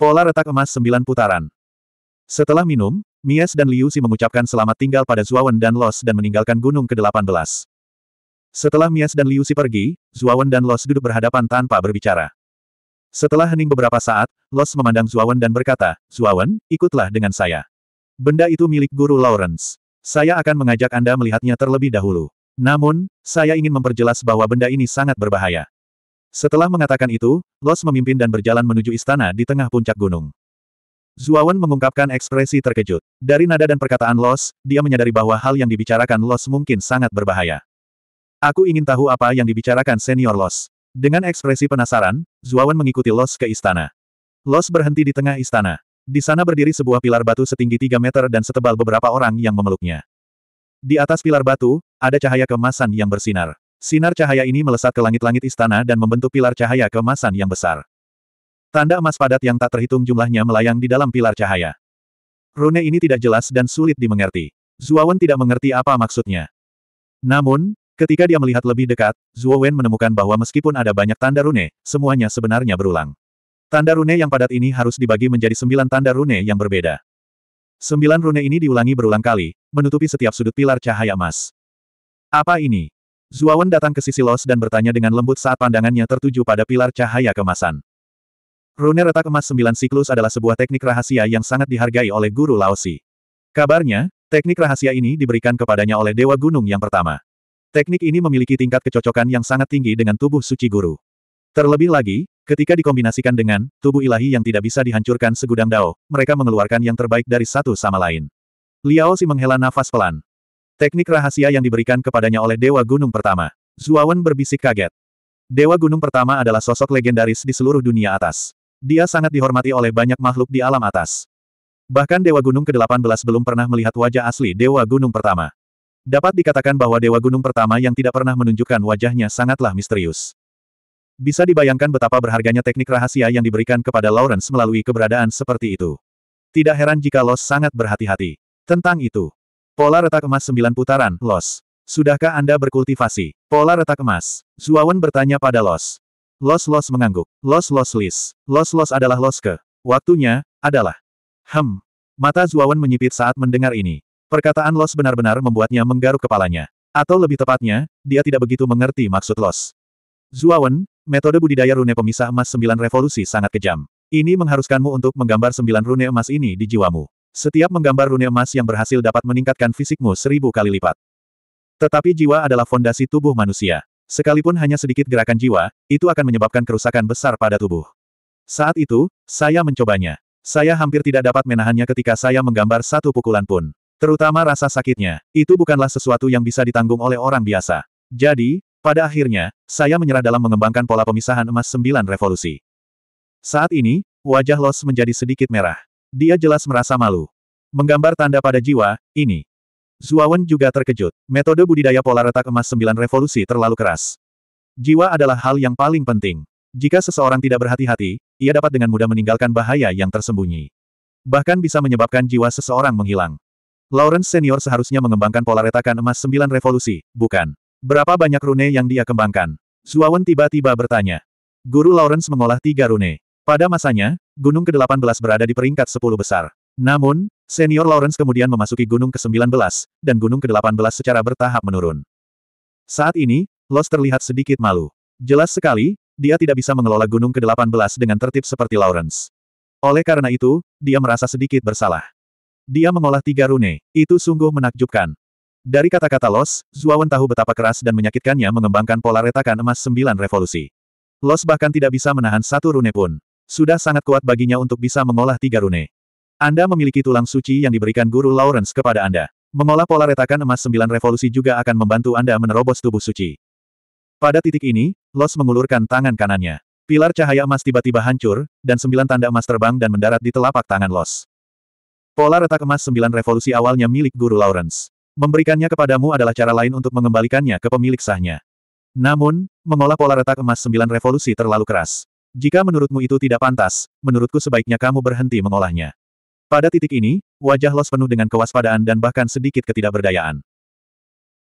Pola retak emas sembilan putaran. Setelah minum, Mies dan Liu Si mengucapkan selamat tinggal pada Zuawan dan Los dan meninggalkan gunung ke-18. Setelah Mies dan Liu Si pergi, Zuawan dan Los duduk berhadapan tanpa berbicara. Setelah hening beberapa saat, Los memandang Zuawan dan berkata, Zuawan, ikutlah dengan saya. Benda itu milik guru Lawrence. Saya akan mengajak Anda melihatnya terlebih dahulu. Namun, saya ingin memperjelas bahwa benda ini sangat berbahaya. Setelah mengatakan itu, Los memimpin dan berjalan menuju istana di tengah puncak gunung. Zuawan mengungkapkan ekspresi terkejut. Dari nada dan perkataan Los, dia menyadari bahwa hal yang dibicarakan Los mungkin sangat berbahaya. Aku ingin tahu apa yang dibicarakan senior Los. Dengan ekspresi penasaran, Zuawan mengikuti Los ke istana. Los berhenti di tengah istana. Di sana berdiri sebuah pilar batu setinggi 3 meter dan setebal beberapa orang yang memeluknya. Di atas pilar batu, ada cahaya kemasan yang bersinar. Sinar cahaya ini melesat ke langit-langit istana dan membentuk pilar cahaya kemasan yang besar. Tanda emas padat yang tak terhitung jumlahnya melayang di dalam pilar cahaya. Rune ini tidak jelas dan sulit dimengerti. Zuowen tidak mengerti apa maksudnya. Namun, ketika dia melihat lebih dekat, Zuowen menemukan bahwa meskipun ada banyak tanda rune, semuanya sebenarnya berulang. Tanda rune yang padat ini harus dibagi menjadi sembilan tanda rune yang berbeda. Sembilan rune ini diulangi berulang kali, menutupi setiap sudut pilar cahaya emas. Apa ini? Zuawan datang ke sisi Los dan bertanya dengan lembut saat pandangannya tertuju pada pilar cahaya kemasan. Rune retak emas sembilan siklus adalah sebuah teknik rahasia yang sangat dihargai oleh guru Laosi. Kabarnya, teknik rahasia ini diberikan kepadanya oleh Dewa Gunung yang pertama. Teknik ini memiliki tingkat kecocokan yang sangat tinggi dengan tubuh suci guru. Terlebih lagi, ketika dikombinasikan dengan tubuh ilahi yang tidak bisa dihancurkan segudang dao, mereka mengeluarkan yang terbaik dari satu sama lain. Liao Si menghela nafas pelan. Teknik rahasia yang diberikan kepadanya oleh Dewa Gunung Pertama. Zuawan berbisik kaget. Dewa Gunung Pertama adalah sosok legendaris di seluruh dunia atas. Dia sangat dihormati oleh banyak makhluk di alam atas. Bahkan Dewa Gunung ke-18 belum pernah melihat wajah asli Dewa Gunung Pertama. Dapat dikatakan bahwa Dewa Gunung Pertama yang tidak pernah menunjukkan wajahnya sangatlah misterius. Bisa dibayangkan betapa berharganya teknik rahasia yang diberikan kepada Lawrence melalui keberadaan seperti itu. Tidak heran jika Los sangat berhati-hati. Tentang itu, Pola retak emas sembilan putaran, Los. Sudahkah Anda berkultivasi? Pola retak emas. Zuawan bertanya pada Los. Los Los mengangguk. Los Los Lis. Los Los adalah Los ke. Waktunya, adalah. Hem. Mata Zuawan menyipit saat mendengar ini. Perkataan Los benar-benar membuatnya menggaruk kepalanya. Atau lebih tepatnya, dia tidak begitu mengerti maksud Los. Zuawan, metode budidaya rune pemisah emas sembilan revolusi sangat kejam. Ini mengharuskanmu untuk menggambar sembilan rune emas ini di jiwamu. Setiap menggambar rune emas yang berhasil dapat meningkatkan fisikmu seribu kali lipat. Tetapi jiwa adalah fondasi tubuh manusia. Sekalipun hanya sedikit gerakan jiwa, itu akan menyebabkan kerusakan besar pada tubuh. Saat itu, saya mencobanya. Saya hampir tidak dapat menahannya ketika saya menggambar satu pukulan pun. Terutama rasa sakitnya, itu bukanlah sesuatu yang bisa ditanggung oleh orang biasa. Jadi, pada akhirnya, saya menyerah dalam mengembangkan pola pemisahan emas sembilan revolusi. Saat ini, wajah Los menjadi sedikit merah. Dia jelas merasa malu. Menggambar tanda pada jiwa, ini. Zuawan juga terkejut. Metode budidaya pola retak emas sembilan revolusi terlalu keras. Jiwa adalah hal yang paling penting. Jika seseorang tidak berhati-hati, ia dapat dengan mudah meninggalkan bahaya yang tersembunyi. Bahkan bisa menyebabkan jiwa seseorang menghilang. Lawrence senior seharusnya mengembangkan pola retakan emas sembilan revolusi, bukan? Berapa banyak rune yang dia kembangkan? Zuawan tiba-tiba bertanya. Guru Lawrence mengolah tiga rune. Pada masanya, Gunung ke-18 berada di peringkat 10 besar. Namun, senior Lawrence kemudian memasuki Gunung ke-19, dan Gunung ke-18 secara bertahap menurun. Saat ini, Los terlihat sedikit malu. Jelas sekali, dia tidak bisa mengelola Gunung ke-18 dengan tertib seperti Lawrence. Oleh karena itu, dia merasa sedikit bersalah. Dia mengolah tiga rune, itu sungguh menakjubkan. Dari kata-kata Los, Zuawan tahu betapa keras dan menyakitkannya mengembangkan pola retakan emas sembilan revolusi. Los bahkan tidak bisa menahan satu rune pun. Sudah sangat kuat baginya untuk bisa mengolah tiga rune. Anda memiliki tulang suci yang diberikan guru Lawrence kepada Anda. Mengolah pola retakan emas sembilan revolusi juga akan membantu Anda menerobos tubuh suci. Pada titik ini, Los mengulurkan tangan kanannya. Pilar cahaya emas tiba-tiba hancur, dan sembilan tanda emas terbang dan mendarat di telapak tangan Los. Pola retak emas sembilan revolusi awalnya milik guru Lawrence. Memberikannya kepadamu adalah cara lain untuk mengembalikannya ke pemilik sahnya. Namun, mengolah pola retak emas sembilan revolusi terlalu keras. Jika menurutmu itu tidak pantas, menurutku sebaiknya kamu berhenti mengolahnya. Pada titik ini, wajah Los penuh dengan kewaspadaan dan bahkan sedikit ketidakberdayaan.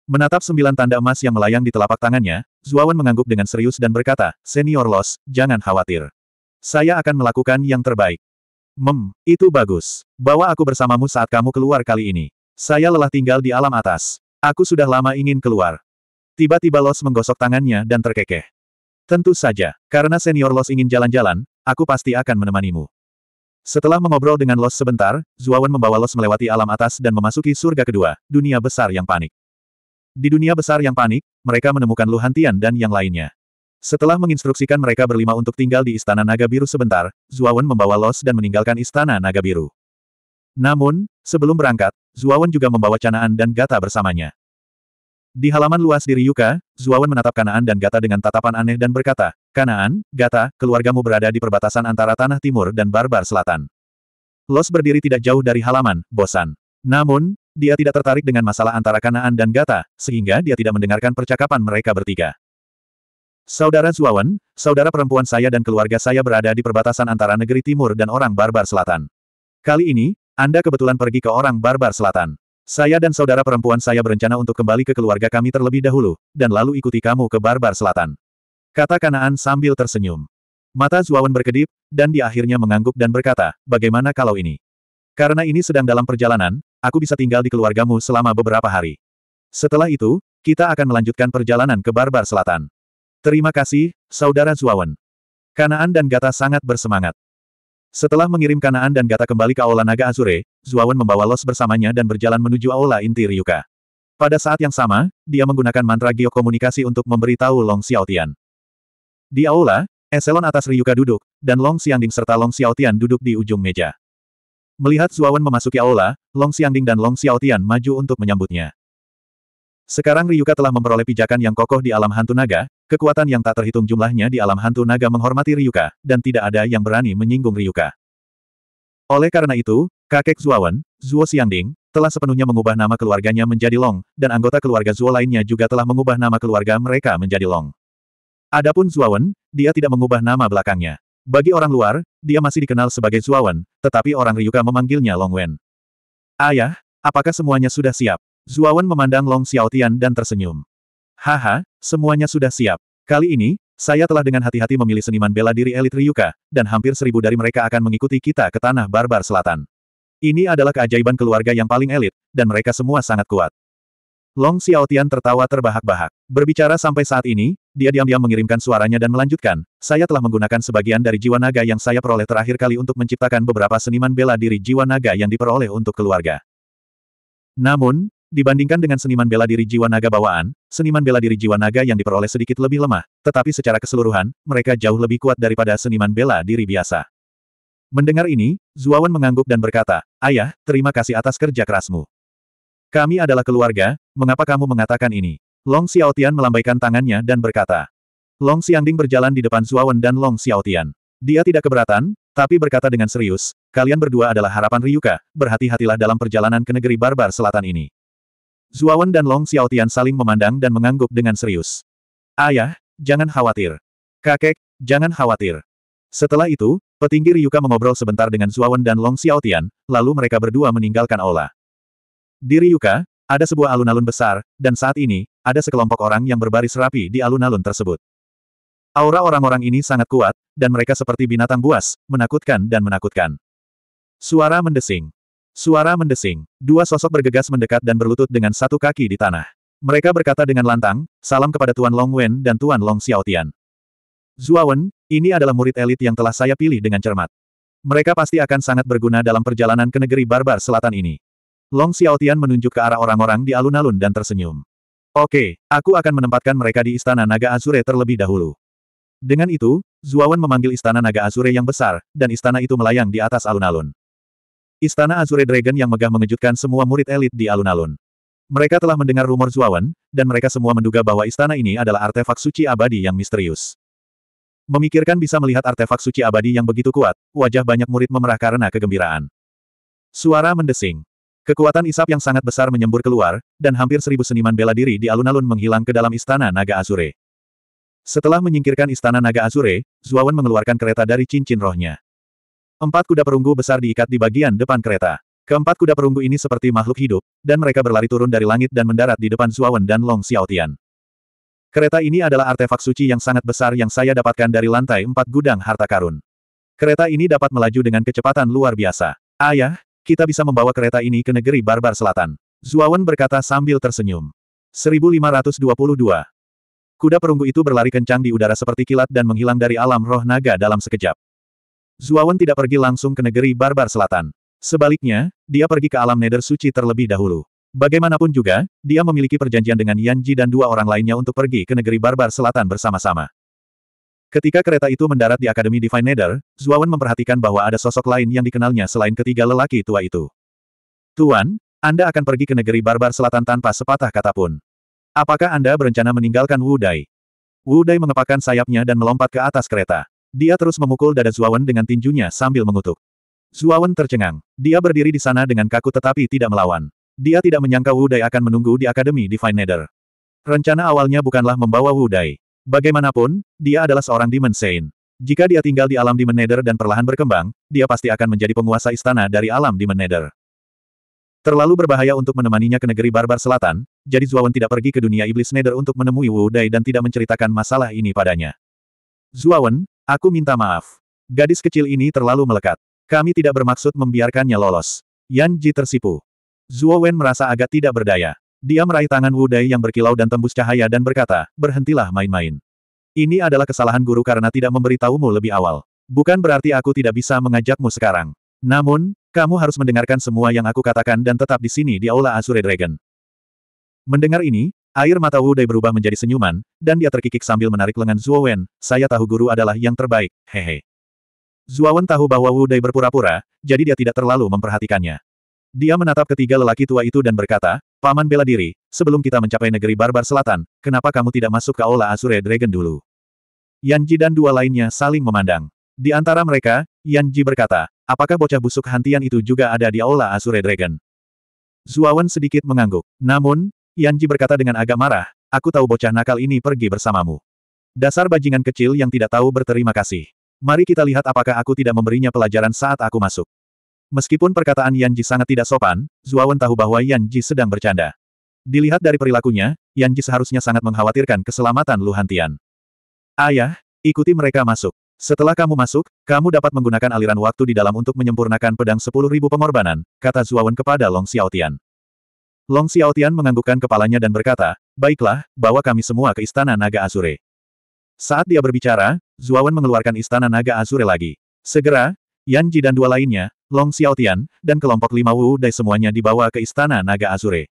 Menatap sembilan tanda emas yang melayang di telapak tangannya, Zuawan mengangguk dengan serius dan berkata, Senior Los, jangan khawatir. Saya akan melakukan yang terbaik. Mem, itu bagus. Bawa aku bersamamu saat kamu keluar kali ini. Saya lelah tinggal di alam atas. Aku sudah lama ingin keluar. Tiba-tiba Los menggosok tangannya dan terkekeh. Tentu saja, karena senior Los ingin jalan-jalan, aku pasti akan menemanimu. Setelah mengobrol dengan Los sebentar, Zuawan membawa Los melewati alam atas dan memasuki surga kedua, dunia besar yang panik. Di dunia besar yang panik, mereka menemukan Luhan Tian dan yang lainnya. Setelah menginstruksikan mereka berlima untuk tinggal di Istana Naga Biru sebentar, Zuawan membawa Los dan meninggalkan Istana Naga Biru. Namun, sebelum berangkat, Zuawan juga membawa Canaan dan Gata bersamanya. Di halaman luas di Ryuka, Zuawan menatap Kanaan dan Gata dengan tatapan aneh dan berkata, Kanaan, Gata, keluargamu berada di perbatasan antara Tanah Timur dan Barbar Selatan. Los berdiri tidak jauh dari halaman, bosan. Namun, dia tidak tertarik dengan masalah antara Kanaan dan Gata, sehingga dia tidak mendengarkan percakapan mereka bertiga. Saudara Zuawan, saudara perempuan saya dan keluarga saya berada di perbatasan antara negeri timur dan orang barbar selatan. Kali ini, Anda kebetulan pergi ke orang barbar selatan. Saya dan saudara perempuan saya berencana untuk kembali ke keluarga kami terlebih dahulu, dan lalu ikuti kamu ke Barbar Selatan. Kata Kanaan sambil tersenyum. Mata Zuawan berkedip, dan dia akhirnya mengangguk dan berkata, bagaimana kalau ini? Karena ini sedang dalam perjalanan, aku bisa tinggal di keluargamu selama beberapa hari. Setelah itu, kita akan melanjutkan perjalanan ke Barbar Selatan. Terima kasih, Saudara Zuawan. Kanaan dan Gata sangat bersemangat. Setelah mengirim Kanaan dan Gata kembali ke Aula Naga Azure, Zuawan membawa Los bersamanya dan berjalan menuju Aula Inti Ryuka. Pada saat yang sama, dia menggunakan mantra geokomunikasi untuk memberitahu Long Xiaotian. Di Aula, eselon atas Ryuka duduk, dan Long Xiangding serta Long Xiaotian duduk di ujung meja. Melihat Zuawan memasuki Aula, Long Xiangding dan Long Xiaotian maju untuk menyambutnya. Sekarang Ryuka telah memperoleh pijakan yang kokoh di alam hantu naga, Kekuatan yang tak terhitung jumlahnya di alam hantu naga menghormati Ryuka, dan tidak ada yang berani menyinggung Ryuka. Oleh karena itu, kakek Zuawan, Zuo Xiangding, telah sepenuhnya mengubah nama keluarganya menjadi Long, dan anggota keluarga Zuo lainnya juga telah mengubah nama keluarga mereka menjadi Long. Adapun Zuawan, dia tidak mengubah nama belakangnya. Bagi orang luar, dia masih dikenal sebagai Zuawan, tetapi orang Ryuka memanggilnya Long Wen. Ayah, apakah semuanya sudah siap? Zuawan memandang Long Xiaotian dan tersenyum. Haha, semuanya sudah siap. Kali ini, saya telah dengan hati-hati memilih seniman bela diri elit Ryuka, dan hampir seribu dari mereka akan mengikuti kita ke tanah barbar selatan. Ini adalah keajaiban keluarga yang paling elit, dan mereka semua sangat kuat. Long Xiaotian tertawa terbahak-bahak. Berbicara sampai saat ini, dia diam-diam mengirimkan suaranya dan melanjutkan, saya telah menggunakan sebagian dari jiwa naga yang saya peroleh terakhir kali untuk menciptakan beberapa seniman bela diri jiwa naga yang diperoleh untuk keluarga. Namun, Dibandingkan dengan seniman bela diri jiwa naga bawaan, seniman bela diri jiwa naga yang diperoleh sedikit lebih lemah, tetapi secara keseluruhan, mereka jauh lebih kuat daripada seniman bela diri biasa. Mendengar ini, Zuawan mengangguk dan berkata, Ayah, terima kasih atas kerja kerasmu. Kami adalah keluarga, mengapa kamu mengatakan ini? Long Xiaotian melambaikan tangannya dan berkata. Long Xiangding berjalan di depan Zuawan dan Long Xiaotian. Dia tidak keberatan, tapi berkata dengan serius, kalian berdua adalah harapan Ryuka, berhati-hatilah dalam perjalanan ke negeri barbar selatan ini. Zuawan dan Long Xiaotian saling memandang dan mengangguk dengan serius. Ayah, ya, jangan khawatir. Kakek, jangan khawatir. Setelah itu, petinggi Ryuka mengobrol sebentar dengan Zuawan dan Long Xiaotian, lalu mereka berdua meninggalkan aula. Di Ryuka, ada sebuah alun-alun besar, dan saat ini, ada sekelompok orang yang berbaris rapi di alun-alun tersebut. Aura orang-orang ini sangat kuat, dan mereka seperti binatang buas, menakutkan dan menakutkan. Suara mendesing. Suara mendesing. Dua sosok bergegas mendekat dan berlutut dengan satu kaki di tanah. Mereka berkata dengan lantang, salam kepada Tuan Long Wen dan Tuan Long Xiaotian. Wen, ini adalah murid elit yang telah saya pilih dengan cermat. Mereka pasti akan sangat berguna dalam perjalanan ke negeri barbar selatan ini. Long Xiaotian menunjuk ke arah orang-orang di alun-alun dan tersenyum. Oke, aku akan menempatkan mereka di Istana Naga Azure terlebih dahulu. Dengan itu, Wen memanggil Istana Naga Azure yang besar, dan istana itu melayang di atas alun-alun. Istana Azure Dragon yang megah mengejutkan semua murid elit di alun-alun. Mereka telah mendengar rumor Zuawan, dan mereka semua menduga bahwa istana ini adalah artefak suci abadi yang misterius. Memikirkan bisa melihat artefak suci abadi yang begitu kuat, wajah banyak murid memerah karena kegembiraan. Suara mendesing. Kekuatan isap yang sangat besar menyembur keluar, dan hampir seribu seniman bela diri di alun-alun menghilang ke dalam istana Naga Azure. Setelah menyingkirkan istana Naga Azure, Zuawan mengeluarkan kereta dari cincin rohnya. Empat kuda perunggu besar diikat di bagian depan kereta. Keempat kuda perunggu ini seperti makhluk hidup, dan mereka berlari turun dari langit dan mendarat di depan Zuawan dan Long Xiaotian. Kereta ini adalah artefak suci yang sangat besar yang saya dapatkan dari lantai empat gudang harta karun. Kereta ini dapat melaju dengan kecepatan luar biasa. Ayah, kita bisa membawa kereta ini ke negeri barbar selatan. Zuawan berkata sambil tersenyum. 1522. Kuda perunggu itu berlari kencang di udara seperti kilat dan menghilang dari alam roh naga dalam sekejap. Zuawan tidak pergi langsung ke negeri barbar selatan. Sebaliknya, dia pergi ke alam nether suci terlebih dahulu. Bagaimanapun juga, dia memiliki perjanjian dengan Yanji dan dua orang lainnya untuk pergi ke negeri barbar selatan bersama-sama. Ketika kereta itu mendarat di Akademi Divine Nether, Zuawan memperhatikan bahwa ada sosok lain yang dikenalnya selain ketiga lelaki tua itu. Tuan, Anda akan pergi ke negeri barbar selatan tanpa sepatah kata pun. Apakah Anda berencana meninggalkan Wudai? Wudai mengepakkan sayapnya dan melompat ke atas kereta. Dia terus memukul dada Zuawan dengan tinjunya sambil mengutuk. Zuawan tercengang. Dia berdiri di sana dengan kaku tetapi tidak melawan. Dia tidak menyangka Wu Dai akan menunggu di Akademi Divine Nether. Rencana awalnya bukanlah membawa Wu Dai. Bagaimanapun, dia adalah seorang Demon Saint. Jika dia tinggal di alam Demon Nether dan perlahan berkembang, dia pasti akan menjadi penguasa istana dari alam Demon Nether. Terlalu berbahaya untuk menemaninya ke negeri barbar selatan, jadi Zuawan tidak pergi ke dunia iblis Nether untuk menemui Wu Dai dan tidak menceritakan masalah ini padanya. Zuawan, Aku minta maaf. Gadis kecil ini terlalu melekat. Kami tidak bermaksud membiarkannya lolos. Yan Ji tersipu. Zuo Wen merasa agak tidak berdaya. Dia meraih tangan Wu Dai yang berkilau dan tembus cahaya dan berkata, berhentilah main-main. Ini adalah kesalahan guru karena tidak memberitahumu lebih awal. Bukan berarti aku tidak bisa mengajakmu sekarang. Namun, kamu harus mendengarkan semua yang aku katakan dan tetap di sini di Aula Azure Dragon. Mendengar ini, Air mata Wu Dai berubah menjadi senyuman, dan dia terkikik sambil menarik lengan Zuo Wen, saya tahu guru adalah yang terbaik, hehe. Zuo Wen tahu bahwa Wu Dai berpura-pura, jadi dia tidak terlalu memperhatikannya. Dia menatap ketiga lelaki tua itu dan berkata, Paman bela diri, sebelum kita mencapai negeri barbar selatan, kenapa kamu tidak masuk ke Aula Azure Dragon dulu? Yan Ji dan dua lainnya saling memandang. Di antara mereka, Yan Ji berkata, apakah bocah busuk hantian itu juga ada di Aula Azure Dragon? Zuawan sedikit mengangguk. Namun, Yanji berkata dengan agak marah, aku tahu bocah nakal ini pergi bersamamu. Dasar bajingan kecil yang tidak tahu berterima kasih. Mari kita lihat apakah aku tidak memberinya pelajaran saat aku masuk. Meskipun perkataan Yanji sangat tidak sopan, Zuawan tahu bahwa Yanji sedang bercanda. Dilihat dari perilakunya, Yanji seharusnya sangat mengkhawatirkan keselamatan Lu Hantian. Ayah, ikuti mereka masuk. Setelah kamu masuk, kamu dapat menggunakan aliran waktu di dalam untuk menyempurnakan pedang sepuluh ribu pengorbanan, kata Zuawan kepada Long Xiaotian. Long Xiaotian menganggukkan kepalanya dan berkata, Baiklah, bawa kami semua ke Istana Naga Azure. Saat dia berbicara, Zuawan mengeluarkan Istana Naga Azure lagi. Segera, Yan Ji dan dua lainnya, Long Xiaotian, dan kelompok lima Wu Dai semuanya dibawa ke Istana Naga Azure.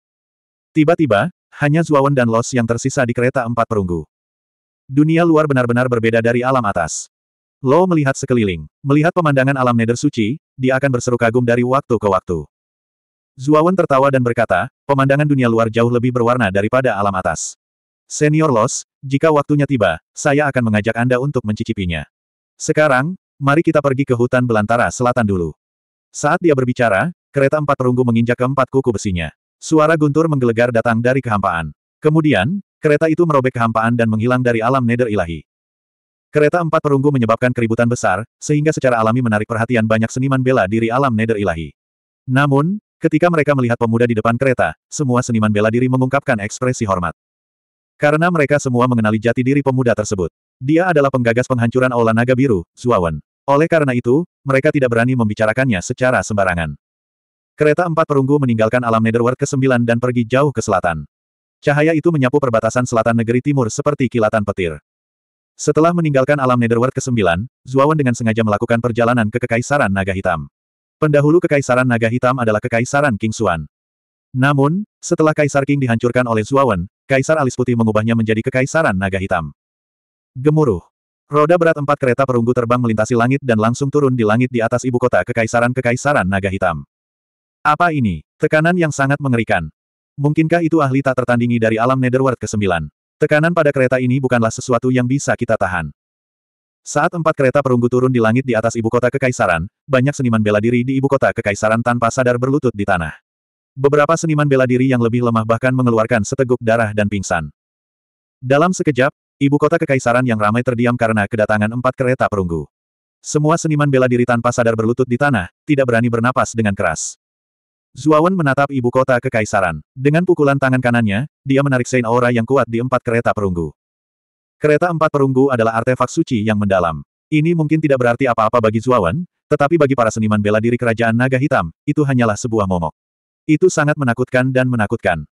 Tiba-tiba, hanya Zuawan dan Los yang tersisa di kereta empat perunggu. Dunia luar benar-benar berbeda dari alam atas. Lo melihat sekeliling, melihat pemandangan alam Nether Suci, dia akan berseru kagum dari waktu ke waktu. Zuawan tertawa dan berkata, pemandangan dunia luar jauh lebih berwarna daripada alam atas. Senior Los, jika waktunya tiba, saya akan mengajak Anda untuk mencicipinya. Sekarang, mari kita pergi ke hutan belantara selatan dulu. Saat dia berbicara, kereta empat perunggu menginjak keempat kuku besinya. Suara guntur menggelegar datang dari kehampaan. Kemudian, kereta itu merobek kehampaan dan menghilang dari alam neder ilahi. Kereta empat perunggu menyebabkan keributan besar, sehingga secara alami menarik perhatian banyak seniman bela diri alam neder ilahi. Namun, Ketika mereka melihat pemuda di depan kereta, semua seniman bela diri mengungkapkan ekspresi hormat. Karena mereka semua mengenali jati diri pemuda tersebut. Dia adalah penggagas penghancuran Aula Naga Biru, Zuawan. Oleh karena itu, mereka tidak berani membicarakannya secara sembarangan. Kereta empat perunggu meninggalkan alam Netherworld ke-9 dan pergi jauh ke selatan. Cahaya itu menyapu perbatasan selatan negeri timur seperti kilatan petir. Setelah meninggalkan alam Netherworld ke-9, Zuawan dengan sengaja melakukan perjalanan ke Kekaisaran Naga Hitam. Pendahulu Kekaisaran Naga Hitam adalah Kekaisaran King Xuan. Namun, setelah Kaisar King dihancurkan oleh Zuawan, Kaisar Alis Putih mengubahnya menjadi Kekaisaran Naga Hitam. Gemuruh. Roda berat empat kereta perunggu terbang melintasi langit dan langsung turun di langit di atas ibu kota Kekaisaran-Kekaisaran Naga Hitam. Apa ini? Tekanan yang sangat mengerikan. Mungkinkah itu ahli tak tertandingi dari alam Netherworld ke-9? Tekanan pada kereta ini bukanlah sesuatu yang bisa kita tahan. Saat empat kereta perunggu turun di langit di atas ibu kota kekaisaran, banyak seniman bela diri di ibu kota kekaisaran tanpa sadar berlutut di tanah. Beberapa seniman bela diri yang lebih lemah bahkan mengeluarkan seteguk darah dan pingsan. Dalam sekejap, ibu kota kekaisaran yang ramai terdiam karena kedatangan empat kereta perunggu. Semua seniman bela diri tanpa sadar berlutut di tanah, tidak berani bernapas dengan keras. Zuawan menatap ibu kota kekaisaran. Dengan pukulan tangan kanannya, dia menarik Sein Aura yang kuat di empat kereta perunggu. Kereta empat perunggu adalah artefak suci yang mendalam. Ini mungkin tidak berarti apa-apa bagi Zuawan, tetapi bagi para seniman bela diri kerajaan naga hitam, itu hanyalah sebuah momok. Itu sangat menakutkan dan menakutkan.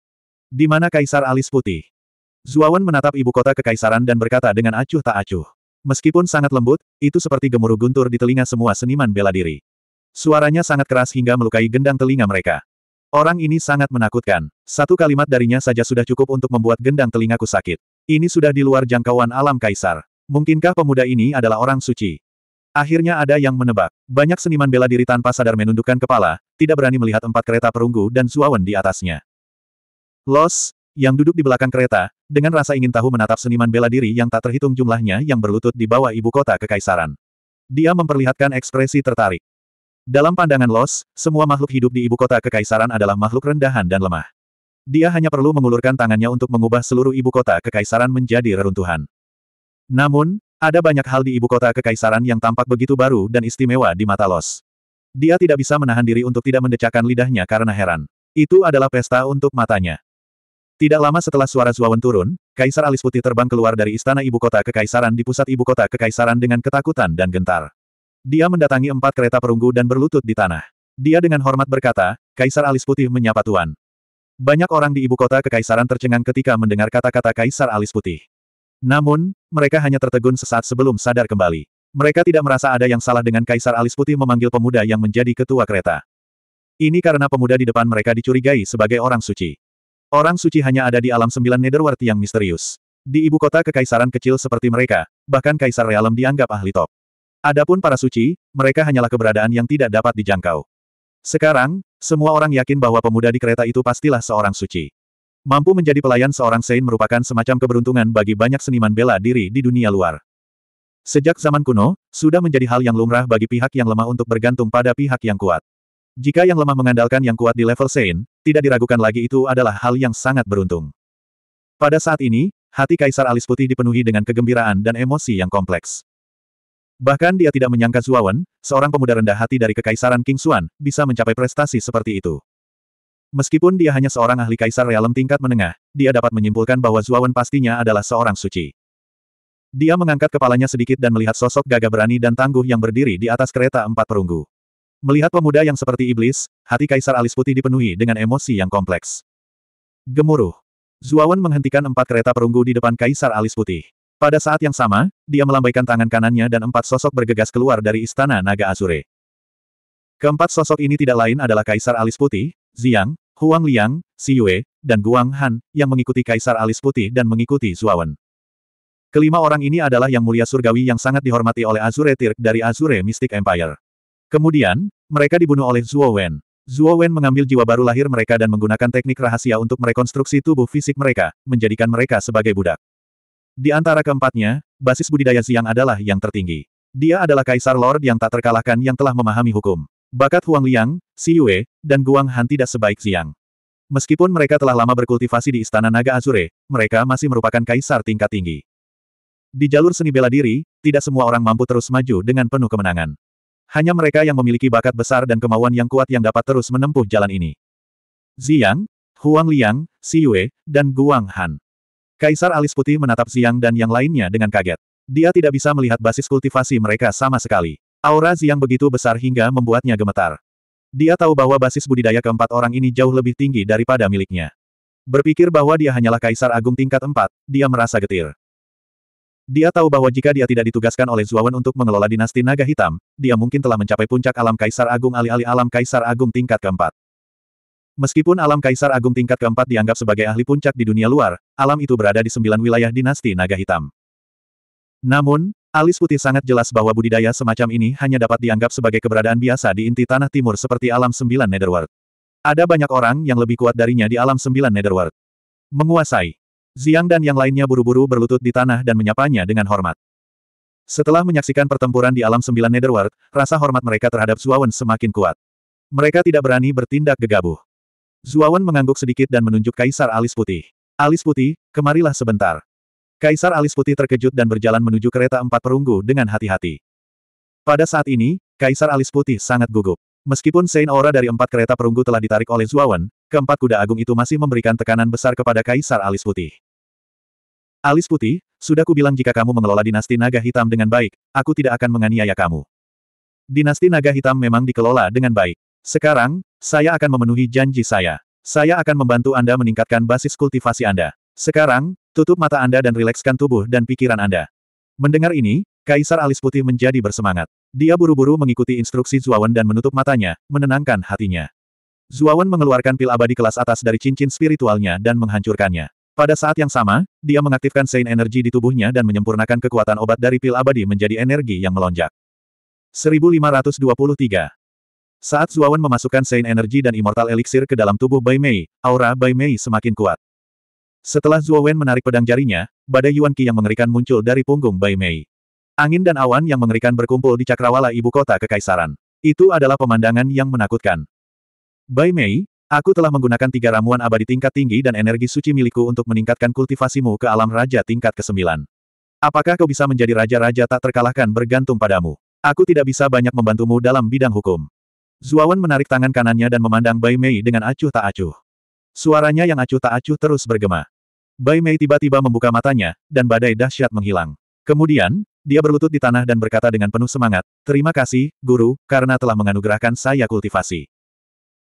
Di mana Kaisar Alis Putih? Zuawan menatap ibu kota kekaisaran dan berkata dengan acuh tak acuh. Meskipun sangat lembut, itu seperti gemuruh guntur di telinga semua seniman bela diri. Suaranya sangat keras hingga melukai gendang telinga mereka. Orang ini sangat menakutkan. Satu kalimat darinya saja sudah cukup untuk membuat gendang telingaku sakit. Ini sudah di luar jangkauan alam kaisar. Mungkinkah pemuda ini adalah orang suci? Akhirnya ada yang menebak. Banyak seniman bela diri tanpa sadar menundukkan kepala, tidak berani melihat empat kereta perunggu dan suawan di atasnya. Los, yang duduk di belakang kereta, dengan rasa ingin tahu menatap seniman bela diri yang tak terhitung jumlahnya yang berlutut di bawah ibu kota kekaisaran. Dia memperlihatkan ekspresi tertarik. Dalam pandangan Los, semua makhluk hidup di ibu kota kekaisaran adalah makhluk rendahan dan lemah. Dia hanya perlu mengulurkan tangannya untuk mengubah seluruh ibu kota kekaisaran menjadi reruntuhan. Namun, ada banyak hal di ibu kota kekaisaran yang tampak begitu baru dan istimewa di mata Los. Dia tidak bisa menahan diri untuk tidak mendecakkan lidahnya karena heran. Itu adalah pesta untuk matanya. Tidak lama setelah suara Zuawan turun, Kaisar Alis Putih terbang keluar dari istana ibu kota kekaisaran di pusat ibu kota kekaisaran dengan ketakutan dan gentar. Dia mendatangi empat kereta perunggu dan berlutut di tanah. Dia dengan hormat berkata, Kaisar Alis Putih menyapa Tuan. Banyak orang di ibu kota kekaisaran tercengang ketika mendengar kata-kata Kaisar Alis Putih. Namun, mereka hanya tertegun sesaat sebelum sadar kembali. Mereka tidak merasa ada yang salah dengan Kaisar Alis Putih memanggil pemuda yang menjadi ketua kereta. Ini karena pemuda di depan mereka dicurigai sebagai orang suci. Orang suci hanya ada di alam sembilan Netherworld yang misterius. Di ibu kota kekaisaran kecil seperti mereka, bahkan Kaisar Realem dianggap ahli top. Adapun para suci, mereka hanyalah keberadaan yang tidak dapat dijangkau. Sekarang, semua orang yakin bahwa pemuda di kereta itu pastilah seorang suci. Mampu menjadi pelayan seorang Sein merupakan semacam keberuntungan bagi banyak seniman bela diri di dunia luar. Sejak zaman kuno, sudah menjadi hal yang lumrah bagi pihak yang lemah untuk bergantung pada pihak yang kuat. Jika yang lemah mengandalkan yang kuat di level Sein, tidak diragukan lagi itu adalah hal yang sangat beruntung. Pada saat ini, hati Kaisar Alis Putih dipenuhi dengan kegembiraan dan emosi yang kompleks. Bahkan dia tidak menyangka Zuawan, seorang pemuda rendah hati dari Kekaisaran King Xuan, bisa mencapai prestasi seperti itu. Meskipun dia hanya seorang ahli kaisar realem tingkat menengah, dia dapat menyimpulkan bahwa Zuawan pastinya adalah seorang suci. Dia mengangkat kepalanya sedikit dan melihat sosok gagah berani dan tangguh yang berdiri di atas kereta empat perunggu. Melihat pemuda yang seperti iblis, hati kaisar alis putih dipenuhi dengan emosi yang kompleks. Gemuruh. Zuawan menghentikan empat kereta perunggu di depan kaisar alis putih. Pada saat yang sama, dia melambaikan tangan kanannya dan empat sosok bergegas keluar dari istana naga Azure. Keempat sosok ini tidak lain adalah Kaisar Alis Putih, Ziang, Huang Liang, Si Yue, dan Guang Han, yang mengikuti Kaisar Alis Putih dan mengikuti Zuawan. Kelima orang ini adalah yang mulia surgawi yang sangat dihormati oleh Azure Tirk dari Azure Mystic Empire. Kemudian, mereka dibunuh oleh Zuo Wen. Zuo Wen mengambil jiwa baru lahir mereka dan menggunakan teknik rahasia untuk merekonstruksi tubuh fisik mereka, menjadikan mereka sebagai budak. Di antara keempatnya, basis budidaya Xiang adalah yang tertinggi. Dia adalah kaisar lord yang tak terkalahkan yang telah memahami hukum. Bakat Huang Liang, Si Yue, dan Guang Han tidak sebaik Xiang. Meskipun mereka telah lama berkultivasi di Istana Naga Azure, mereka masih merupakan kaisar tingkat tinggi. Di jalur seni bela diri, tidak semua orang mampu terus maju dengan penuh kemenangan. Hanya mereka yang memiliki bakat besar dan kemauan yang kuat yang dapat terus menempuh jalan ini. Xiang, Huang Liang, Si Yue, dan Guang Han. Kaisar alis putih menatap Ziang dan yang lainnya dengan kaget. Dia tidak bisa melihat basis kultivasi mereka sama sekali. Aura Ziang begitu besar hingga membuatnya gemetar. Dia tahu bahwa basis budidaya keempat orang ini jauh lebih tinggi daripada miliknya. Berpikir bahwa dia hanyalah kaisar agung tingkat empat, dia merasa getir. Dia tahu bahwa jika dia tidak ditugaskan oleh Zuawan untuk mengelola dinasti naga hitam, dia mungkin telah mencapai puncak alam kaisar agung alih-alih alam kaisar agung tingkat keempat. Meskipun alam Kaisar Agung tingkat keempat dianggap sebagai ahli puncak di dunia luar, alam itu berada di sembilan wilayah dinasti naga hitam. Namun, alis putih sangat jelas bahwa budidaya semacam ini hanya dapat dianggap sebagai keberadaan biasa di inti tanah timur seperti alam sembilan Netherworld. Ada banyak orang yang lebih kuat darinya di alam sembilan Netherworld. Menguasai. Ziang dan yang lainnya buru-buru berlutut di tanah dan menyapanya dengan hormat. Setelah menyaksikan pertempuran di alam sembilan Netherworld, rasa hormat mereka terhadap Zuawan semakin kuat. Mereka tidak berani bertindak gegabah. Zuawan mengangguk sedikit dan menunjuk Kaisar Alis Putih. Alis Putih, kemarilah sebentar. Kaisar Alis Putih terkejut dan berjalan menuju kereta empat perunggu dengan hati-hati. Pada saat ini, Kaisar Alis Putih sangat gugup. Meskipun Sein Aura dari empat kereta perunggu telah ditarik oleh Zuawan, keempat kuda agung itu masih memberikan tekanan besar kepada Kaisar Alis Putih. Alis Putih, sudah kubilang jika kamu mengelola dinasti naga hitam dengan baik, aku tidak akan menganiaya kamu. Dinasti naga hitam memang dikelola dengan baik. Sekarang, saya akan memenuhi janji saya. Saya akan membantu Anda meningkatkan basis kultivasi Anda. Sekarang, tutup mata Anda dan rilekskan tubuh dan pikiran Anda. Mendengar ini, Kaisar Alis Putih menjadi bersemangat. Dia buru-buru mengikuti instruksi Zuawan dan menutup matanya, menenangkan hatinya. Zuawan mengeluarkan pil abadi kelas atas dari cincin spiritualnya dan menghancurkannya. Pada saat yang sama, dia mengaktifkan Sein energi di tubuhnya dan menyempurnakan kekuatan obat dari pil abadi menjadi energi yang melonjak. 1523 saat Zuawan memasukkan Saint Energy dan Immortal Elixir ke dalam tubuh Bai Mei, aura Bai Mei semakin kuat. Setelah Zuawan menarik pedang jarinya, badai Yuan Qi yang mengerikan muncul dari punggung Bai Mei. Angin dan awan yang mengerikan berkumpul di cakrawala ibu kota kekaisaran. Itu adalah pemandangan yang menakutkan. Bai Mei, aku telah menggunakan tiga ramuan abadi tingkat tinggi dan energi suci milikku untuk meningkatkan kultivasimu ke alam raja tingkat ke-9. Apakah kau bisa menjadi raja-raja tak terkalahkan bergantung padamu? Aku tidak bisa banyak membantumu dalam bidang hukum. Zuawan menarik tangan kanannya dan memandang Bai Mei dengan acuh tak acuh. Suaranya yang acuh tak acuh terus bergema. Bai Mei tiba-tiba membuka matanya, dan badai dahsyat menghilang. Kemudian, dia berlutut di tanah dan berkata dengan penuh semangat, Terima kasih, Guru, karena telah menganugerahkan saya kultivasi.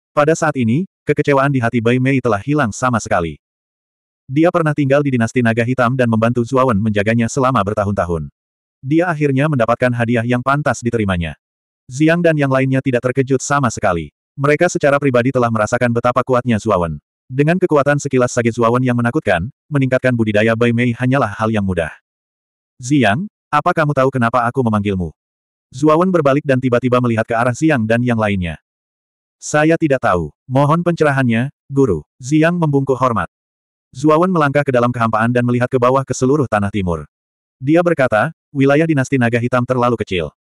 Pada saat ini, kekecewaan di hati Bai Mei telah hilang sama sekali. Dia pernah tinggal di dinasti naga hitam dan membantu Zuawan menjaganya selama bertahun-tahun. Dia akhirnya mendapatkan hadiah yang pantas diterimanya. Ziang dan yang lainnya tidak terkejut sama sekali. Mereka secara pribadi telah merasakan betapa kuatnya Zuawan. Dengan kekuatan sekilas sage Zuawan yang menakutkan, meningkatkan budidaya Bai Mei hanyalah hal yang mudah. Ziang, apa kamu tahu kenapa aku memanggilmu? Zuawan berbalik dan tiba-tiba melihat ke arah Ziang dan yang lainnya. Saya tidak tahu. Mohon pencerahannya, guru. Ziang membungkuk hormat. Zuawan melangkah ke dalam kehampaan dan melihat ke bawah ke seluruh tanah timur. Dia berkata, wilayah dinasti naga hitam terlalu kecil.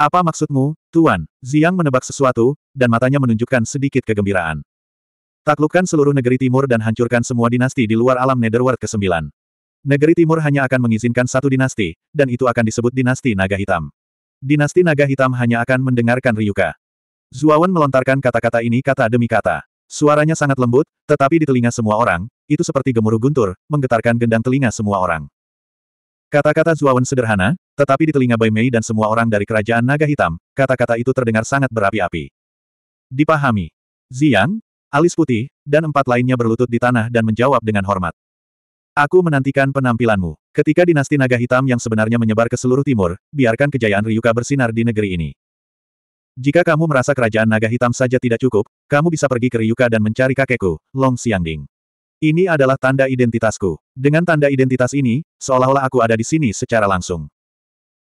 Apa maksudmu, Tuan? Ziang menebak sesuatu, dan matanya menunjukkan sedikit kegembiraan. Taklukkan seluruh negeri timur dan hancurkan semua dinasti di luar alam Netherworld ke-9. Negeri timur hanya akan mengizinkan satu dinasti, dan itu akan disebut dinasti naga hitam. Dinasti naga hitam hanya akan mendengarkan Ryuka. Zuawan melontarkan kata-kata ini kata demi kata. Suaranya sangat lembut, tetapi di telinga semua orang, itu seperti gemuruh guntur, menggetarkan gendang telinga semua orang. Kata-kata Zuawan sederhana, tetapi di telinga Bai Mei dan semua orang dari kerajaan naga hitam, kata-kata itu terdengar sangat berapi-api. Dipahami. Ziyang, alis putih, dan empat lainnya berlutut di tanah dan menjawab dengan hormat. Aku menantikan penampilanmu. Ketika dinasti naga hitam yang sebenarnya menyebar ke seluruh timur, biarkan kejayaan Ryuka bersinar di negeri ini. Jika kamu merasa kerajaan naga hitam saja tidak cukup, kamu bisa pergi ke Ryuka dan mencari kakekku, Long Xiangding. Ini adalah tanda identitasku. Dengan tanda identitas ini, seolah-olah aku ada di sini secara langsung.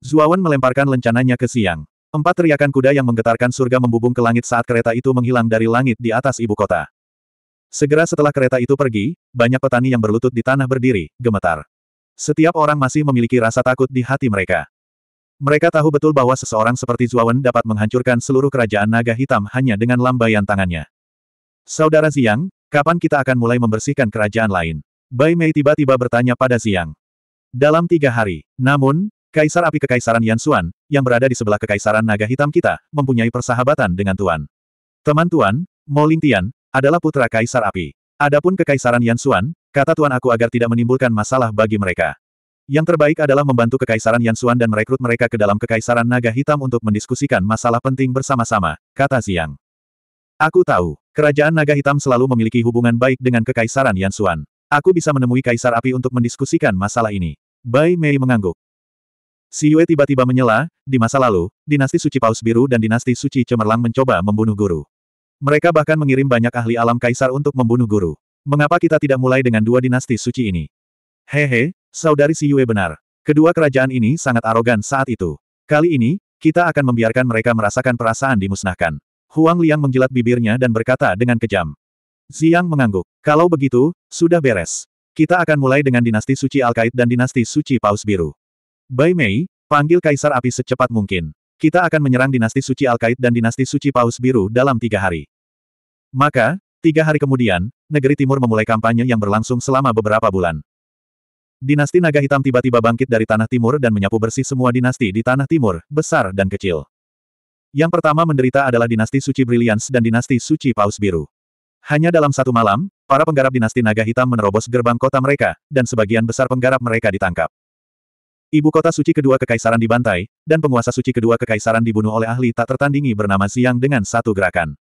Zuawan melemparkan lencananya ke siang. Empat teriakan kuda yang menggetarkan surga membubung ke langit saat kereta itu menghilang dari langit di atas ibu kota. Segera setelah kereta itu pergi, banyak petani yang berlutut di tanah berdiri, gemetar. Setiap orang masih memiliki rasa takut di hati mereka. Mereka tahu betul bahwa seseorang seperti Zuawan dapat menghancurkan seluruh kerajaan naga hitam hanya dengan lambaian tangannya. Saudara Ziang, Kapan kita akan mulai membersihkan kerajaan lain? Bai Mei tiba-tiba bertanya pada Siang. Dalam tiga hari. Namun, Kaisar Api Kekaisaran Yan Xuan, yang berada di sebelah Kekaisaran Naga Hitam kita, mempunyai persahabatan dengan Tuan. Teman Tuan, Mo Lingtian, adalah putra Kaisar Api. Adapun Kekaisaran Yansuan, kata Tuan aku agar tidak menimbulkan masalah bagi mereka. Yang terbaik adalah membantu Kekaisaran Yansuan dan merekrut mereka ke dalam Kekaisaran Naga Hitam untuk mendiskusikan masalah penting bersama-sama, kata Siang. Aku tahu. Kerajaan Naga Hitam selalu memiliki hubungan baik dengan Kekaisaran Yansuan. Aku bisa menemui Kaisar Api untuk mendiskusikan masalah ini. Bai Mei mengangguk. Si Yue tiba-tiba menyela, di masa lalu, dinasti suci Paus Biru dan dinasti suci Cemerlang mencoba membunuh guru. Mereka bahkan mengirim banyak ahli alam kaisar untuk membunuh guru. Mengapa kita tidak mulai dengan dua dinasti suci ini? Hehe, saudari si Yue benar. Kedua kerajaan ini sangat arogan saat itu. Kali ini, kita akan membiarkan mereka merasakan perasaan dimusnahkan. Huang Liang menjilat bibirnya dan berkata dengan kejam. Ziang mengangguk. Kalau begitu, sudah beres. Kita akan mulai dengan dinasti suci Alkait dan dinasti suci Paus Biru. Bai Mei, panggil Kaisar Api secepat mungkin. Kita akan menyerang dinasti suci Alkait dan dinasti suci Paus Biru dalam tiga hari. Maka, tiga hari kemudian, negeri timur memulai kampanye yang berlangsung selama beberapa bulan. Dinasti Naga Hitam tiba-tiba bangkit dari tanah timur dan menyapu bersih semua dinasti di tanah timur, besar dan kecil. Yang pertama menderita adalah dinasti suci Brilliance dan dinasti suci Paus Biru. Hanya dalam satu malam, para penggarap dinasti naga hitam menerobos gerbang kota mereka, dan sebagian besar penggarap mereka ditangkap. Ibu kota suci kedua kekaisaran dibantai, dan penguasa suci kedua kekaisaran dibunuh oleh ahli tak tertandingi bernama Siang dengan satu gerakan.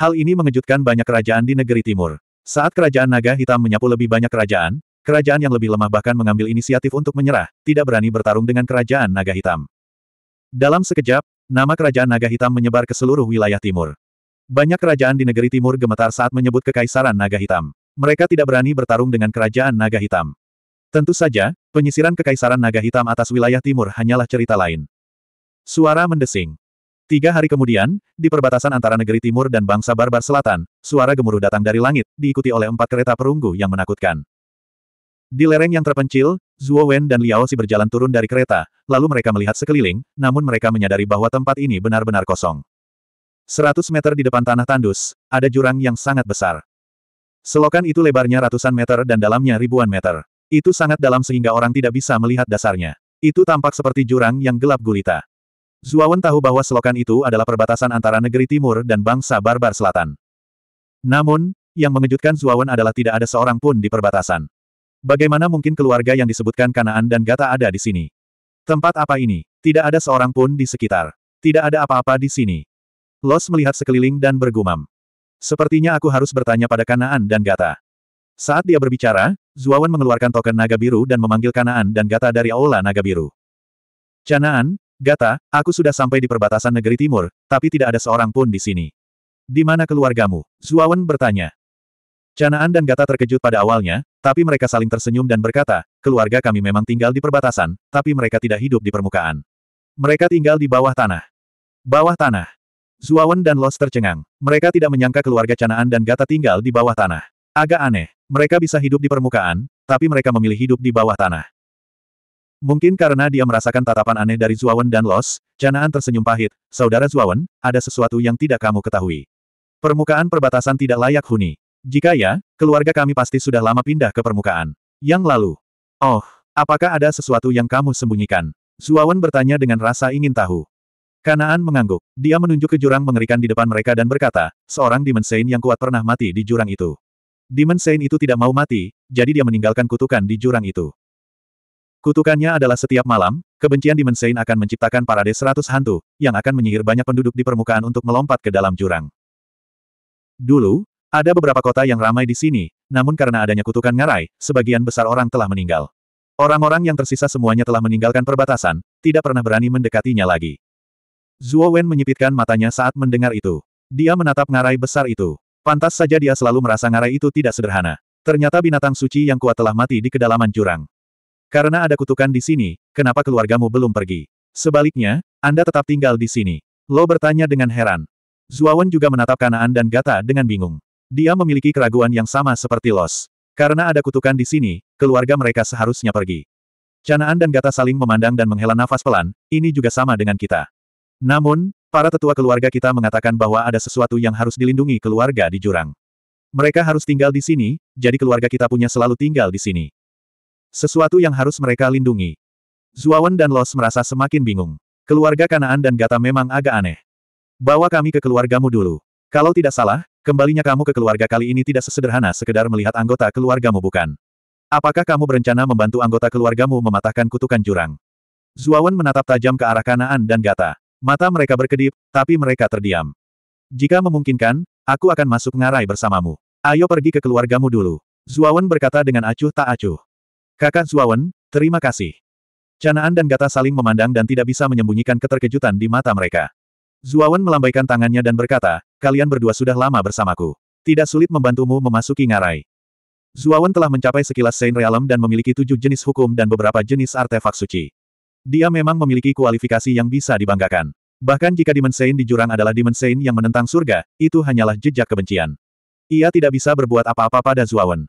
Hal ini mengejutkan banyak kerajaan di negeri timur. Saat kerajaan naga hitam menyapu lebih banyak kerajaan, kerajaan yang lebih lemah bahkan mengambil inisiatif untuk menyerah, tidak berani bertarung dengan kerajaan naga hitam. Dalam sekejap, Nama kerajaan naga hitam menyebar ke seluruh wilayah timur. Banyak kerajaan di negeri timur gemetar saat menyebut kekaisaran naga hitam. Mereka tidak berani bertarung dengan kerajaan naga hitam. Tentu saja, penyisiran kekaisaran naga hitam atas wilayah timur hanyalah cerita lain. Suara mendesing. Tiga hari kemudian, di perbatasan antara negeri timur dan bangsa barbar selatan, suara gemuruh datang dari langit, diikuti oleh empat kereta perunggu yang menakutkan. Di lereng yang terpencil, Zhuo Wen dan Liao Si berjalan turun dari kereta, lalu mereka melihat sekeliling, namun mereka menyadari bahwa tempat ini benar-benar kosong. Seratus meter di depan tanah tandus, ada jurang yang sangat besar. Selokan itu lebarnya ratusan meter dan dalamnya ribuan meter. Itu sangat dalam sehingga orang tidak bisa melihat dasarnya. Itu tampak seperti jurang yang gelap gulita. Zuawan tahu bahwa selokan itu adalah perbatasan antara negeri timur dan bangsa barbar selatan. Namun, yang mengejutkan Zuawan adalah tidak ada seorang pun di perbatasan. Bagaimana mungkin keluarga yang disebutkan Kanaan dan Gata ada di sini? Tempat apa ini? Tidak ada seorang pun di sekitar. Tidak ada apa-apa di sini. Los melihat sekeliling dan bergumam. Sepertinya aku harus bertanya pada Kanaan dan Gata. Saat dia berbicara, Zuawan mengeluarkan token naga biru dan memanggil Kanaan dan Gata dari aula naga biru. Kanaan, Gata, aku sudah sampai di perbatasan negeri timur, tapi tidak ada seorang pun di sini. Di mana keluargamu? Zuawan bertanya. Kanaan dan Gata terkejut pada awalnya, tapi mereka saling tersenyum dan berkata, keluarga kami memang tinggal di perbatasan, tapi mereka tidak hidup di permukaan. Mereka tinggal di bawah tanah. Bawah tanah. Zuawan dan Los tercengang. Mereka tidak menyangka keluarga Canaan dan Gata tinggal di bawah tanah. Agak aneh. Mereka bisa hidup di permukaan, tapi mereka memilih hidup di bawah tanah. Mungkin karena dia merasakan tatapan aneh dari Zuawan dan Los, Canaan tersenyum pahit. Saudara Zuawan, ada sesuatu yang tidak kamu ketahui. Permukaan perbatasan tidak layak huni. Jika ya, keluarga kami pasti sudah lama pindah ke permukaan. Yang lalu, Oh, apakah ada sesuatu yang kamu sembunyikan? Zuawan bertanya dengan rasa ingin tahu. Kanaan mengangguk. Dia menunjuk ke jurang mengerikan di depan mereka dan berkata, seorang dimensain yang kuat pernah mati di jurang itu. Dimensain itu tidak mau mati, jadi dia meninggalkan kutukan di jurang itu. Kutukannya adalah setiap malam, kebencian dimensain akan menciptakan parade seratus hantu, yang akan menyihir banyak penduduk di permukaan untuk melompat ke dalam jurang. Dulu, ada beberapa kota yang ramai di sini, namun karena adanya kutukan ngarai, sebagian besar orang telah meninggal. Orang-orang yang tersisa semuanya telah meninggalkan perbatasan, tidak pernah berani mendekatinya lagi. Zhuo Wen menyipitkan matanya saat mendengar itu. Dia menatap ngarai besar itu. Pantas saja dia selalu merasa ngarai itu tidak sederhana. Ternyata binatang suci yang kuat telah mati di kedalaman jurang. Karena ada kutukan di sini, kenapa keluargamu belum pergi? Sebaliknya, Anda tetap tinggal di sini. Lo bertanya dengan heran. Wen juga menatap Kanaan dan Gata dengan bingung. Dia memiliki keraguan yang sama seperti Los. Karena ada kutukan di sini, keluarga mereka seharusnya pergi. Canaan dan Gata saling memandang dan menghela nafas pelan, ini juga sama dengan kita. Namun, para tetua keluarga kita mengatakan bahwa ada sesuatu yang harus dilindungi keluarga di jurang. Mereka harus tinggal di sini, jadi keluarga kita punya selalu tinggal di sini. Sesuatu yang harus mereka lindungi. Zuawan dan Los merasa semakin bingung. Keluarga Kanaan dan Gata memang agak aneh. Bawa kami ke keluargamu dulu. Kalau tidak salah, Kembalinya kamu ke keluarga kali ini tidak sesederhana sekedar melihat anggota keluargamu bukan. Apakah kamu berencana membantu anggota keluargamu mematahkan kutukan jurang? Zuawan menatap tajam ke arah Kanaan dan Gata. Mata mereka berkedip, tapi mereka terdiam. Jika memungkinkan, aku akan masuk ngarai bersamamu. Ayo pergi ke keluargamu dulu. Zuawan berkata dengan acuh tak acuh. Kakak Zuawan, terima kasih. Canaan dan Gata saling memandang dan tidak bisa menyembunyikan keterkejutan di mata mereka. Zuawan melambaikan tangannya dan berkata, Kalian berdua sudah lama bersamaku. Tidak sulit membantumu memasuki ngarai. Zuawan telah mencapai sekilas Saint Realm dan memiliki tujuh jenis hukum dan beberapa jenis artefak suci. Dia memang memiliki kualifikasi yang bisa dibanggakan. Bahkan jika Saint di jurang adalah Saint yang menentang surga, itu hanyalah jejak kebencian. Ia tidak bisa berbuat apa-apa pada Zuawan.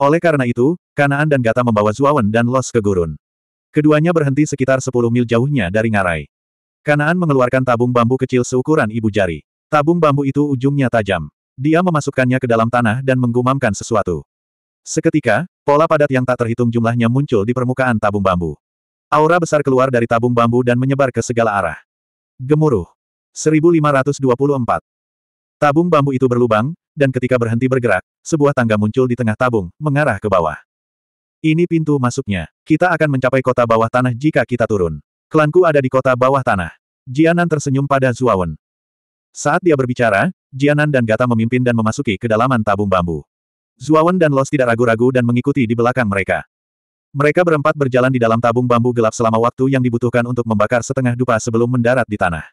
Oleh karena itu, Kanaan dan Gata membawa Zuawan dan Los ke gurun. Keduanya berhenti sekitar 10 mil jauhnya dari ngarai. Kanaan mengeluarkan tabung bambu kecil seukuran ibu jari. Tabung bambu itu ujungnya tajam. Dia memasukkannya ke dalam tanah dan menggumamkan sesuatu. Seketika, pola padat yang tak terhitung jumlahnya muncul di permukaan tabung bambu. Aura besar keluar dari tabung bambu dan menyebar ke segala arah. Gemuruh. 1524. Tabung bambu itu berlubang, dan ketika berhenti bergerak, sebuah tangga muncul di tengah tabung, mengarah ke bawah. Ini pintu masuknya. Kita akan mencapai kota bawah tanah jika kita turun. Klanku ada di kota bawah tanah. Jianan tersenyum pada Zuawan. Saat dia berbicara, Jianan dan Gata memimpin dan memasuki kedalaman tabung bambu. Zuawan dan Los tidak ragu-ragu dan mengikuti di belakang mereka. Mereka berempat berjalan di dalam tabung bambu gelap selama waktu yang dibutuhkan untuk membakar setengah dupa sebelum mendarat di tanah.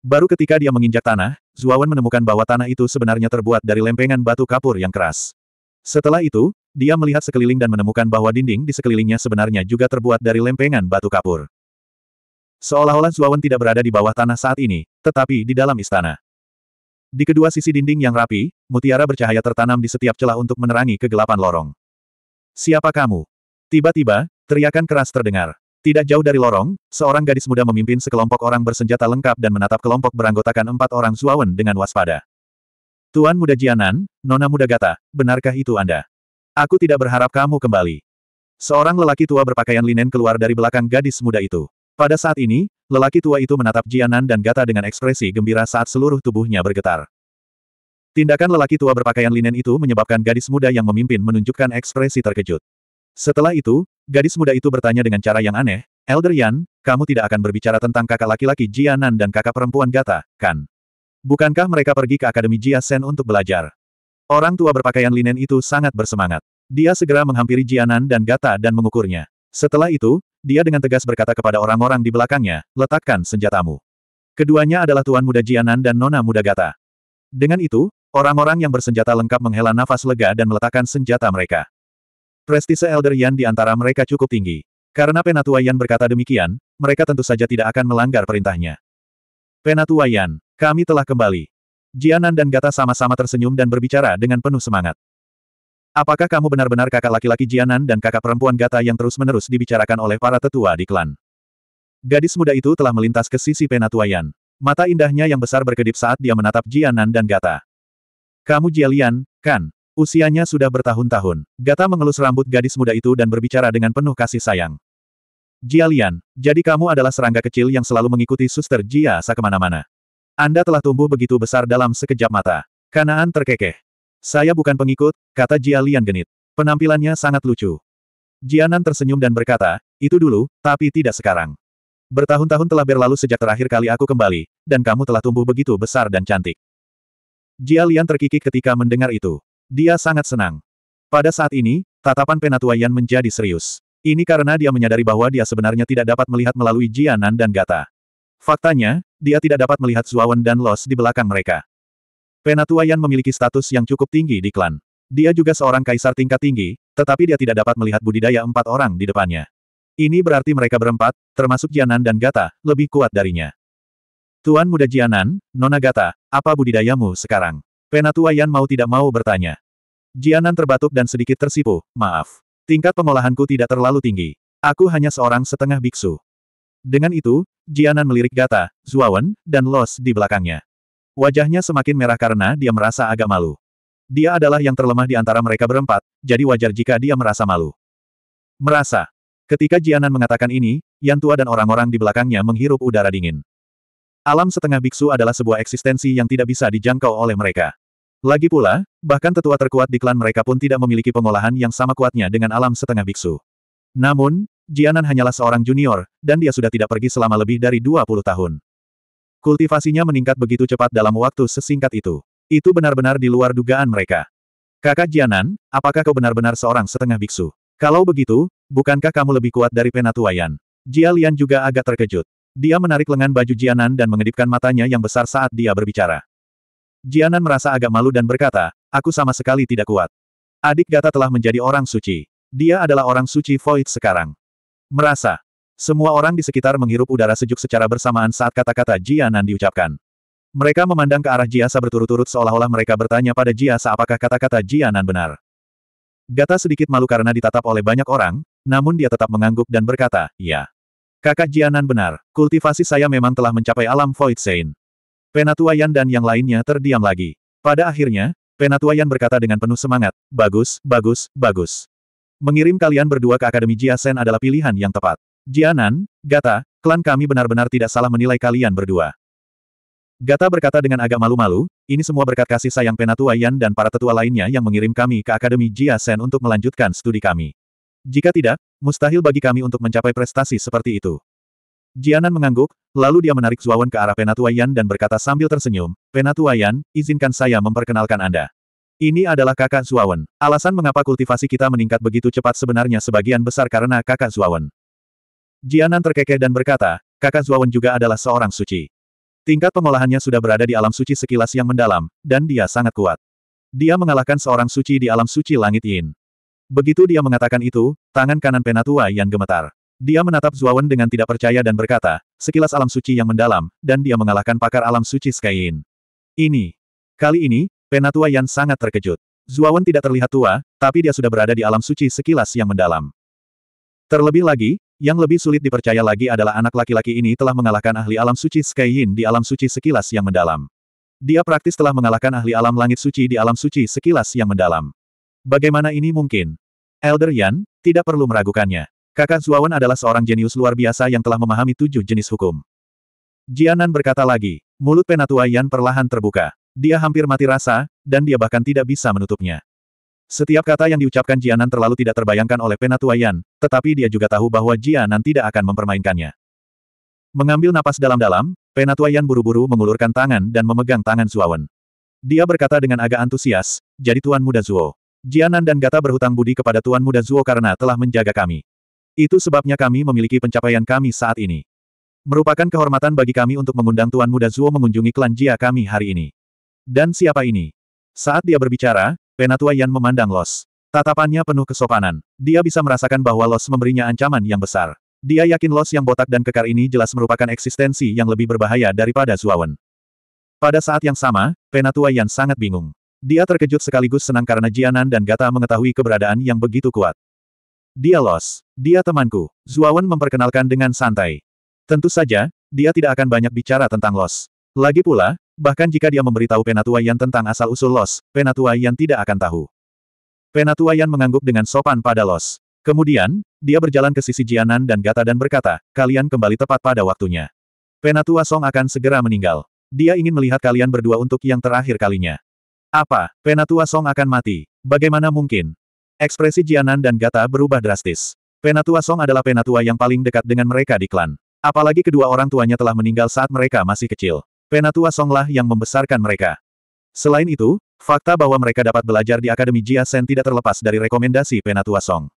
Baru ketika dia menginjak tanah, Zuawan menemukan bahwa tanah itu sebenarnya terbuat dari lempengan batu kapur yang keras. Setelah itu, dia melihat sekeliling dan menemukan bahwa dinding di sekelilingnya sebenarnya juga terbuat dari lempengan batu kapur. Seolah-olah Zuawan tidak berada di bawah tanah saat ini, tetapi di dalam istana. Di kedua sisi dinding yang rapi, mutiara bercahaya tertanam di setiap celah untuk menerangi kegelapan lorong. Siapa kamu? Tiba-tiba, teriakan keras terdengar. Tidak jauh dari lorong, seorang gadis muda memimpin sekelompok orang bersenjata lengkap dan menatap kelompok beranggotakan empat orang Zuawan dengan waspada. Tuan muda Jianan, Nona muda Gata, benarkah itu Anda? Aku tidak berharap kamu kembali. Seorang lelaki tua berpakaian linen keluar dari belakang gadis muda itu. Pada saat ini, lelaki tua itu menatap Jianan dan Gata dengan ekspresi gembira saat seluruh tubuhnya bergetar. Tindakan lelaki tua berpakaian linen itu menyebabkan gadis muda yang memimpin menunjukkan ekspresi terkejut. Setelah itu, gadis muda itu bertanya dengan cara yang aneh, Elder Yan, kamu tidak akan berbicara tentang kakak laki-laki Jianan dan kakak perempuan Gata, kan? Bukankah mereka pergi ke Akademi Jia Sen untuk belajar? Orang tua berpakaian linen itu sangat bersemangat. Dia segera menghampiri Jianan dan Gata dan mengukurnya. Setelah itu, dia dengan tegas berkata kepada orang-orang di belakangnya, letakkan senjatamu. Keduanya adalah Tuan Muda Jianan dan Nona Muda Gata. Dengan itu, orang-orang yang bersenjata lengkap menghela nafas lega dan meletakkan senjata mereka. Prestise Elder Yan di antara mereka cukup tinggi. Karena Penatua Yan berkata demikian, mereka tentu saja tidak akan melanggar perintahnya. Penatua Yan, kami telah kembali. Jianan dan Gata sama-sama tersenyum dan berbicara dengan penuh semangat. Apakah kamu benar-benar kakak laki-laki Jianan dan kakak perempuan Gata yang terus-menerus dibicarakan oleh para tetua di klan? Gadis muda itu telah melintas ke sisi Penatuayan. Mata indahnya yang besar berkedip saat dia menatap Jianan dan Gata. Kamu Jialian, kan? Usianya sudah bertahun-tahun. Gata mengelus rambut gadis muda itu dan berbicara dengan penuh kasih sayang. Jialian, jadi kamu adalah serangga kecil yang selalu mengikuti suster Jia sa kemana-mana. Anda telah tumbuh begitu besar dalam sekejap mata. Kanaan terkekeh. Saya bukan pengikut, kata Jia Lian genit. Penampilannya sangat lucu. Jianan tersenyum dan berkata, itu dulu, tapi tidak sekarang. Bertahun-tahun telah berlalu sejak terakhir kali aku kembali, dan kamu telah tumbuh begitu besar dan cantik. Jia Lian terkikik ketika mendengar itu. Dia sangat senang. Pada saat ini, tatapan penatua Yan menjadi serius. Ini karena dia menyadari bahwa dia sebenarnya tidak dapat melihat melalui Jianan dan Gata. Faktanya, dia tidak dapat melihat Zuawan dan Los di belakang mereka. Penatua Yan memiliki status yang cukup tinggi di klan. Dia juga seorang kaisar tingkat tinggi, tetapi dia tidak dapat melihat budidaya empat orang di depannya. Ini berarti mereka berempat, termasuk Jianan dan Gata, lebih kuat darinya. Tuan muda Jianan, Nona Gata, apa budidayamu sekarang? Penatua Yan mau tidak mau bertanya. Jianan terbatuk dan sedikit tersipu, maaf. Tingkat pengolahanku tidak terlalu tinggi. Aku hanya seorang setengah biksu. Dengan itu, Jianan melirik Gata, Zuawan, dan Los di belakangnya. Wajahnya semakin merah karena dia merasa agak malu. Dia adalah yang terlemah di antara mereka berempat, jadi wajar jika dia merasa malu. Merasa. Ketika Jianan mengatakan ini, Yan Tua dan orang-orang di belakangnya menghirup udara dingin. Alam setengah biksu adalah sebuah eksistensi yang tidak bisa dijangkau oleh mereka. Lagi pula, bahkan tetua terkuat di klan mereka pun tidak memiliki pengolahan yang sama kuatnya dengan alam setengah biksu. Namun, Jianan hanyalah seorang junior, dan dia sudah tidak pergi selama lebih dari 20 tahun. Kultivasinya meningkat begitu cepat dalam waktu sesingkat itu. Itu benar-benar di luar dugaan mereka. Kakak Jianan, apakah kau benar-benar seorang setengah biksu? Kalau begitu, bukankah kamu lebih kuat dari Penatuayan? Jia Lian juga agak terkejut. Dia menarik lengan baju Jianan dan mengedipkan matanya yang besar saat dia berbicara. Jianan merasa agak malu dan berkata, aku sama sekali tidak kuat. Adik Gata telah menjadi orang suci. Dia adalah orang suci void sekarang. Merasa, semua orang di sekitar menghirup udara sejuk secara bersamaan saat kata-kata Jianan diucapkan. Mereka memandang ke arah Jiasa berturut-turut seolah-olah mereka bertanya pada Jiasa apakah kata-kata Jianan benar. Gata sedikit malu karena ditatap oleh banyak orang, namun dia tetap mengangguk dan berkata, ya. Kakak Jianan benar, kultivasi saya memang telah mencapai alam Void Sein. Penatua Yan dan yang lainnya terdiam lagi. Pada akhirnya, Penatua Yan berkata dengan penuh semangat, bagus, bagus, bagus. Mengirim kalian berdua ke Akademi Jiasen adalah pilihan yang tepat. Jianan, Gata, klan kami benar-benar tidak salah menilai kalian berdua. Gata berkata dengan agak malu-malu, ini semua berkat kasih sayang Penatua Yan dan para tetua lainnya yang mengirim kami ke Akademi Jia Sen untuk melanjutkan studi kami. Jika tidak, mustahil bagi kami untuk mencapai prestasi seperti itu. Jianan mengangguk, lalu dia menarik Zuawan ke arah Penatua Yan dan berkata sambil tersenyum, Penatua Yan, izinkan saya memperkenalkan Anda. Ini adalah kakak Zuawan. Alasan mengapa kultivasi kita meningkat begitu cepat sebenarnya sebagian besar karena kakak Zuawan. Jianan terkekeh dan berkata, kakak Zuawan juga adalah seorang suci. Tingkat pengolahannya sudah berada di alam suci sekilas yang mendalam, dan dia sangat kuat. Dia mengalahkan seorang suci di alam suci langit Yin. Begitu dia mengatakan itu, tangan kanan penatua yang gemetar. Dia menatap Zuawan dengan tidak percaya dan berkata, sekilas alam suci yang mendalam, dan dia mengalahkan pakar alam suci Sky Ini. Kali ini, penatua yang sangat terkejut. Zuawan tidak terlihat tua, tapi dia sudah berada di alam suci sekilas yang mendalam. Terlebih lagi, yang lebih sulit dipercaya lagi adalah anak laki-laki ini telah mengalahkan ahli alam suci Sky Yin di alam suci sekilas yang mendalam. Dia praktis telah mengalahkan ahli alam langit suci di alam suci sekilas yang mendalam. Bagaimana ini mungkin? Elder Yan, tidak perlu meragukannya. Kakak Zuawan adalah seorang jenius luar biasa yang telah memahami tujuh jenis hukum. Jianan berkata lagi, mulut penatua Yan perlahan terbuka. Dia hampir mati rasa, dan dia bahkan tidak bisa menutupnya. Setiap kata yang diucapkan Jianan terlalu tidak terbayangkan oleh Penatua Yan, tetapi dia juga tahu bahwa Jianan tidak akan mempermainkannya. Mengambil napas dalam-dalam, Penatua Yan buru-buru mengulurkan tangan dan memegang tangan Zuawan. Dia berkata dengan agak antusias, jadi Tuan Muda Zuo. Jianan dan Gata berhutang budi kepada Tuan Muda Zuo karena telah menjaga kami. Itu sebabnya kami memiliki pencapaian kami saat ini. Merupakan kehormatan bagi kami untuk mengundang Tuan Muda Zuo mengunjungi klan Jia kami hari ini. Dan siapa ini? Saat dia berbicara, Penatua Yan memandang Los. Tatapannya penuh kesopanan. Dia bisa merasakan bahwa Los memberinya ancaman yang besar. Dia yakin Los yang botak dan kekar ini jelas merupakan eksistensi yang lebih berbahaya daripada Zuawan. Pada saat yang sama, Penatua Yan sangat bingung. Dia terkejut sekaligus senang karena Jianan dan Gata mengetahui keberadaan yang begitu kuat. Dia Los. Dia temanku. Zuawan memperkenalkan dengan santai. Tentu saja, dia tidak akan banyak bicara tentang Los. Lagi pula, Bahkan jika dia memberitahu Penatua Yan tentang asal-usul Los, Penatua Yan tidak akan tahu. Penatua Yan mengangguk dengan sopan pada Los. Kemudian, dia berjalan ke sisi Jianan dan Gata dan berkata, kalian kembali tepat pada waktunya. Penatua Song akan segera meninggal. Dia ingin melihat kalian berdua untuk yang terakhir kalinya. Apa, Penatua Song akan mati? Bagaimana mungkin? Ekspresi Jianan dan Gata berubah drastis. Penatua Song adalah penatua yang paling dekat dengan mereka di klan. Apalagi kedua orang tuanya telah meninggal saat mereka masih kecil. Penatua Songlah yang membesarkan mereka. Selain itu, fakta bahwa mereka dapat belajar di Akademi Jia Sen tidak terlepas dari rekomendasi Penatua Song.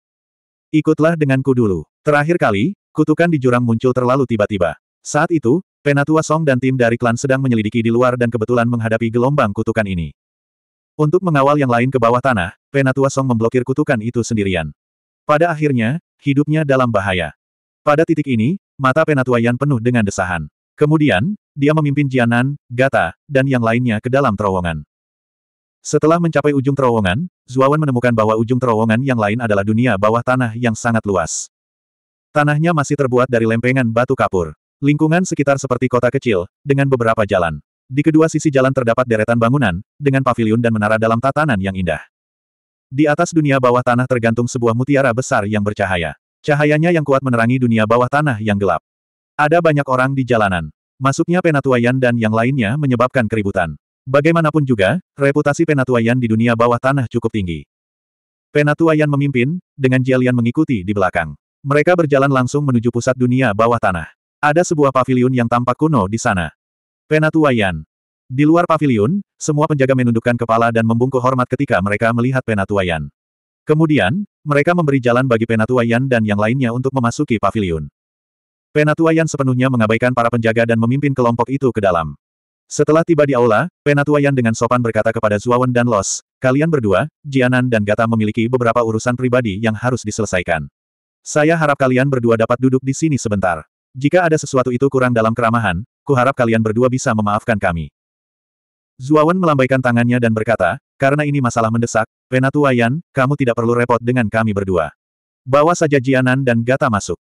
Ikutlah denganku dulu. Terakhir kali, kutukan di jurang muncul terlalu tiba-tiba. Saat itu, Penatua Song dan tim dari klan sedang menyelidiki di luar dan kebetulan menghadapi gelombang kutukan ini. Untuk mengawal yang lain ke bawah tanah, Penatua Song memblokir kutukan itu sendirian. Pada akhirnya, hidupnya dalam bahaya. Pada titik ini, mata Penatua Yan penuh dengan desahan. Kemudian, dia memimpin Jianan, Gata, dan yang lainnya ke dalam terowongan. Setelah mencapai ujung terowongan, Zuawan menemukan bahwa ujung terowongan yang lain adalah dunia bawah tanah yang sangat luas. Tanahnya masih terbuat dari lempengan batu kapur. Lingkungan sekitar seperti kota kecil, dengan beberapa jalan. Di kedua sisi jalan terdapat deretan bangunan, dengan pavilion dan menara dalam tatanan yang indah. Di atas dunia bawah tanah tergantung sebuah mutiara besar yang bercahaya. Cahayanya yang kuat menerangi dunia bawah tanah yang gelap. Ada banyak orang di jalanan. Masuknya Penatua Yan dan yang lainnya menyebabkan keributan. Bagaimanapun juga, reputasi Penatua Yan di dunia bawah tanah cukup tinggi. Penatua Yan memimpin, dengan Jialian mengikuti di belakang. Mereka berjalan langsung menuju pusat dunia bawah tanah. Ada sebuah paviliun yang tampak kuno di sana. Penatua Yan. Di luar paviliun, semua penjaga menundukkan kepala dan membungkuk hormat ketika mereka melihat Penatua Yan. Kemudian, mereka memberi jalan bagi Penatua Yan dan yang lainnya untuk memasuki paviliun. Penatua Yan sepenuhnya mengabaikan para penjaga dan memimpin kelompok itu ke dalam. Setelah tiba di aula, Penatua Yan dengan sopan berkata kepada Zuawan dan Los, kalian berdua, Jianan dan Gata memiliki beberapa urusan pribadi yang harus diselesaikan. Saya harap kalian berdua dapat duduk di sini sebentar. Jika ada sesuatu itu kurang dalam keramahan, kuharap kalian berdua bisa memaafkan kami. Zuawan melambaikan tangannya dan berkata, karena ini masalah mendesak, Penatua Yan, kamu tidak perlu repot dengan kami berdua. Bawa saja Jianan dan Gata masuk.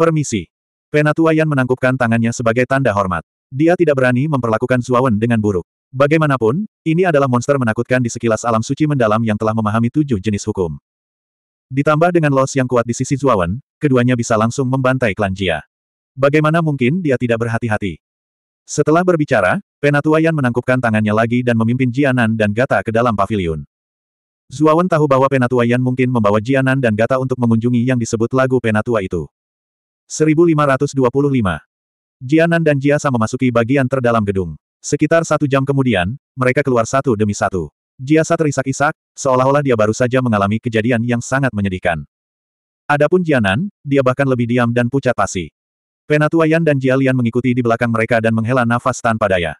Permisi. Penatuayan menangkupkan tangannya sebagai tanda hormat. Dia tidak berani memperlakukan Zuawan dengan buruk. Bagaimanapun, ini adalah monster menakutkan di sekilas alam suci mendalam yang telah memahami tujuh jenis hukum. Ditambah dengan los yang kuat di sisi Zuawan, keduanya bisa langsung membantai klan Jia. Bagaimana mungkin dia tidak berhati-hati? Setelah berbicara, Penatuayan menangkupkan tangannya lagi dan memimpin Jianan dan Gata ke dalam pavilion. Zuawan tahu bahwa Penatuayan mungkin membawa Jianan dan Gata untuk mengunjungi yang disebut lagu Penatua itu. 1525. Jianan dan Jiasa memasuki bagian terdalam gedung. Sekitar satu jam kemudian, mereka keluar satu demi satu. Jiasa terisak-isak, seolah-olah dia baru saja mengalami kejadian yang sangat menyedihkan. Adapun Jianan, dia bahkan lebih diam dan pucat pasi. Penatua Yan dan Jialian mengikuti di belakang mereka dan menghela nafas tanpa daya.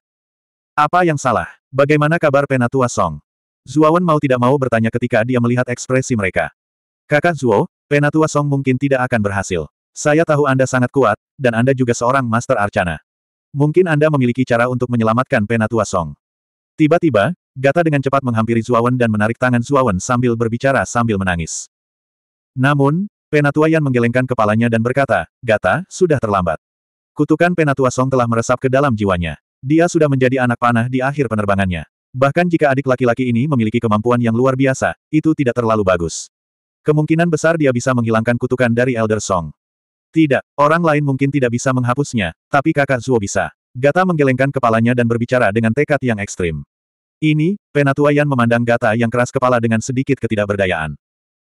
Apa yang salah? Bagaimana kabar Penatua Song? Zuawan mau tidak mau bertanya ketika dia melihat ekspresi mereka. Kakak Zuo, Penatua Song mungkin tidak akan berhasil. Saya tahu Anda sangat kuat, dan Anda juga seorang Master Arcana. Mungkin Anda memiliki cara untuk menyelamatkan Penatua Song. Tiba-tiba, Gata dengan cepat menghampiri Zuawan dan menarik tangan Zuawan sambil berbicara sambil menangis. Namun, Penatua Yan menggelengkan kepalanya dan berkata, Gata, sudah terlambat. Kutukan Penatua Song telah meresap ke dalam jiwanya. Dia sudah menjadi anak panah di akhir penerbangannya. Bahkan jika adik laki-laki ini memiliki kemampuan yang luar biasa, itu tidak terlalu bagus. Kemungkinan besar dia bisa menghilangkan kutukan dari Elder Song. Tidak, orang lain mungkin tidak bisa menghapusnya, tapi kakak Zuo bisa. Gata menggelengkan kepalanya dan berbicara dengan tekad yang ekstrim. Ini, Penatua Yan memandang Gata yang keras kepala dengan sedikit ketidakberdayaan.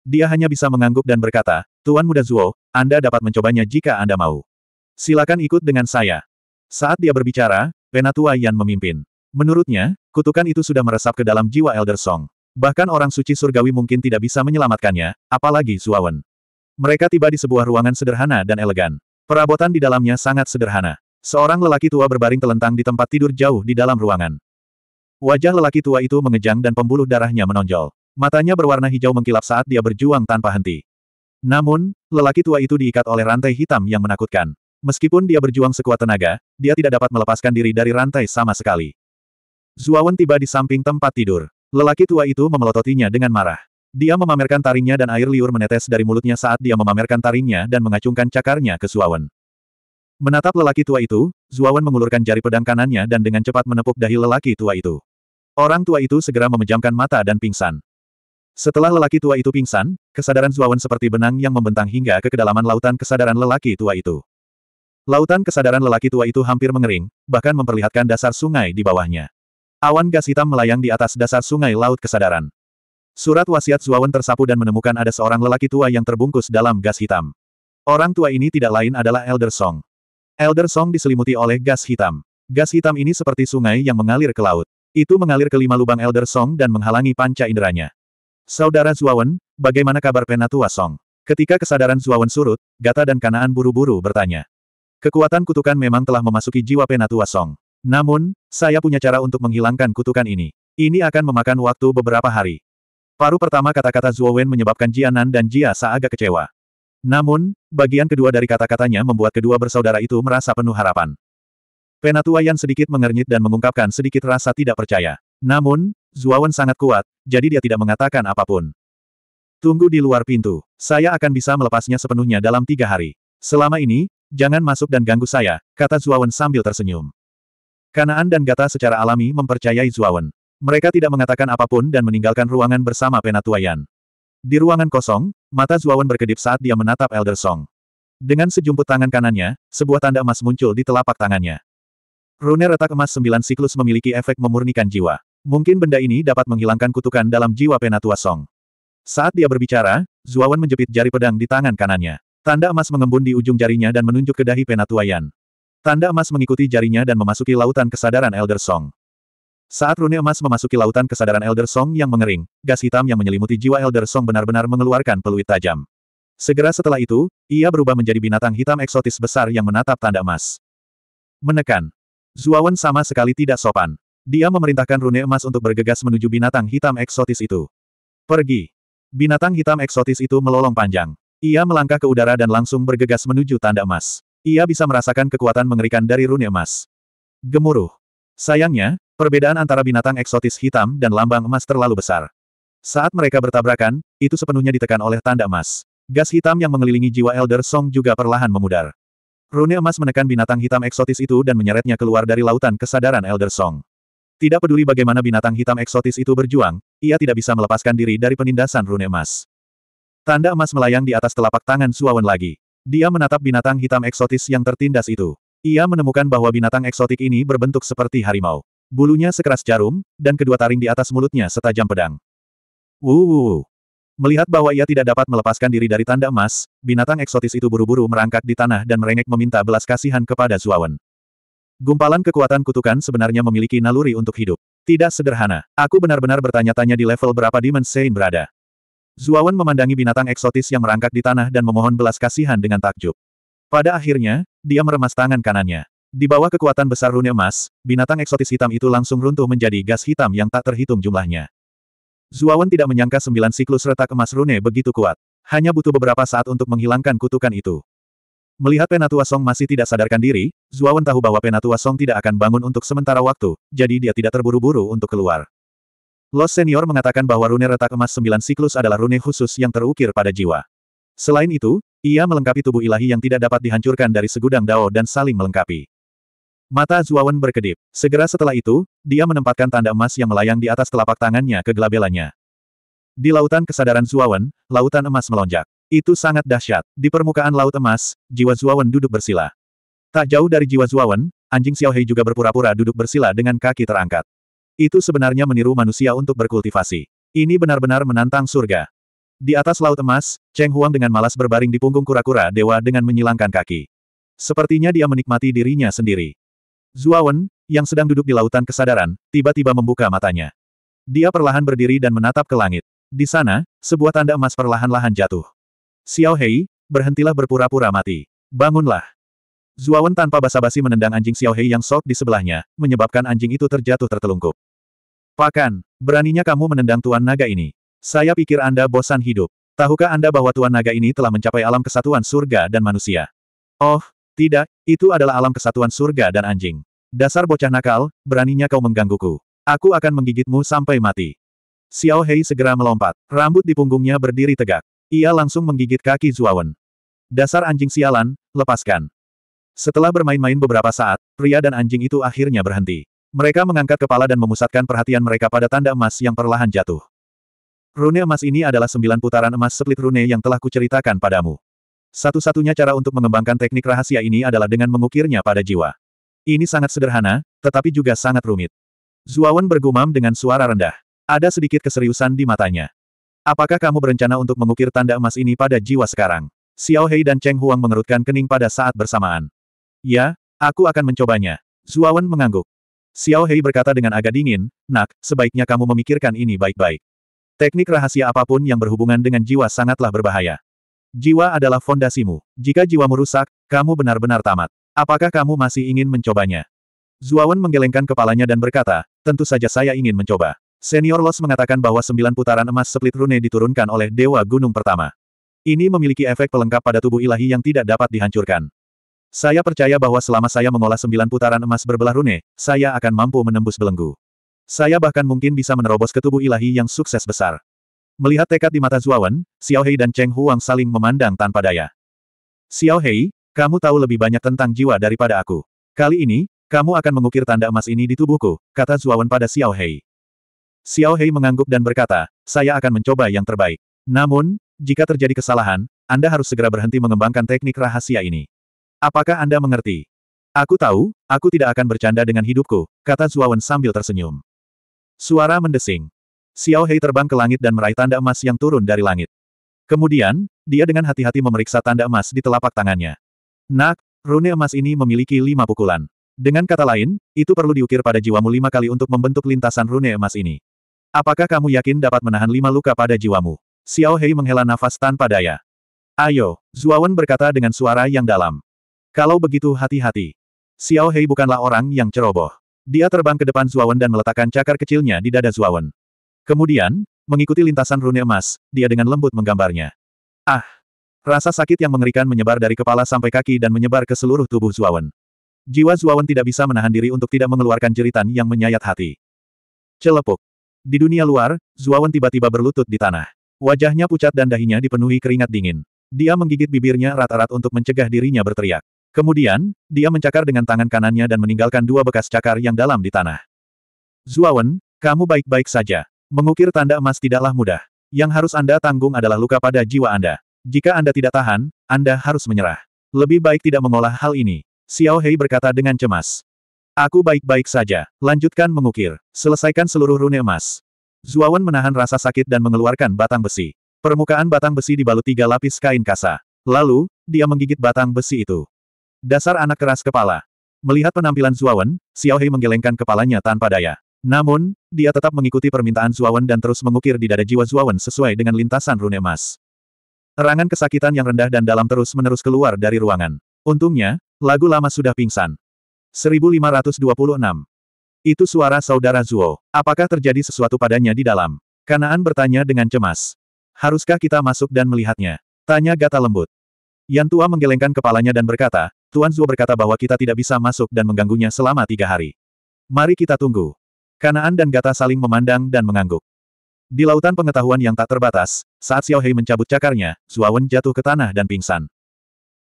Dia hanya bisa mengangguk dan berkata, Tuan Muda Zuo, Anda dapat mencobanya jika Anda mau. Silakan ikut dengan saya. Saat dia berbicara, Penatua Yan memimpin. Menurutnya, kutukan itu sudah meresap ke dalam jiwa Elder Song. Bahkan orang suci surgawi mungkin tidak bisa menyelamatkannya, apalagi Zuawan. Mereka tiba di sebuah ruangan sederhana dan elegan. Perabotan di dalamnya sangat sederhana. Seorang lelaki tua berbaring telentang di tempat tidur jauh di dalam ruangan. Wajah lelaki tua itu mengejang dan pembuluh darahnya menonjol. Matanya berwarna hijau mengkilap saat dia berjuang tanpa henti. Namun, lelaki tua itu diikat oleh rantai hitam yang menakutkan. Meskipun dia berjuang sekuat tenaga, dia tidak dapat melepaskan diri dari rantai sama sekali. Zuawan tiba di samping tempat tidur. Lelaki tua itu memelototinya dengan marah. Dia memamerkan taringnya dan air liur menetes dari mulutnya saat dia memamerkan taringnya dan mengacungkan cakarnya ke Zuawan. Menatap lelaki tua itu, Zuawan mengulurkan jari pedang kanannya dan dengan cepat menepuk dahi lelaki tua itu. Orang tua itu segera memejamkan mata dan pingsan. Setelah lelaki tua itu pingsan, kesadaran Zuawan seperti benang yang membentang hingga ke kedalaman lautan kesadaran lelaki tua itu. Lautan kesadaran lelaki tua itu hampir mengering, bahkan memperlihatkan dasar sungai di bawahnya. Awan gas hitam melayang di atas dasar sungai laut kesadaran. Surat wasiat Zuawan tersapu dan menemukan ada seorang lelaki tua yang terbungkus dalam gas hitam. Orang tua ini tidak lain adalah Elder Song. Elder Song diselimuti oleh gas hitam. Gas hitam ini seperti sungai yang mengalir ke laut. Itu mengalir ke lima lubang Elder Song dan menghalangi panca inderanya. Saudara Zuawan, bagaimana kabar Penatua Song? Ketika kesadaran Zuawan surut, Gata dan Kanaan buru-buru bertanya. Kekuatan kutukan memang telah memasuki jiwa Penatua Song. Namun, saya punya cara untuk menghilangkan kutukan ini. Ini akan memakan waktu beberapa hari. Paru pertama kata-kata Zuo Wen menyebabkan Jianan dan Jia Sa agak kecewa. Namun, bagian kedua dari kata-katanya membuat kedua bersaudara itu merasa penuh harapan. Penatua Yan sedikit mengernyit dan mengungkapkan sedikit rasa tidak percaya. Namun, Zuawan sangat kuat, jadi dia tidak mengatakan apapun. Tunggu di luar pintu. Saya akan bisa melepasnya sepenuhnya dalam tiga hari. Selama ini, jangan masuk dan ganggu saya, kata Zuawan sambil tersenyum. Kanaan dan Gata secara alami mempercayai Zuawan. Mereka tidak mengatakan apapun dan meninggalkan ruangan bersama Penatuayan. Di ruangan kosong, mata Zuawan berkedip saat dia menatap Elder Song. Dengan sejumput tangan kanannya, sebuah tanda emas muncul di telapak tangannya. Rune retak emas sembilan siklus memiliki efek memurnikan jiwa. Mungkin benda ini dapat menghilangkan kutukan dalam jiwa Penatua Song. Saat dia berbicara, Zuawan menjepit jari pedang di tangan kanannya. Tanda emas mengembun di ujung jarinya dan menunjuk ke dahi Penatua Tanda emas mengikuti jarinya dan memasuki lautan kesadaran Elder Song. Saat rune emas memasuki lautan kesadaran Elder Song yang mengering, gas hitam yang menyelimuti jiwa Elder Song benar-benar mengeluarkan peluit tajam. Segera setelah itu, ia berubah menjadi binatang hitam eksotis besar yang menatap tanda emas. Menekan. Zuawan sama sekali tidak sopan. Dia memerintahkan rune emas untuk bergegas menuju binatang hitam eksotis itu. Pergi. Binatang hitam eksotis itu melolong panjang. Ia melangkah ke udara dan langsung bergegas menuju tanda emas. Ia bisa merasakan kekuatan mengerikan dari rune emas. Gemuruh. Sayangnya, Perbedaan antara binatang eksotis hitam dan lambang emas terlalu besar. Saat mereka bertabrakan, itu sepenuhnya ditekan oleh tanda emas. Gas hitam yang mengelilingi jiwa Elder Song juga perlahan memudar. Rune emas menekan binatang hitam eksotis itu dan menyeretnya keluar dari lautan kesadaran Elder Song. Tidak peduli bagaimana binatang hitam eksotis itu berjuang, ia tidak bisa melepaskan diri dari penindasan rune emas. Tanda emas melayang di atas telapak tangan Suawan lagi. Dia menatap binatang hitam eksotis yang tertindas itu. Ia menemukan bahwa binatang eksotik ini berbentuk seperti harimau. Bulunya sekeras jarum, dan kedua taring di atas mulutnya setajam pedang. Wuuu. Melihat bahwa ia tidak dapat melepaskan diri dari tanda emas, binatang eksotis itu buru-buru merangkak di tanah dan merengek meminta belas kasihan kepada Zuawan. Gumpalan kekuatan kutukan sebenarnya memiliki naluri untuk hidup. Tidak sederhana. Aku benar-benar bertanya-tanya di level berapa Demon Saint berada. Zuawan memandangi binatang eksotis yang merangkak di tanah dan memohon belas kasihan dengan takjub. Pada akhirnya, dia meremas tangan kanannya. Di bawah kekuatan besar rune emas, binatang eksotis hitam itu langsung runtuh menjadi gas hitam yang tak terhitung jumlahnya. Zuawan tidak menyangka sembilan siklus retak emas rune begitu kuat. Hanya butuh beberapa saat untuk menghilangkan kutukan itu. Melihat Penatua Song masih tidak sadarkan diri, Zuawan tahu bahwa Penatua Song tidak akan bangun untuk sementara waktu, jadi dia tidak terburu-buru untuk keluar. Los Senior mengatakan bahwa rune retak emas sembilan siklus adalah rune khusus yang terukir pada jiwa. Selain itu, ia melengkapi tubuh ilahi yang tidak dapat dihancurkan dari segudang dao dan saling melengkapi. Mata Zuawan berkedip. Segera setelah itu, dia menempatkan tanda emas yang melayang di atas telapak tangannya ke gelabelannya. Di lautan kesadaran Zuawan, lautan emas melonjak. Itu sangat dahsyat. Di permukaan laut emas, jiwa Zuawan duduk bersila. Tak jauh dari jiwa Zuawan, anjing Xiaohei juga berpura-pura duduk bersila dengan kaki terangkat. Itu sebenarnya meniru manusia untuk berkultivasi. Ini benar-benar menantang surga. Di atas laut emas, Cheng Huang dengan malas berbaring di punggung kura-kura dewa dengan menyilangkan kaki. Sepertinya dia menikmati dirinya sendiri. Zuawan, yang sedang duduk di lautan kesadaran, tiba-tiba membuka matanya. Dia perlahan berdiri dan menatap ke langit. Di sana, sebuah tanda emas perlahan-lahan jatuh. Xiao Hei, berhentilah berpura-pura mati. Bangunlah. Zuawan tanpa basa-basi menendang anjing Xiao Hei yang sok di sebelahnya, menyebabkan anjing itu terjatuh tertelungkup. Pakan, beraninya kamu menendang Tuan Naga ini. Saya pikir Anda bosan hidup. Tahukah Anda bahwa Tuan Naga ini telah mencapai alam kesatuan surga dan manusia? Oh, tidak, itu adalah alam kesatuan surga dan anjing. Dasar bocah nakal, beraninya kau menggangguku. Aku akan menggigitmu sampai mati. Xiao Hei segera melompat. Rambut di punggungnya berdiri tegak. Ia langsung menggigit kaki Zuawan. Dasar anjing sialan, lepaskan. Setelah bermain-main beberapa saat, pria dan anjing itu akhirnya berhenti. Mereka mengangkat kepala dan memusatkan perhatian mereka pada tanda emas yang perlahan jatuh. Rune emas ini adalah sembilan putaran emas split rune yang telah kuceritakan padamu. Satu-satunya cara untuk mengembangkan teknik rahasia ini adalah dengan mengukirnya pada jiwa. Ini sangat sederhana, tetapi juga sangat rumit. Zuawan bergumam dengan suara rendah. Ada sedikit keseriusan di matanya. Apakah kamu berencana untuk mengukir tanda emas ini pada jiwa sekarang? Xiao Hei dan Cheng Huang mengerutkan kening pada saat bersamaan. Ya, aku akan mencobanya. Zuawan mengangguk. Xiao Hei berkata dengan agak dingin, Nak, sebaiknya kamu memikirkan ini baik-baik. Teknik rahasia apapun yang berhubungan dengan jiwa sangatlah berbahaya. Jiwa adalah fondasimu. Jika jiwamu rusak, kamu benar-benar tamat. Apakah kamu masih ingin mencobanya? Zuawan menggelengkan kepalanya dan berkata, tentu saja saya ingin mencoba. Senior Los mengatakan bahwa sembilan putaran emas split rune diturunkan oleh Dewa Gunung pertama. Ini memiliki efek pelengkap pada tubuh ilahi yang tidak dapat dihancurkan. Saya percaya bahwa selama saya mengolah sembilan putaran emas berbelah rune, saya akan mampu menembus belenggu. Saya bahkan mungkin bisa menerobos ke tubuh ilahi yang sukses besar. Melihat tekad di mata Zuawan, Xiao Hei dan Cheng Huang saling memandang tanpa daya. Xiao Hei, kamu tahu lebih banyak tentang jiwa daripada aku. Kali ini, kamu akan mengukir tanda emas ini di tubuhku, kata Zuawan pada Xiao Hei. Xiao Hei mengangguk dan berkata, saya akan mencoba yang terbaik. Namun, jika terjadi kesalahan, Anda harus segera berhenti mengembangkan teknik rahasia ini. Apakah Anda mengerti? Aku tahu, aku tidak akan bercanda dengan hidupku, kata Zuawan sambil tersenyum. Suara mendesing. Xiao Hei terbang ke langit dan meraih tanda emas yang turun dari langit. Kemudian, dia dengan hati-hati memeriksa tanda emas di telapak tangannya. Nak, rune emas ini memiliki lima pukulan. Dengan kata lain, itu perlu diukir pada jiwamu lima kali untuk membentuk lintasan rune emas ini. Apakah kamu yakin dapat menahan lima luka pada jiwamu? Xiao Hei menghela nafas tanpa daya. Ayo, Zuawan berkata dengan suara yang dalam. Kalau begitu hati-hati. Xiao Hei bukanlah orang yang ceroboh. Dia terbang ke depan Zuawan dan meletakkan cakar kecilnya di dada Zuawan. Kemudian, mengikuti lintasan rune emas, dia dengan lembut menggambarnya. Ah! Rasa sakit yang mengerikan menyebar dari kepala sampai kaki dan menyebar ke seluruh tubuh Zuawan. Jiwa Zuawan tidak bisa menahan diri untuk tidak mengeluarkan jeritan yang menyayat hati. Celepuk. Di dunia luar, Zuawan tiba-tiba berlutut di tanah. Wajahnya pucat dan dahinya dipenuhi keringat dingin. Dia menggigit bibirnya rata rat untuk mencegah dirinya berteriak. Kemudian, dia mencakar dengan tangan kanannya dan meninggalkan dua bekas cakar yang dalam di tanah. Zuawan, kamu baik-baik saja. Mengukir tanda emas tidaklah mudah. Yang harus Anda tanggung adalah luka pada jiwa Anda. Jika Anda tidak tahan, Anda harus menyerah. Lebih baik tidak mengolah hal ini. Xiao Hei berkata dengan cemas. Aku baik-baik saja. Lanjutkan mengukir. Selesaikan seluruh rune emas. Zuawan menahan rasa sakit dan mengeluarkan batang besi. Permukaan batang besi dibalut tiga lapis kain kasa. Lalu, dia menggigit batang besi itu. Dasar anak keras kepala. Melihat penampilan Zuawan, Xiao Hei menggelengkan kepalanya tanpa daya. Namun, dia tetap mengikuti permintaan Zuawan dan terus mengukir di dada jiwa Zuawan sesuai dengan lintasan rune emas. Erangan kesakitan yang rendah dan dalam terus-menerus keluar dari ruangan. Untungnya, lagu lama sudah pingsan. 1526. Itu suara saudara Zuo. Apakah terjadi sesuatu padanya di dalam? Kanaan bertanya dengan cemas. Haruskah kita masuk dan melihatnya? Tanya Gata lembut. Yan Tua menggelengkan kepalanya dan berkata, Tuan Zuo berkata bahwa kita tidak bisa masuk dan mengganggunya selama tiga hari. Mari kita tunggu. Kanaan dan Gata saling memandang dan mengangguk. Di lautan pengetahuan yang tak terbatas, saat Xiao Hei mencabut cakarnya, Zua jatuh ke tanah dan pingsan.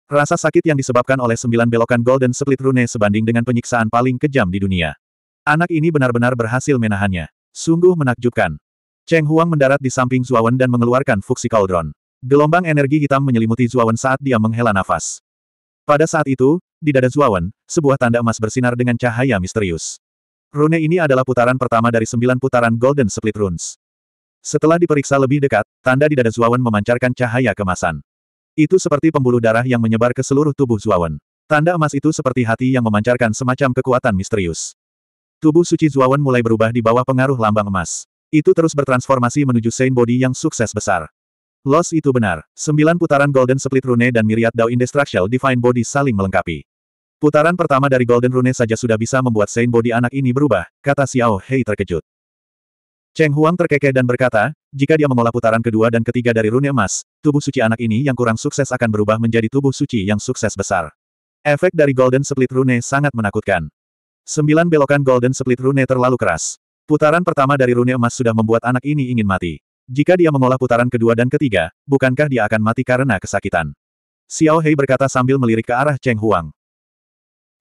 Rasa sakit yang disebabkan oleh sembilan belokan Golden Split Rune sebanding dengan penyiksaan paling kejam di dunia. Anak ini benar-benar berhasil menahannya. Sungguh menakjubkan. Cheng Huang mendarat di samping Zua dan mengeluarkan Fuxi Cauldron. Gelombang energi hitam menyelimuti Zua saat dia menghela nafas. Pada saat itu, di dada Zua sebuah tanda emas bersinar dengan cahaya misterius. Rune ini adalah putaran pertama dari sembilan putaran Golden Split Runes. Setelah diperiksa lebih dekat, tanda di dada Zuawan memancarkan cahaya kemasan. Itu seperti pembuluh darah yang menyebar ke seluruh tubuh Zuawan. Tanda emas itu seperti hati yang memancarkan semacam kekuatan misterius. Tubuh suci Zuawan mulai berubah di bawah pengaruh lambang emas. Itu terus bertransformasi menuju Saint Body yang sukses besar. Los itu benar. Sembilan putaran Golden Split Rune dan Myriad Dao Industrial Divine Body saling melengkapi. Putaran pertama dari Golden Rune saja sudah bisa membuat Saint Body anak ini berubah, kata Xiao Hei terkejut. Cheng Huang terkekeh dan berkata, jika dia mengolah putaran kedua dan ketiga dari rune emas, tubuh suci anak ini yang kurang sukses akan berubah menjadi tubuh suci yang sukses besar. Efek dari Golden Split Rune sangat menakutkan. Sembilan belokan Golden Split Rune terlalu keras. Putaran pertama dari rune emas sudah membuat anak ini ingin mati. Jika dia mengolah putaran kedua dan ketiga, bukankah dia akan mati karena kesakitan? Xiao Hei berkata sambil melirik ke arah Cheng Huang.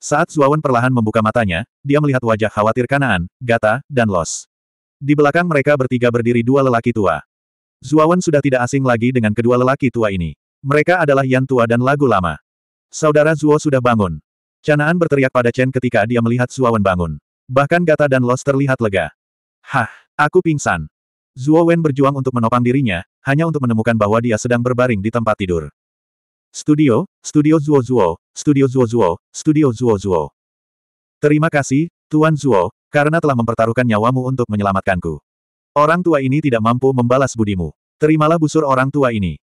Saat Zuawan perlahan membuka matanya, dia melihat wajah khawatir Kanaan, Gata, dan Los. Di belakang mereka bertiga berdiri dua lelaki tua. Zuawan sudah tidak asing lagi dengan kedua lelaki tua ini. Mereka adalah Yan Tua dan Lagu Lama. Saudara Zuo sudah bangun. Canaan berteriak pada Chen ketika dia melihat Zuawan bangun. Bahkan Gata dan Los terlihat lega. Hah, aku pingsan. Zuo Wen berjuang untuk menopang dirinya, hanya untuk menemukan bahwa dia sedang berbaring di tempat tidur. Studio, Studio Zuo Zuo, Studio Zuo Zuo, Studio Zuo Zuo. Terima kasih, Tuan Zuo, karena telah mempertaruhkan nyawamu untuk menyelamatkanku. Orang tua ini tidak mampu membalas budimu. Terimalah busur orang tua ini.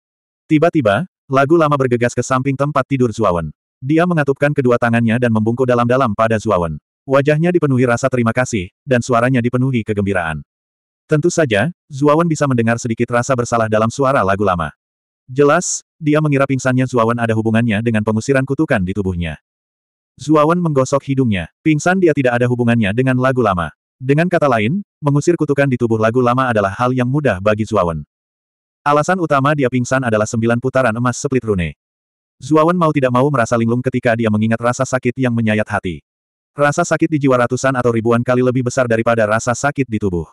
Tiba-tiba, lagu lama bergegas ke samping tempat tidur Zuawan. Dia mengatupkan kedua tangannya dan membungkuk dalam-dalam pada Zuawan. Wajahnya dipenuhi rasa terima kasih, dan suaranya dipenuhi kegembiraan. Tentu saja, Zuawan bisa mendengar sedikit rasa bersalah dalam suara lagu lama. Jelas, dia mengira pingsannya Zuawan ada hubungannya dengan pengusiran kutukan di tubuhnya. Zuawan menggosok hidungnya. Pingsan dia tidak ada hubungannya dengan lagu lama. Dengan kata lain, mengusir kutukan di tubuh lagu lama adalah hal yang mudah bagi Zuawan. Alasan utama dia pingsan adalah sembilan putaran emas split rune. Zuawan mau tidak mau merasa linglung ketika dia mengingat rasa sakit yang menyayat hati. Rasa sakit di jiwa ratusan atau ribuan kali lebih besar daripada rasa sakit di tubuh.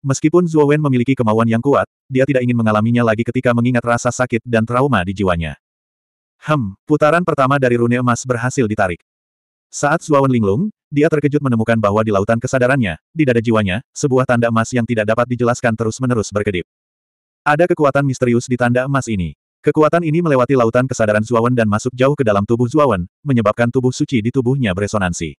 Meskipun Zuo Wen memiliki kemauan yang kuat, dia tidak ingin mengalaminya lagi ketika mengingat rasa sakit dan trauma di jiwanya. Hem, putaran pertama dari rune emas berhasil ditarik. Saat Zuo Wen linglung, dia terkejut menemukan bahwa di lautan kesadarannya, di dada jiwanya, sebuah tanda emas yang tidak dapat dijelaskan terus-menerus berkedip. Ada kekuatan misterius di tanda emas ini. Kekuatan ini melewati lautan kesadaran Zuawan dan masuk jauh ke dalam tubuh Zuawan, menyebabkan tubuh suci di tubuhnya beresonansi.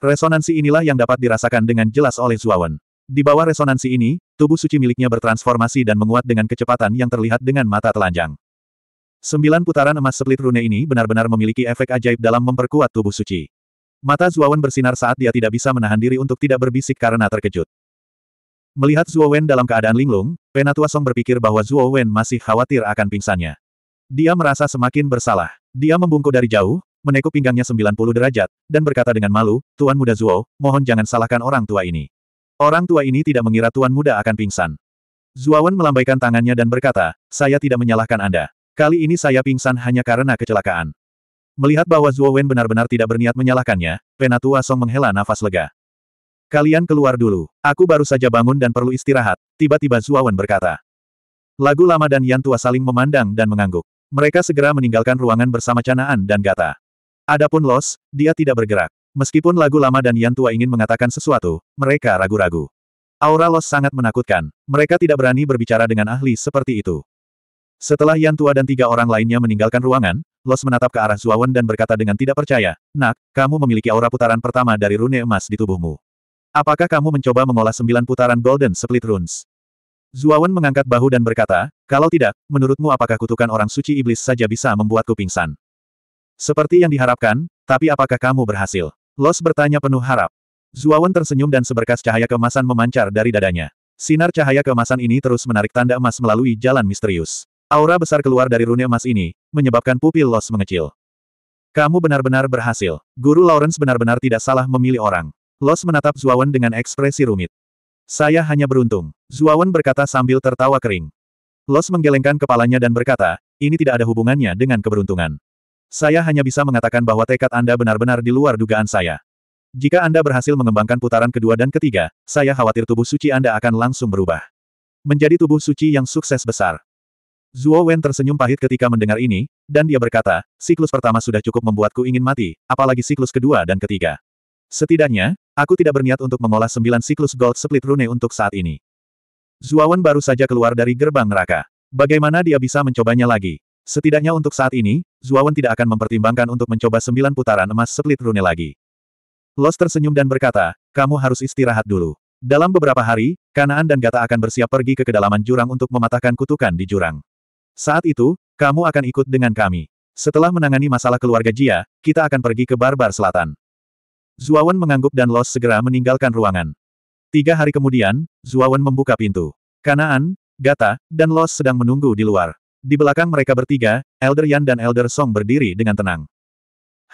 Resonansi inilah yang dapat dirasakan dengan jelas oleh Zuawan. Di bawah resonansi ini, tubuh suci miliknya bertransformasi dan menguat dengan kecepatan yang terlihat dengan mata telanjang. Sembilan putaran emas split rune ini benar-benar memiliki efek ajaib dalam memperkuat tubuh suci. Mata Zuawan bersinar saat dia tidak bisa menahan diri untuk tidak berbisik karena terkejut. Melihat Zuowen dalam keadaan linglung, Penatua Song berpikir bahwa Zuowen masih khawatir akan pingsannya. Dia merasa semakin bersalah. Dia membungkuk dari jauh, menekuk pinggangnya 90 derajat, dan berkata dengan malu, Tuan Muda Zuo, mohon jangan salahkan orang tua ini. Orang tua ini tidak mengira tuan muda akan pingsan. Zuawan melambaikan tangannya dan berkata, saya tidak menyalahkan Anda. Kali ini saya pingsan hanya karena kecelakaan. Melihat bahwa Zuowen benar-benar tidak berniat menyalahkannya, Penatua Song menghela nafas lega. Kalian keluar dulu, aku baru saja bangun dan perlu istirahat, tiba-tiba Zuowen berkata. Lagu lama dan Yan Tua saling memandang dan mengangguk. Mereka segera meninggalkan ruangan bersama Canaan dan Gata. Adapun Los, dia tidak bergerak. Meskipun lagu lama dan Yan Tua ingin mengatakan sesuatu, mereka ragu-ragu. Aura Los sangat menakutkan. Mereka tidak berani berbicara dengan ahli seperti itu. Setelah Yan Tua dan tiga orang lainnya meninggalkan ruangan, Los menatap ke arah Zuawan dan berkata dengan tidak percaya, Nak, kamu memiliki aura putaran pertama dari rune emas di tubuhmu. Apakah kamu mencoba mengolah sembilan putaran Golden Split Runes? Zuawan mengangkat bahu dan berkata, kalau tidak, menurutmu apakah kutukan orang suci iblis saja bisa membuatku pingsan? Seperti yang diharapkan, tapi apakah kamu berhasil? Los bertanya penuh harap. Zuawan tersenyum dan seberkas cahaya kemasan memancar dari dadanya. Sinar cahaya kemasan ini terus menarik tanda emas melalui jalan misterius. Aura besar keluar dari rune emas ini, menyebabkan pupil Los mengecil. Kamu benar-benar berhasil. Guru Lawrence benar-benar tidak salah memilih orang. Los menatap Zuawan dengan ekspresi rumit. Saya hanya beruntung. Zuawan berkata sambil tertawa kering. Los menggelengkan kepalanya dan berkata, ini tidak ada hubungannya dengan keberuntungan. Saya hanya bisa mengatakan bahwa tekad Anda benar-benar di luar dugaan saya. Jika Anda berhasil mengembangkan putaran kedua dan ketiga, saya khawatir tubuh suci Anda akan langsung berubah. Menjadi tubuh suci yang sukses besar. Zuo Wen tersenyum pahit ketika mendengar ini, dan dia berkata, siklus pertama sudah cukup membuatku ingin mati, apalagi siklus kedua dan ketiga. Setidaknya, aku tidak berniat untuk mengolah sembilan siklus gold split rune untuk saat ini. Zuo Wen baru saja keluar dari gerbang neraka. Bagaimana dia bisa mencobanya lagi? Setidaknya untuk saat ini, Zuawan tidak akan mempertimbangkan untuk mencoba sembilan putaran emas split rune lagi. Los tersenyum dan berkata, kamu harus istirahat dulu. Dalam beberapa hari, Kanaan dan Gata akan bersiap pergi ke kedalaman jurang untuk mematahkan kutukan di jurang. Saat itu, kamu akan ikut dengan kami. Setelah menangani masalah keluarga Jia, kita akan pergi ke Barbar Selatan. Zuawan mengangguk dan Los segera meninggalkan ruangan. Tiga hari kemudian, Zuawan membuka pintu. Kanaan, Gata, dan Los sedang menunggu di luar. Di belakang mereka bertiga, Elder Yan dan Elder Song berdiri dengan tenang.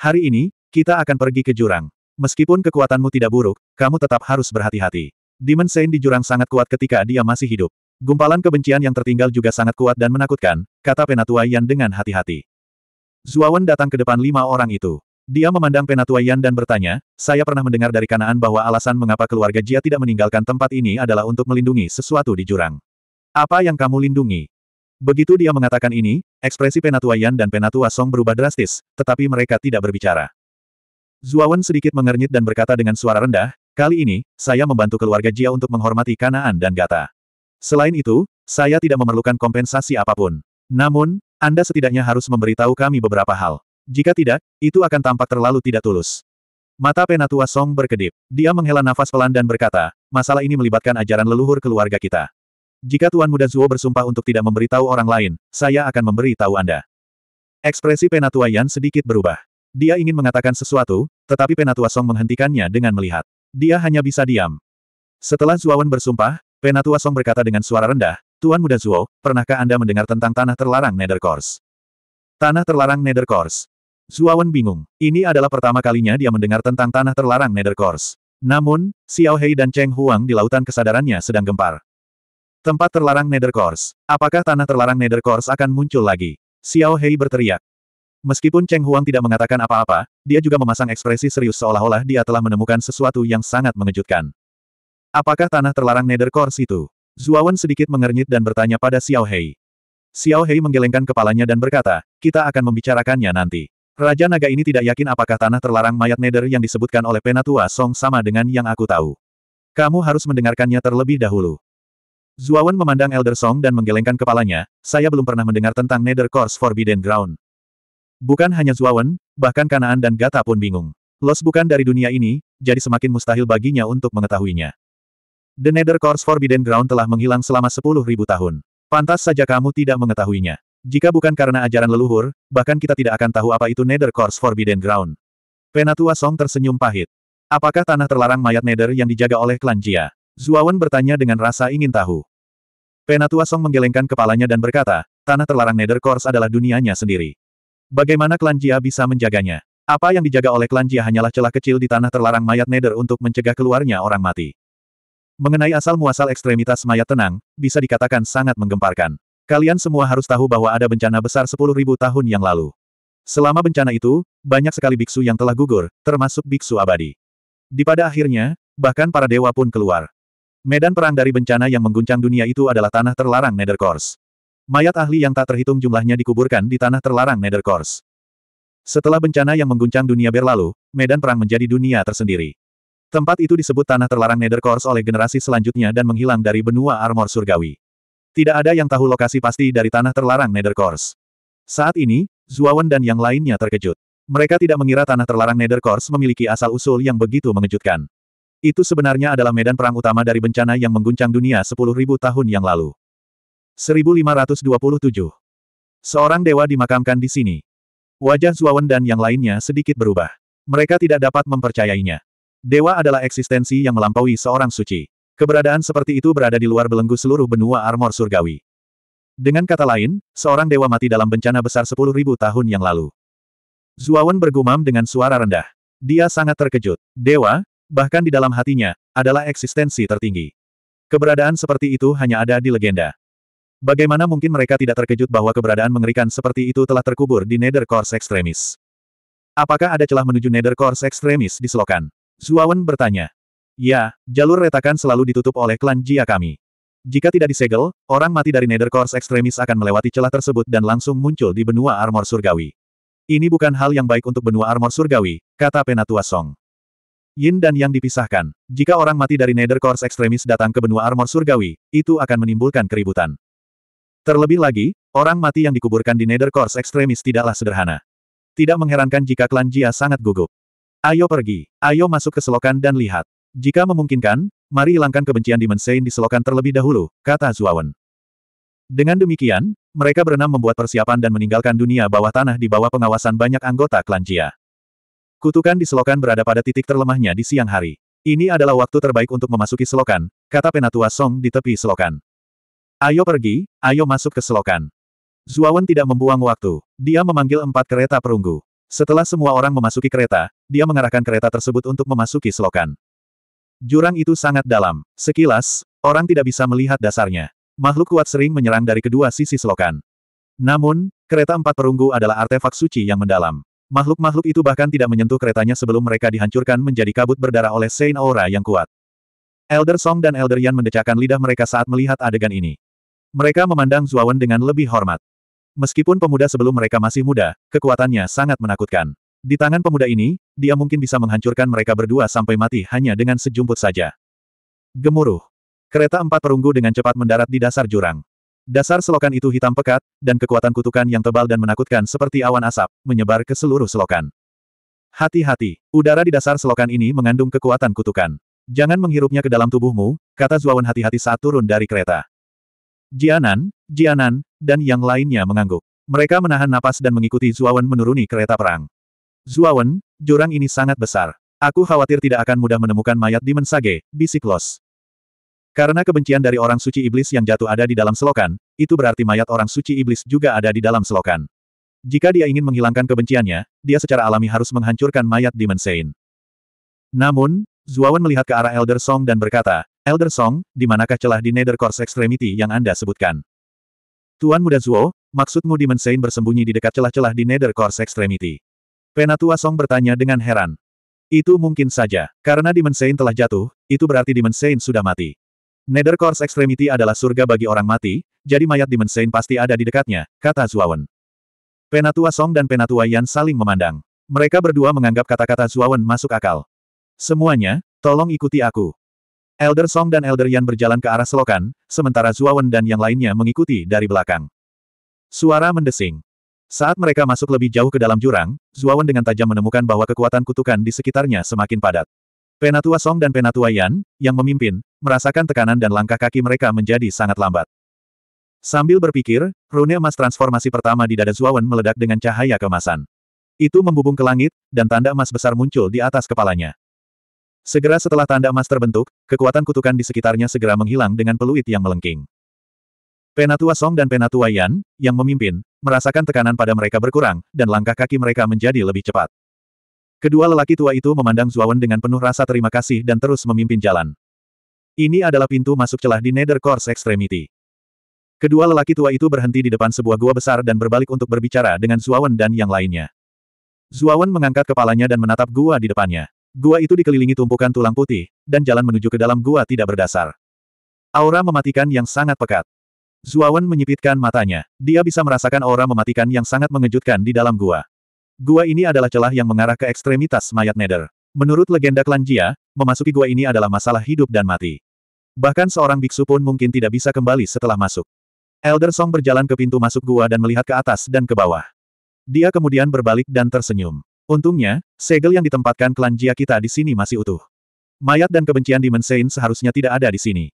Hari ini, kita akan pergi ke jurang. Meskipun kekuatanmu tidak buruk, kamu tetap harus berhati-hati. Demon Saint di jurang sangat kuat ketika dia masih hidup. Gumpalan kebencian yang tertinggal juga sangat kuat dan menakutkan, kata Penatua Yan dengan hati-hati. Zuawan datang ke depan lima orang itu. Dia memandang Penatua Yan dan bertanya, saya pernah mendengar dari kanaan bahwa alasan mengapa keluarga Jia tidak meninggalkan tempat ini adalah untuk melindungi sesuatu di jurang. Apa yang kamu lindungi? Begitu dia mengatakan ini, ekspresi Penatua Yan dan Penatua Song berubah drastis, tetapi mereka tidak berbicara. Zuawan sedikit mengernyit dan berkata dengan suara rendah, kali ini, saya membantu keluarga Jia untuk menghormati Kanaan dan Gata. Selain itu, saya tidak memerlukan kompensasi apapun. Namun, Anda setidaknya harus memberitahu kami beberapa hal. Jika tidak, itu akan tampak terlalu tidak tulus. Mata Penatua Song berkedip. Dia menghela nafas pelan dan berkata, masalah ini melibatkan ajaran leluhur keluarga kita. Jika Tuan Muda Zuo bersumpah untuk tidak memberitahu orang lain, saya akan memberitahu Anda. Ekspresi Penatua Yan sedikit berubah. Dia ingin mengatakan sesuatu, tetapi Penatua Song menghentikannya dengan melihat. Dia hanya bisa diam. Setelah Zuawan bersumpah, Penatua Song berkata dengan suara rendah, Tuan Muda Zuo, pernahkah Anda mendengar tentang tanah terlarang Nether Course? Tanah terlarang Nether Course. Zuawan bingung. Ini adalah pertama kalinya dia mendengar tentang tanah terlarang Nether Course. Namun, Xiao Hei dan Cheng Huang di lautan kesadarannya sedang gempar. Tempat terlarang Nether Course. Apakah tanah terlarang Nether Course akan muncul lagi? Xiao Hei berteriak. Meskipun Cheng Huang tidak mengatakan apa-apa, dia juga memasang ekspresi serius seolah-olah dia telah menemukan sesuatu yang sangat mengejutkan. Apakah tanah terlarang Nether Course itu? Zuawan sedikit mengernyit dan bertanya pada Xiao Hei. Xiao Hei menggelengkan kepalanya dan berkata, kita akan membicarakannya nanti. Raja naga ini tidak yakin apakah tanah terlarang mayat Nether yang disebutkan oleh Penatua Song sama dengan yang aku tahu. Kamu harus mendengarkannya terlebih dahulu. Zuawan memandang Elder Song dan menggelengkan kepalanya, saya belum pernah mendengar tentang Nether Course Forbidden Ground. Bukan hanya Zuawan, bahkan Kanaan dan Gata pun bingung. Los bukan dari dunia ini, jadi semakin mustahil baginya untuk mengetahuinya. The Nether Course Forbidden Ground telah menghilang selama 10.000 tahun. Pantas saja kamu tidak mengetahuinya. Jika bukan karena ajaran leluhur, bahkan kita tidak akan tahu apa itu Nether Course Forbidden Ground. Penatua Song tersenyum pahit. Apakah tanah terlarang mayat Nether yang dijaga oleh klan Jia? Zuawan bertanya dengan rasa ingin tahu. Penatua Song menggelengkan kepalanya dan berkata, tanah terlarang Nether Course adalah dunianya sendiri. Bagaimana klan Jia bisa menjaganya? Apa yang dijaga oleh klan Jia hanyalah celah kecil di tanah terlarang mayat Nether untuk mencegah keluarnya orang mati. Mengenai asal-muasal ekstremitas mayat tenang, bisa dikatakan sangat menggemparkan. Kalian semua harus tahu bahwa ada bencana besar 10.000 tahun yang lalu. Selama bencana itu, banyak sekali biksu yang telah gugur, termasuk biksu abadi. Di pada akhirnya, bahkan para dewa pun keluar. Medan perang dari bencana yang mengguncang dunia itu adalah tanah terlarang Nethercourse. Mayat ahli yang tak terhitung jumlahnya dikuburkan di tanah terlarang Nethercourse. Setelah bencana yang mengguncang dunia berlalu, medan perang menjadi dunia tersendiri. Tempat itu disebut tanah terlarang Nethercourse oleh generasi selanjutnya dan menghilang dari benua armor surgawi. Tidak ada yang tahu lokasi pasti dari tanah terlarang Nethercourse. Saat ini, Zuawan dan yang lainnya terkejut. Mereka tidak mengira tanah terlarang Nethercourse memiliki asal-usul yang begitu mengejutkan. Itu sebenarnya adalah medan perang utama dari bencana yang mengguncang dunia 10.000 tahun yang lalu. 1527. Seorang dewa dimakamkan di sini. Wajah Zuawan dan yang lainnya sedikit berubah. Mereka tidak dapat mempercayainya. Dewa adalah eksistensi yang melampaui seorang suci. Keberadaan seperti itu berada di luar belenggu seluruh benua armor surgawi. Dengan kata lain, seorang dewa mati dalam bencana besar 10.000 tahun yang lalu. Zuawan bergumam dengan suara rendah. Dia sangat terkejut. Dewa, bahkan di dalam hatinya, adalah eksistensi tertinggi. Keberadaan seperti itu hanya ada di legenda. Bagaimana mungkin mereka tidak terkejut bahwa keberadaan mengerikan seperti itu telah terkubur di Nether Course Extremis? Apakah ada celah menuju Nether Course Extremis di selokan? Zuawan bertanya. Ya, jalur retakan selalu ditutup oleh klan Jia kami. Jika tidak disegel, orang mati dari Nether Course Extremis akan melewati celah tersebut dan langsung muncul di benua armor surgawi. Ini bukan hal yang baik untuk benua armor surgawi, kata Penatua Song. Yin dan Yang dipisahkan. Jika orang mati dari Nether Course ekstremis datang ke benua armor surgawi, itu akan menimbulkan keributan. Terlebih lagi, orang mati yang dikuburkan di Nether Course ekstremis tidaklah sederhana. Tidak mengherankan jika klan Jia sangat gugup. Ayo pergi, ayo masuk ke selokan dan lihat. Jika memungkinkan, mari hilangkan kebencian di Mensein di selokan terlebih dahulu, kata Zuawan. Dengan demikian, mereka berenam membuat persiapan dan meninggalkan dunia bawah tanah di bawah pengawasan banyak anggota klan Jia. Kutukan di selokan berada pada titik terlemahnya di siang hari. Ini adalah waktu terbaik untuk memasuki selokan, kata penatua Song di tepi selokan. Ayo pergi, ayo masuk ke selokan. Zuawan tidak membuang waktu. Dia memanggil empat kereta perunggu. Setelah semua orang memasuki kereta, dia mengarahkan kereta tersebut untuk memasuki selokan. Jurang itu sangat dalam. Sekilas, orang tidak bisa melihat dasarnya. Makhluk kuat sering menyerang dari kedua sisi selokan. Namun, kereta empat perunggu adalah artefak suci yang mendalam. Makhluk-makhluk itu bahkan tidak menyentuh keretanya sebelum mereka dihancurkan menjadi kabut berdarah oleh Saint Aura yang kuat. Elder Song dan Elder Yan mendecakkan lidah mereka saat melihat adegan ini. Mereka memandang Zuawan dengan lebih hormat. Meskipun pemuda sebelum mereka masih muda, kekuatannya sangat menakutkan. Di tangan pemuda ini, dia mungkin bisa menghancurkan mereka berdua sampai mati hanya dengan sejumput saja. Gemuruh. Kereta empat perunggu dengan cepat mendarat di dasar jurang. Dasar selokan itu hitam pekat, dan kekuatan kutukan yang tebal dan menakutkan seperti awan asap, menyebar ke seluruh selokan. Hati-hati, udara di dasar selokan ini mengandung kekuatan kutukan. Jangan menghirupnya ke dalam tubuhmu, kata Zuawan hati-hati saat turun dari kereta. Jianan, Jianan, dan yang lainnya mengangguk. Mereka menahan napas dan mengikuti Zuawan menuruni kereta perang. Zuawan, jurang ini sangat besar. Aku khawatir tidak akan mudah menemukan mayat di Mensage, bisik Los. Karena kebencian dari orang suci iblis yang jatuh ada di dalam selokan, itu berarti mayat orang suci iblis juga ada di dalam selokan. Jika dia ingin menghilangkan kebenciannya, dia secara alami harus menghancurkan mayat Demon Namun, Zuawan melihat ke arah Elder Song dan berkata, Elder Song, di manakah celah di Nether Course Extremity yang Anda sebutkan? Tuan Muda Zuo, maksudmu Demon bersembunyi di dekat celah-celah di Nether Course Extremity? Penatua Song bertanya dengan heran. Itu mungkin saja. Karena Demon telah jatuh, itu berarti Demon sudah mati. Nether Course Extremity adalah surga bagi orang mati, jadi mayat di Mensein pasti ada di dekatnya, kata Zuawan. Penatua Song dan Penatua Yan saling memandang. Mereka berdua menganggap kata-kata Zuawan masuk akal. Semuanya, tolong ikuti aku. Elder Song dan Elder Yan berjalan ke arah selokan, sementara Zuawan dan yang lainnya mengikuti dari belakang. Suara mendesing. Saat mereka masuk lebih jauh ke dalam jurang, Zuawan dengan tajam menemukan bahwa kekuatan kutukan di sekitarnya semakin padat. Penatua Song dan Penatua Yan, yang memimpin, merasakan tekanan dan langkah kaki mereka menjadi sangat lambat. Sambil berpikir, rune emas transformasi pertama di dada Zuawan meledak dengan cahaya kemasan. Itu membubung ke langit, dan tanda emas besar muncul di atas kepalanya. Segera setelah tanda emas terbentuk, kekuatan kutukan di sekitarnya segera menghilang dengan peluit yang melengking. Penatua Song dan Penatua Yan, yang memimpin, merasakan tekanan pada mereka berkurang, dan langkah kaki mereka menjadi lebih cepat. Kedua lelaki tua itu memandang Zuawan dengan penuh rasa terima kasih dan terus memimpin jalan. Ini adalah pintu masuk celah di Nether Course Extremity. Kedua lelaki tua itu berhenti di depan sebuah gua besar dan berbalik untuk berbicara dengan Zuawan dan yang lainnya. Zuawan mengangkat kepalanya dan menatap gua di depannya. Gua itu dikelilingi tumpukan tulang putih, dan jalan menuju ke dalam gua tidak berdasar. Aura mematikan yang sangat pekat. Zuawan menyipitkan matanya. Dia bisa merasakan aura mematikan yang sangat mengejutkan di dalam gua. Gua ini adalah celah yang mengarah ke ekstremitas mayat Nether. Menurut legenda klan Jia, memasuki gua ini adalah masalah hidup dan mati. Bahkan seorang biksu pun mungkin tidak bisa kembali setelah masuk. Elder Song berjalan ke pintu masuk gua dan melihat ke atas dan ke bawah. Dia kemudian berbalik dan tersenyum. Untungnya, segel yang ditempatkan klan Jia kita di sini masih utuh. Mayat dan kebencian Demon Saint seharusnya tidak ada di sini.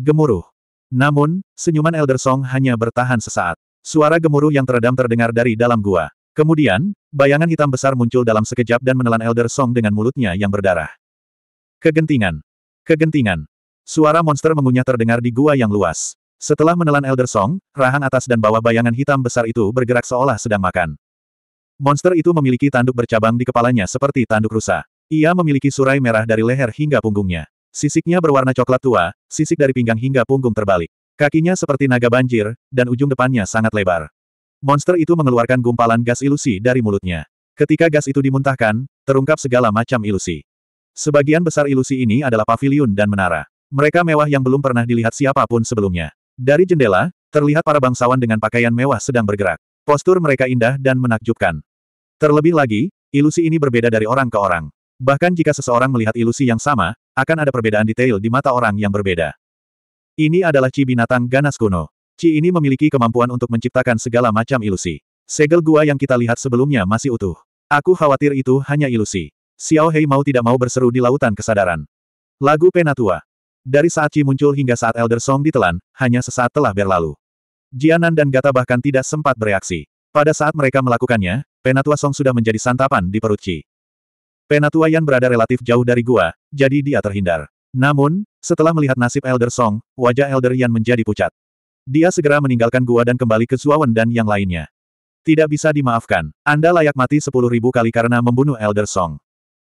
Gemuruh. Namun, senyuman Elder Song hanya bertahan sesaat. Suara gemuruh yang teredam terdengar dari dalam gua. Kemudian, Bayangan hitam besar muncul dalam sekejap dan menelan Elder Song dengan mulutnya yang berdarah. Kegentingan. Kegentingan. Suara monster mengunyah terdengar di gua yang luas. Setelah menelan Elder Song, rahang atas dan bawah bayangan hitam besar itu bergerak seolah sedang makan. Monster itu memiliki tanduk bercabang di kepalanya seperti tanduk rusa. Ia memiliki surai merah dari leher hingga punggungnya. Sisiknya berwarna coklat tua, sisik dari pinggang hingga punggung terbalik. Kakinya seperti naga banjir, dan ujung depannya sangat lebar. Monster itu mengeluarkan gumpalan gas ilusi dari mulutnya. Ketika gas itu dimuntahkan, terungkap segala macam ilusi. Sebagian besar ilusi ini adalah pavilion dan menara. Mereka mewah yang belum pernah dilihat siapapun sebelumnya. Dari jendela, terlihat para bangsawan dengan pakaian mewah sedang bergerak. Postur mereka indah dan menakjubkan. Terlebih lagi, ilusi ini berbeda dari orang ke orang. Bahkan jika seseorang melihat ilusi yang sama, akan ada perbedaan detail di mata orang yang berbeda. Ini adalah cibinatang Ganas Kuno. Qi ini memiliki kemampuan untuk menciptakan segala macam ilusi. Segel gua yang kita lihat sebelumnya masih utuh. Aku khawatir itu hanya ilusi. Xiao Hei mau tidak mau berseru di lautan kesadaran. Lagu Penatua. Dari saat Qi muncul hingga saat Elder Song ditelan, hanya sesaat telah berlalu. Jianan dan Gata bahkan tidak sempat bereaksi. Pada saat mereka melakukannya, Penatua Song sudah menjadi santapan di perut Qi. Penatua Yan berada relatif jauh dari gua, jadi dia terhindar. Namun, setelah melihat nasib Elder Song, wajah Elder Yan menjadi pucat. Dia segera meninggalkan gua dan kembali ke Zuawan dan yang lainnya. Tidak bisa dimaafkan. Anda layak mati sepuluh ribu kali karena membunuh Elder Song.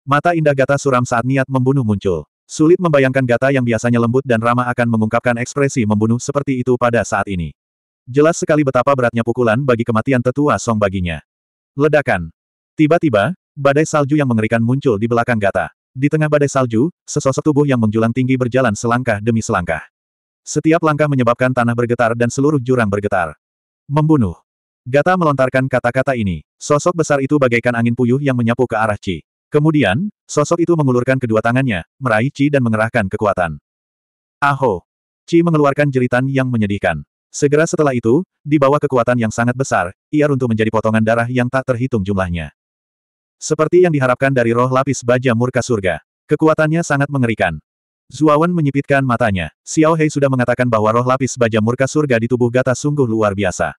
Mata indah Gata suram saat niat membunuh muncul. Sulit membayangkan Gata yang biasanya lembut dan ramah akan mengungkapkan ekspresi membunuh seperti itu pada saat ini. Jelas sekali betapa beratnya pukulan bagi kematian tetua Song baginya. Ledakan. Tiba-tiba, badai salju yang mengerikan muncul di belakang Gata. Di tengah badai salju, sesosok tubuh yang menjulang tinggi berjalan selangkah demi selangkah. Setiap langkah menyebabkan tanah bergetar dan seluruh jurang bergetar. Membunuh. Gata melontarkan kata-kata ini. Sosok besar itu bagaikan angin puyuh yang menyapu ke arah Chi. Kemudian, sosok itu mengulurkan kedua tangannya, meraih Chi dan mengerahkan kekuatan. Aho! Chi mengeluarkan jeritan yang menyedihkan. Segera setelah itu, di bawah kekuatan yang sangat besar, ia runtuh menjadi potongan darah yang tak terhitung jumlahnya. Seperti yang diharapkan dari roh lapis baja murka surga. Kekuatannya sangat mengerikan. Zuawan menyipitkan matanya. Xiao Hei sudah mengatakan bahwa roh lapis baja murka surga di tubuh Gata sungguh luar biasa.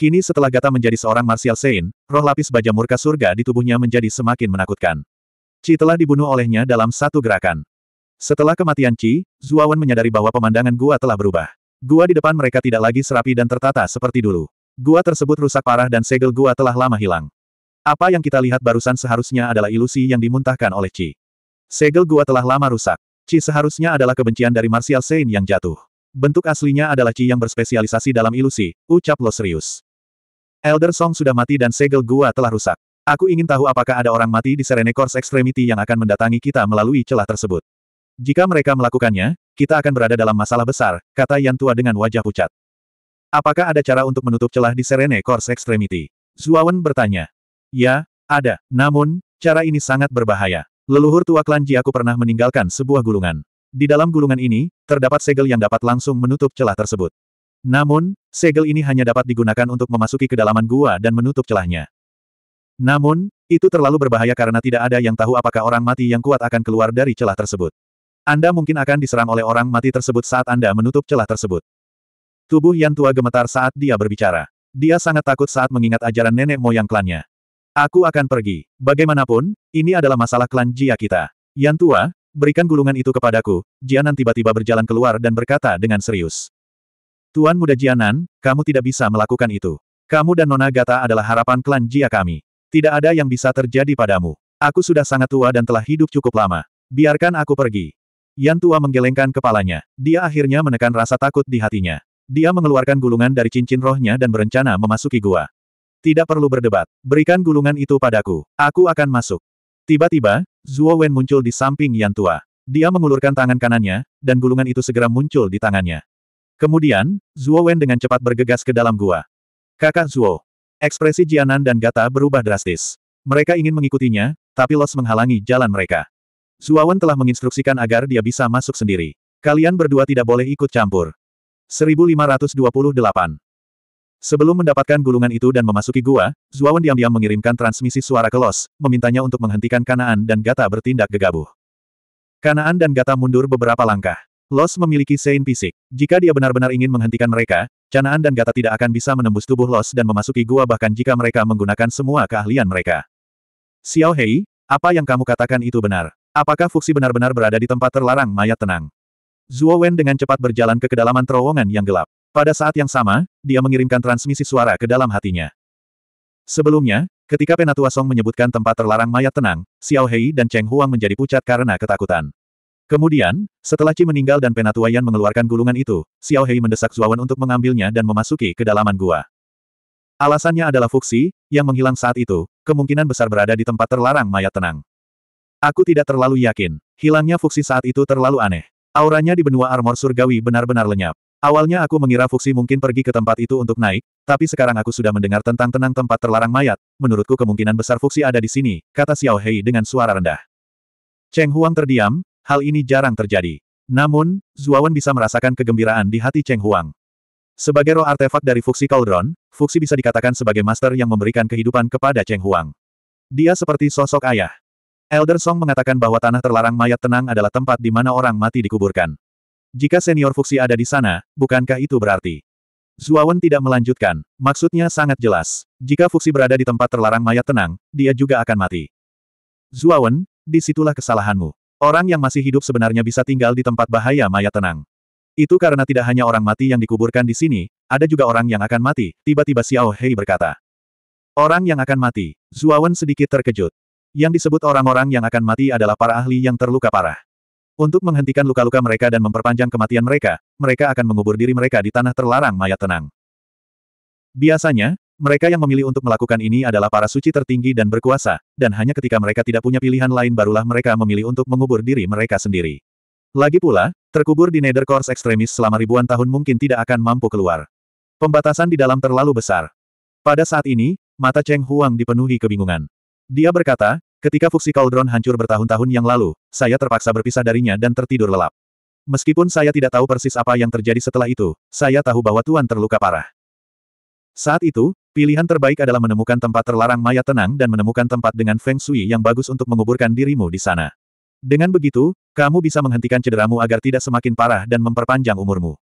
Kini setelah Gata menjadi seorang martial saint, roh lapis baja murka surga di tubuhnya menjadi semakin menakutkan. Qi telah dibunuh olehnya dalam satu gerakan. Setelah kematian Qi, Zuawan menyadari bahwa pemandangan gua telah berubah. Gua di depan mereka tidak lagi serapi dan tertata seperti dulu. Gua tersebut rusak parah dan segel gua telah lama hilang. Apa yang kita lihat barusan seharusnya adalah ilusi yang dimuntahkan oleh Qi. Segel gua telah lama rusak. Qi seharusnya adalah kebencian dari Martial Saint yang jatuh. Bentuk aslinya adalah Qi yang berspesialisasi dalam ilusi, ucap Lo serius. Elder Song sudah mati dan segel gua telah rusak. Aku ingin tahu apakah ada orang mati di Serene Course Extremity yang akan mendatangi kita melalui celah tersebut. Jika mereka melakukannya, kita akan berada dalam masalah besar, kata Yan Tua dengan wajah pucat. Apakah ada cara untuk menutup celah di Serene Course Extremity? Zuawan bertanya. Ya, ada, namun, cara ini sangat berbahaya. Leluhur tua klan Jiaku pernah meninggalkan sebuah gulungan. Di dalam gulungan ini, terdapat segel yang dapat langsung menutup celah tersebut. Namun, segel ini hanya dapat digunakan untuk memasuki kedalaman gua dan menutup celahnya. Namun, itu terlalu berbahaya karena tidak ada yang tahu apakah orang mati yang kuat akan keluar dari celah tersebut. Anda mungkin akan diserang oleh orang mati tersebut saat Anda menutup celah tersebut. Tubuh yang Tua gemetar saat dia berbicara. Dia sangat takut saat mengingat ajaran nenek moyang klannya. Aku akan pergi. Bagaimanapun, ini adalah masalah klan Jia kita. Yang tua, berikan gulungan itu kepadaku. Jianan tiba-tiba berjalan keluar dan berkata dengan serius. Tuan muda Jianan, kamu tidak bisa melakukan itu. Kamu dan Nona Gata adalah harapan klan Jia kami. Tidak ada yang bisa terjadi padamu. Aku sudah sangat tua dan telah hidup cukup lama. Biarkan aku pergi. Yan tua menggelengkan kepalanya. Dia akhirnya menekan rasa takut di hatinya. Dia mengeluarkan gulungan dari cincin rohnya dan berencana memasuki gua. Tidak perlu berdebat. Berikan gulungan itu padaku. Aku akan masuk. Tiba-tiba, Zhuo Wen muncul di samping Yan Tua. Dia mengulurkan tangan kanannya, dan gulungan itu segera muncul di tangannya. Kemudian, Zhuo Wen dengan cepat bergegas ke dalam gua. Kakak Zhuo. Ekspresi Jianan dan Gata berubah drastis. Mereka ingin mengikutinya, tapi Los menghalangi jalan mereka. Wen telah menginstruksikan agar dia bisa masuk sendiri. Kalian berdua tidak boleh ikut campur. 1528 Sebelum mendapatkan gulungan itu dan memasuki gua, Zuawan diam-diam mengirimkan transmisi suara ke Los, memintanya untuk menghentikan Kanaan dan Gata bertindak gegabah. Kanaan dan Gata mundur beberapa langkah. Los memiliki sein fisik. Jika dia benar-benar ingin menghentikan mereka, Canaan dan Gata tidak akan bisa menembus tubuh Los dan memasuki gua bahkan jika mereka menggunakan semua keahlian mereka. Xiao Hei, apa yang kamu katakan itu benar? Apakah Fuxi benar-benar berada di tempat terlarang mayat tenang? Zuo Wen dengan cepat berjalan ke kedalaman terowongan yang gelap. Pada saat yang sama, dia mengirimkan transmisi suara ke dalam hatinya. Sebelumnya, ketika Penatua Song menyebutkan tempat terlarang mayat tenang, Xiao Hei dan Cheng Huang menjadi pucat karena ketakutan. Kemudian, setelah Qi meninggal dan Penatua Yan mengeluarkan gulungan itu, Xiao Hei mendesak Zuawan untuk mengambilnya dan memasuki kedalaman gua. Alasannya adalah Fuxi, yang menghilang saat itu, kemungkinan besar berada di tempat terlarang mayat tenang. Aku tidak terlalu yakin, hilangnya Fuxi saat itu terlalu aneh. Auranya di benua armor surgawi benar-benar lenyap. Awalnya aku mengira Fuxi mungkin pergi ke tempat itu untuk naik, tapi sekarang aku sudah mendengar tentang tenang tempat terlarang mayat, menurutku kemungkinan besar Fuxi ada di sini, kata Xiao Hei dengan suara rendah. Cheng Huang terdiam, hal ini jarang terjadi. Namun, Zuawan bisa merasakan kegembiraan di hati Cheng Huang. Sebagai roh artefak dari Fuxi Cauldron, Fuxi bisa dikatakan sebagai master yang memberikan kehidupan kepada Cheng Huang. Dia seperti sosok ayah. Elder Song mengatakan bahwa tanah terlarang mayat tenang adalah tempat di mana orang mati dikuburkan. Jika senior Fuxi ada di sana, bukankah itu berarti? Zuawan tidak melanjutkan, maksudnya sangat jelas. Jika Fuxi berada di tempat terlarang mayat tenang, dia juga akan mati. Zuawan, disitulah kesalahanmu. Orang yang masih hidup sebenarnya bisa tinggal di tempat bahaya mayat tenang. Itu karena tidak hanya orang mati yang dikuburkan di sini, ada juga orang yang akan mati, tiba-tiba Xiao Hei berkata. Orang yang akan mati, Zuawan sedikit terkejut. Yang disebut orang-orang yang akan mati adalah para ahli yang terluka parah. Untuk menghentikan luka-luka mereka dan memperpanjang kematian mereka, mereka akan mengubur diri mereka di tanah terlarang mayat tenang. Biasanya, mereka yang memilih untuk melakukan ini adalah para suci tertinggi dan berkuasa, dan hanya ketika mereka tidak punya pilihan lain barulah mereka memilih untuk mengubur diri mereka sendiri. Lagi pula, terkubur di nether course ekstremis selama ribuan tahun mungkin tidak akan mampu keluar. Pembatasan di dalam terlalu besar. Pada saat ini, mata Cheng Huang dipenuhi kebingungan. Dia berkata, Ketika fusi kaldron hancur bertahun-tahun yang lalu, saya terpaksa berpisah darinya dan tertidur lelap. Meskipun saya tidak tahu persis apa yang terjadi setelah itu, saya tahu bahwa Tuan terluka parah. Saat itu, pilihan terbaik adalah menemukan tempat terlarang mayat tenang dan menemukan tempat dengan Feng Shui yang bagus untuk menguburkan dirimu di sana. Dengan begitu, kamu bisa menghentikan cederamu agar tidak semakin parah dan memperpanjang umurmu.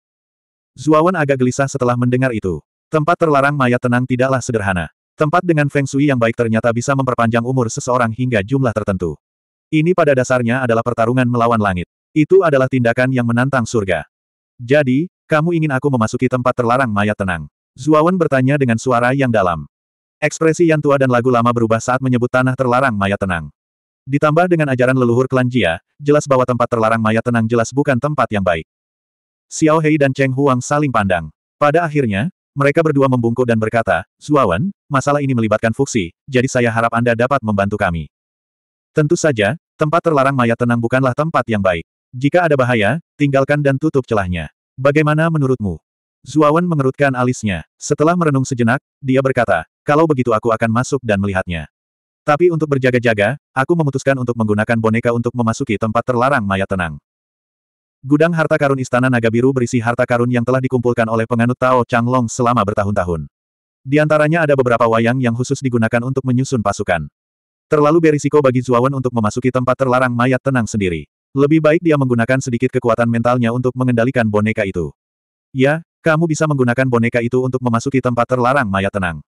Zuawan agak gelisah setelah mendengar itu. Tempat terlarang mayat tenang tidaklah sederhana. Tempat dengan feng shui yang baik ternyata bisa memperpanjang umur seseorang hingga jumlah tertentu. Ini pada dasarnya adalah pertarungan melawan langit. Itu adalah tindakan yang menantang surga. Jadi, kamu ingin aku memasuki tempat terlarang mayat tenang? Zuawan bertanya dengan suara yang dalam. Ekspresi yang tua dan lagu lama berubah saat menyebut tanah terlarang mayat tenang. Ditambah dengan ajaran leluhur klan Jia, jelas bahwa tempat terlarang mayat tenang jelas bukan tempat yang baik. Xiao Hei dan Cheng Huang saling pandang. Pada akhirnya, mereka berdua membungkuk dan berkata, Zuawan, masalah ini melibatkan fuksi, jadi saya harap Anda dapat membantu kami. Tentu saja, tempat terlarang mayat tenang bukanlah tempat yang baik. Jika ada bahaya, tinggalkan dan tutup celahnya. Bagaimana menurutmu? Zuawan mengerutkan alisnya. Setelah merenung sejenak, dia berkata, kalau begitu aku akan masuk dan melihatnya. Tapi untuk berjaga-jaga, aku memutuskan untuk menggunakan boneka untuk memasuki tempat terlarang mayat tenang. Gudang harta karun Istana Naga Biru berisi harta karun yang telah dikumpulkan oleh penganut Tao Chang Long selama bertahun-tahun. Di antaranya ada beberapa wayang yang khusus digunakan untuk menyusun pasukan. Terlalu berisiko bagi Zuawan untuk memasuki tempat terlarang mayat tenang sendiri. Lebih baik dia menggunakan sedikit kekuatan mentalnya untuk mengendalikan boneka itu. Ya, kamu bisa menggunakan boneka itu untuk memasuki tempat terlarang mayat tenang.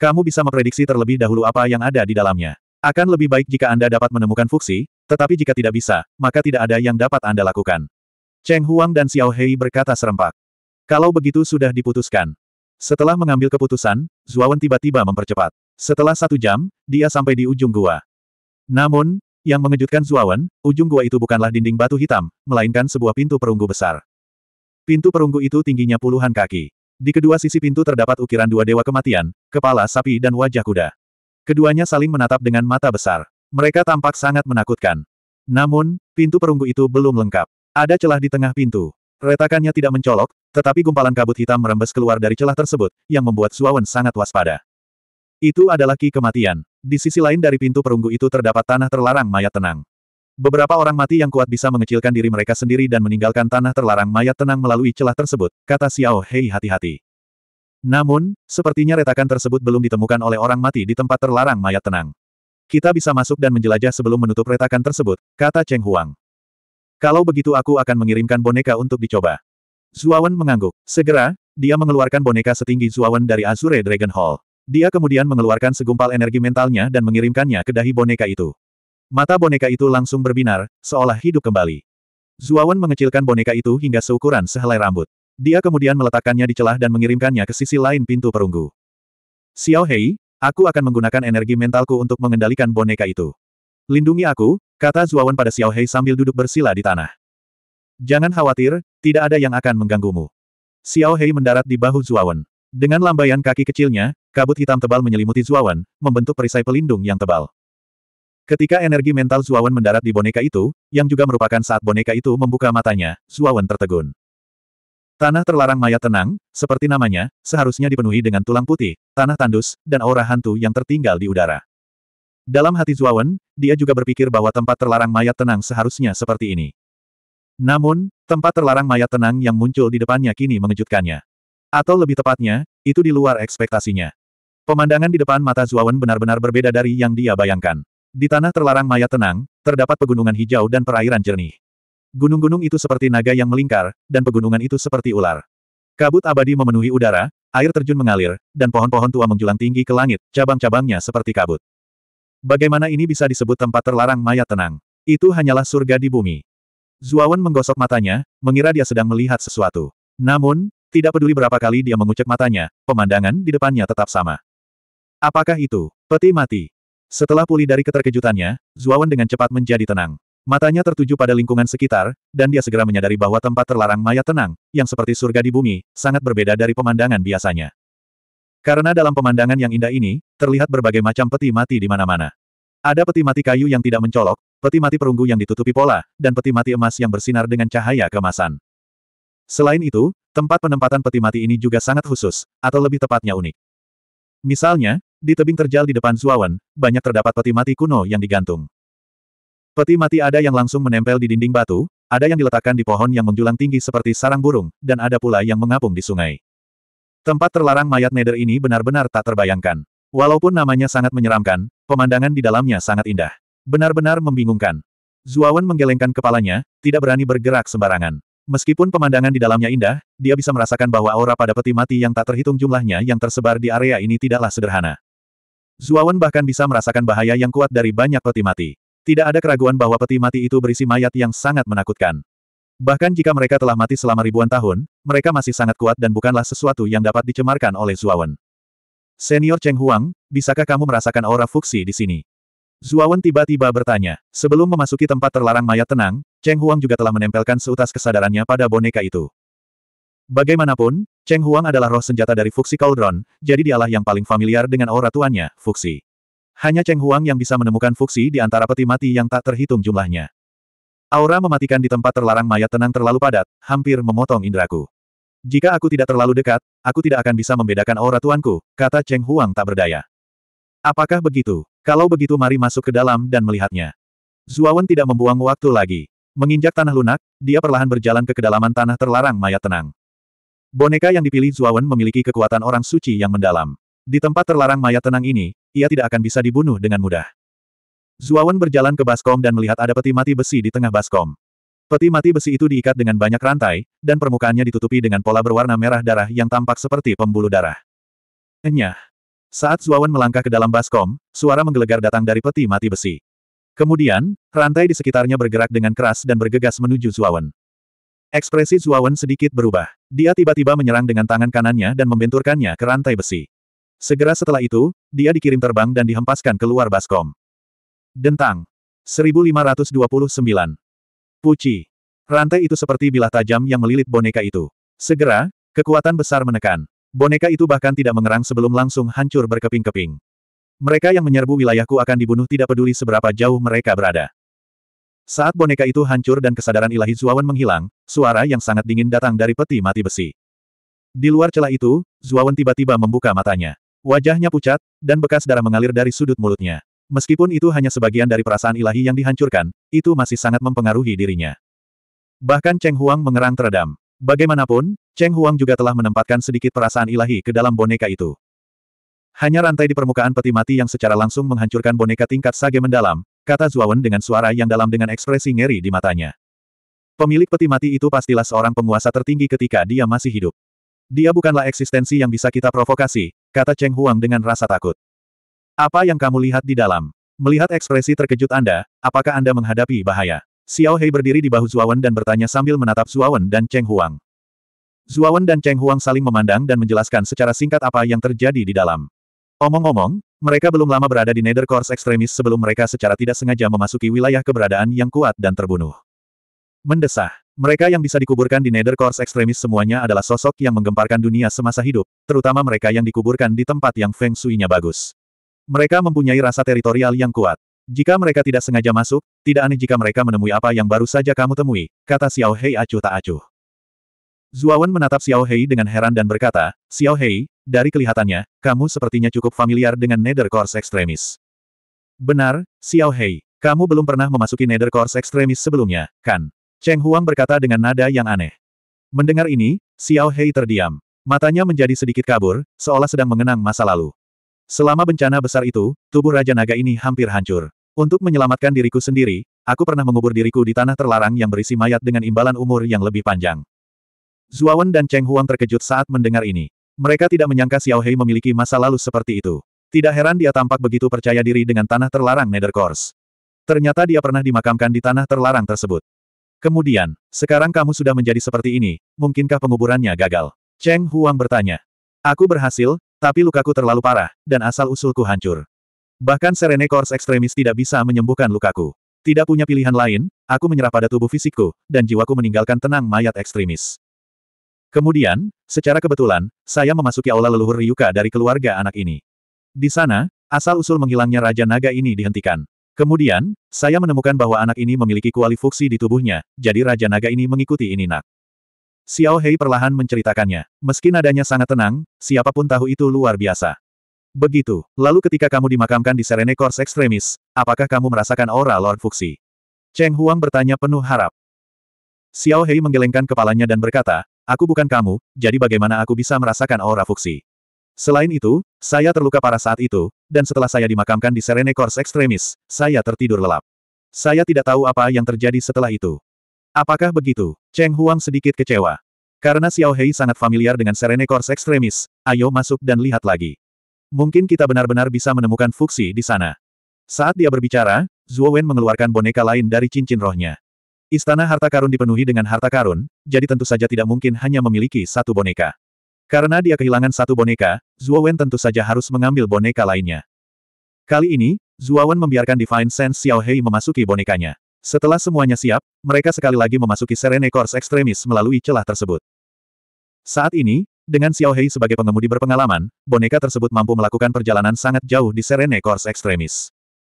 Kamu bisa memprediksi terlebih dahulu apa yang ada di dalamnya. Akan lebih baik jika Anda dapat menemukan fuksi, tetapi jika tidak bisa, maka tidak ada yang dapat Anda lakukan. Cheng Huang dan Xiao Hei berkata serempak. Kalau begitu sudah diputuskan. Setelah mengambil keputusan, Zuawan tiba-tiba mempercepat. Setelah satu jam, dia sampai di ujung gua. Namun, yang mengejutkan Zuawan, ujung gua itu bukanlah dinding batu hitam, melainkan sebuah pintu perunggu besar. Pintu perunggu itu tingginya puluhan kaki. Di kedua sisi pintu terdapat ukiran dua dewa kematian, kepala sapi dan wajah kuda. Keduanya saling menatap dengan mata besar. Mereka tampak sangat menakutkan. Namun, pintu perunggu itu belum lengkap. Ada celah di tengah pintu. Retakannya tidak mencolok, tetapi gumpalan kabut hitam merembes keluar dari celah tersebut, yang membuat Suawen sangat waspada. Itu adalah ki kematian. Di sisi lain dari pintu perunggu itu terdapat tanah terlarang mayat tenang. Beberapa orang mati yang kuat bisa mengecilkan diri mereka sendiri dan meninggalkan tanah terlarang mayat tenang melalui celah tersebut, kata Xiao Hei hati-hati. Namun, sepertinya retakan tersebut belum ditemukan oleh orang mati di tempat terlarang mayat tenang. Kita bisa masuk dan menjelajah sebelum menutup retakan tersebut, kata Cheng Huang. Kalau begitu aku akan mengirimkan boneka untuk dicoba. Zuawan mengangguk. Segera, dia mengeluarkan boneka setinggi Zuawan dari Azure Dragon Hall. Dia kemudian mengeluarkan segumpal energi mentalnya dan mengirimkannya ke dahi boneka itu. Mata boneka itu langsung berbinar, seolah hidup kembali. Zuawan mengecilkan boneka itu hingga seukuran sehelai rambut. Dia kemudian meletakkannya di celah dan mengirimkannya ke sisi lain pintu perunggu. Xiao Hei, aku akan menggunakan energi mentalku untuk mengendalikan boneka itu. Lindungi aku, Kata Zuawan pada Xiao Hei sambil duduk bersila di tanah. Jangan khawatir, tidak ada yang akan mengganggumu. Xiao Hei mendarat di bahu Zuawan. Dengan lambaian kaki kecilnya, kabut hitam tebal menyelimuti Zuawan, membentuk perisai pelindung yang tebal. Ketika energi mental Zuawan mendarat di boneka itu, yang juga merupakan saat boneka itu membuka matanya, Zuawan tertegun. Tanah terlarang mayat tenang, seperti namanya, seharusnya dipenuhi dengan tulang putih, tanah tandus, dan aura hantu yang tertinggal di udara. Dalam hati Zuawan, dia juga berpikir bahwa tempat terlarang mayat tenang seharusnya seperti ini. Namun, tempat terlarang mayat tenang yang muncul di depannya kini mengejutkannya. Atau lebih tepatnya, itu di luar ekspektasinya. Pemandangan di depan mata Zuawan benar-benar berbeda dari yang dia bayangkan. Di tanah terlarang mayat tenang, terdapat pegunungan hijau dan perairan jernih. Gunung-gunung itu seperti naga yang melingkar, dan pegunungan itu seperti ular. Kabut abadi memenuhi udara, air terjun mengalir, dan pohon-pohon tua menjulang tinggi ke langit, cabang-cabangnya seperti kabut. Bagaimana ini bisa disebut tempat terlarang mayat tenang? Itu hanyalah surga di bumi. Zuawan menggosok matanya, mengira dia sedang melihat sesuatu. Namun, tidak peduli berapa kali dia mengucek matanya, pemandangan di depannya tetap sama. Apakah itu? Peti mati. Setelah pulih dari keterkejutannya, Zuawan dengan cepat menjadi tenang. Matanya tertuju pada lingkungan sekitar, dan dia segera menyadari bahwa tempat terlarang mayat tenang, yang seperti surga di bumi, sangat berbeda dari pemandangan biasanya. Karena dalam pemandangan yang indah ini, terlihat berbagai macam peti mati di mana-mana. Ada peti mati kayu yang tidak mencolok, peti mati perunggu yang ditutupi pola, dan peti mati emas yang bersinar dengan cahaya kemasan. Selain itu, tempat penempatan peti mati ini juga sangat khusus, atau lebih tepatnya unik. Misalnya, di tebing terjal di depan Zuawan, banyak terdapat peti mati kuno yang digantung. Peti mati ada yang langsung menempel di dinding batu, ada yang diletakkan di pohon yang menjulang tinggi seperti sarang burung, dan ada pula yang mengapung di sungai. Tempat terlarang mayat Nether ini benar-benar tak terbayangkan. Walaupun namanya sangat menyeramkan, pemandangan di dalamnya sangat indah. Benar-benar membingungkan. Zuawan menggelengkan kepalanya, tidak berani bergerak sembarangan. Meskipun pemandangan di dalamnya indah, dia bisa merasakan bahwa aura pada peti mati yang tak terhitung jumlahnya yang tersebar di area ini tidaklah sederhana. Zuawan bahkan bisa merasakan bahaya yang kuat dari banyak peti mati. Tidak ada keraguan bahwa peti mati itu berisi mayat yang sangat menakutkan. Bahkan jika mereka telah mati selama ribuan tahun, mereka masih sangat kuat dan bukanlah sesuatu yang dapat dicemarkan oleh Zuawan. Senior Cheng Huang, bisakah kamu merasakan aura fuksi di sini? Zuawan tiba-tiba bertanya. Sebelum memasuki tempat terlarang mayat tenang, Cheng Huang juga telah menempelkan seutas kesadarannya pada boneka itu. Bagaimanapun, Cheng Huang adalah roh senjata dari Fuxi Cauldron, jadi dialah yang paling familiar dengan aura tuannya, Fuxi. Hanya Cheng Huang yang bisa menemukan Fuxi di antara peti mati yang tak terhitung jumlahnya. Aura mematikan di tempat terlarang mayat tenang terlalu padat, hampir memotong indraku. Jika aku tidak terlalu dekat, aku tidak akan bisa membedakan aura tuanku, kata Cheng Huang tak berdaya. Apakah begitu? Kalau begitu mari masuk ke dalam dan melihatnya. Zuawan tidak membuang waktu lagi. Menginjak tanah lunak, dia perlahan berjalan ke kedalaman tanah terlarang mayat tenang. Boneka yang dipilih Zuawan memiliki kekuatan orang suci yang mendalam. Di tempat terlarang mayat tenang ini, ia tidak akan bisa dibunuh dengan mudah. Zuawan berjalan ke baskom dan melihat ada peti mati besi di tengah baskom. Peti mati besi itu diikat dengan banyak rantai, dan permukaannya ditutupi dengan pola berwarna merah darah yang tampak seperti pembuluh darah. Enyah. Saat Zuawan melangkah ke dalam baskom, suara menggelegar datang dari peti mati besi. Kemudian, rantai di sekitarnya bergerak dengan keras dan bergegas menuju Zuawan. Ekspresi Zuawan sedikit berubah. Dia tiba-tiba menyerang dengan tangan kanannya dan membenturkannya ke rantai besi. Segera setelah itu, dia dikirim terbang dan dihempaskan keluar baskom. Dentang. 1529. Puci. Rantai itu seperti bilah tajam yang melilit boneka itu. Segera, kekuatan besar menekan. Boneka itu bahkan tidak mengerang sebelum langsung hancur berkeping-keping. Mereka yang menyerbu wilayahku akan dibunuh tidak peduli seberapa jauh mereka berada. Saat boneka itu hancur dan kesadaran ilahi Zuawan menghilang, suara yang sangat dingin datang dari peti mati besi. Di luar celah itu, Zuawan tiba-tiba membuka matanya. Wajahnya pucat, dan bekas darah mengalir dari sudut mulutnya. Meskipun itu hanya sebagian dari perasaan ilahi yang dihancurkan, itu masih sangat mempengaruhi dirinya. Bahkan Cheng Huang mengerang teredam. Bagaimanapun, Cheng Huang juga telah menempatkan sedikit perasaan ilahi ke dalam boneka itu. Hanya rantai di permukaan peti mati yang secara langsung menghancurkan boneka tingkat sage mendalam, kata Zuawan dengan suara yang dalam dengan ekspresi ngeri di matanya. Pemilik peti mati itu pastilah seorang penguasa tertinggi ketika dia masih hidup. Dia bukanlah eksistensi yang bisa kita provokasi, kata Cheng Huang dengan rasa takut. Apa yang kamu lihat di dalam? Melihat ekspresi terkejut Anda, apakah Anda menghadapi bahaya? Xiao Hei berdiri di bahu Zuawan dan bertanya sambil menatap Zuawan dan Cheng Huang. Zuawan dan Cheng Huang saling memandang dan menjelaskan secara singkat apa yang terjadi di dalam. Omong-omong, mereka belum lama berada di nether course ekstremis sebelum mereka secara tidak sengaja memasuki wilayah keberadaan yang kuat dan terbunuh. Mendesah, mereka yang bisa dikuburkan di nether course ekstremis semuanya adalah sosok yang menggemparkan dunia semasa hidup, terutama mereka yang dikuburkan di tempat yang feng shui-nya bagus. Mereka mempunyai rasa teritorial yang kuat. Jika mereka tidak sengaja masuk, tidak aneh jika mereka menemui apa yang baru saja kamu temui, kata Xiao Hei acuh tak acuh. Zuawan menatap Xiao Hei dengan heran dan berkata, Xiao Hei, dari kelihatannya, kamu sepertinya cukup familiar dengan Nether Course Extremis. Benar, Xiao Hei, kamu belum pernah memasuki Nether Course Extremis sebelumnya, kan? Cheng Huang berkata dengan nada yang aneh. Mendengar ini, Xiao Hei terdiam. Matanya menjadi sedikit kabur, seolah sedang mengenang masa lalu. Selama bencana besar itu, tubuh Raja Naga ini hampir hancur. Untuk menyelamatkan diriku sendiri, aku pernah mengubur diriku di tanah terlarang yang berisi mayat dengan imbalan umur yang lebih panjang. Zuawan dan Cheng Huang terkejut saat mendengar ini. Mereka tidak menyangka Xiao Hei memiliki masa lalu seperti itu. Tidak heran dia tampak begitu percaya diri dengan tanah terlarang Course. Ternyata dia pernah dimakamkan di tanah terlarang tersebut. Kemudian, sekarang kamu sudah menjadi seperti ini, mungkinkah penguburannya gagal? Cheng Huang bertanya. Aku berhasil, tapi lukaku terlalu parah, dan asal-usulku hancur. Bahkan Serene Kors ekstremis tidak bisa menyembuhkan lukaku. Tidak punya pilihan lain, aku menyerah pada tubuh fisikku, dan jiwaku meninggalkan tenang mayat ekstremis. Kemudian, secara kebetulan, saya memasuki aula leluhur Ryuka dari keluarga anak ini. Di sana, asal-usul menghilangnya Raja Naga ini dihentikan. Kemudian, saya menemukan bahwa anak ini memiliki fuksi di tubuhnya, jadi Raja Naga ini mengikuti ini nak. Xiao Hei perlahan menceritakannya. Meski nadanya sangat tenang, siapapun tahu itu luar biasa. Begitu. Lalu ketika kamu dimakamkan di Serene Kors Ekstremis, apakah kamu merasakan aura Lord Fuxi? Cheng Huang bertanya penuh harap. Xiao Hei menggelengkan kepalanya dan berkata, Aku bukan kamu, jadi bagaimana aku bisa merasakan aura Fuxi? Selain itu, saya terluka parah saat itu, dan setelah saya dimakamkan di Serene Kors Ekstremis, saya tertidur lelap. Saya tidak tahu apa yang terjadi setelah itu. Apakah begitu? Cheng Huang sedikit kecewa. Karena Xiao Hei sangat familiar dengan Serene Kors ekstremis, ayo masuk dan lihat lagi. Mungkin kita benar-benar bisa menemukan Fuxi di sana. Saat dia berbicara, Zhuo Wen mengeluarkan boneka lain dari cincin rohnya. Istana harta karun dipenuhi dengan harta karun, jadi tentu saja tidak mungkin hanya memiliki satu boneka. Karena dia kehilangan satu boneka, Zhuo Wen tentu saja harus mengambil boneka lainnya. Kali ini, Wen membiarkan Divine Sense Xiao Hei memasuki bonekanya. Setelah semuanya siap, mereka sekali lagi memasuki Serene Course Extremis melalui celah tersebut. Saat ini, dengan Xiao Hei sebagai pengemudi berpengalaman, boneka tersebut mampu melakukan perjalanan sangat jauh di Serene Course Extremis.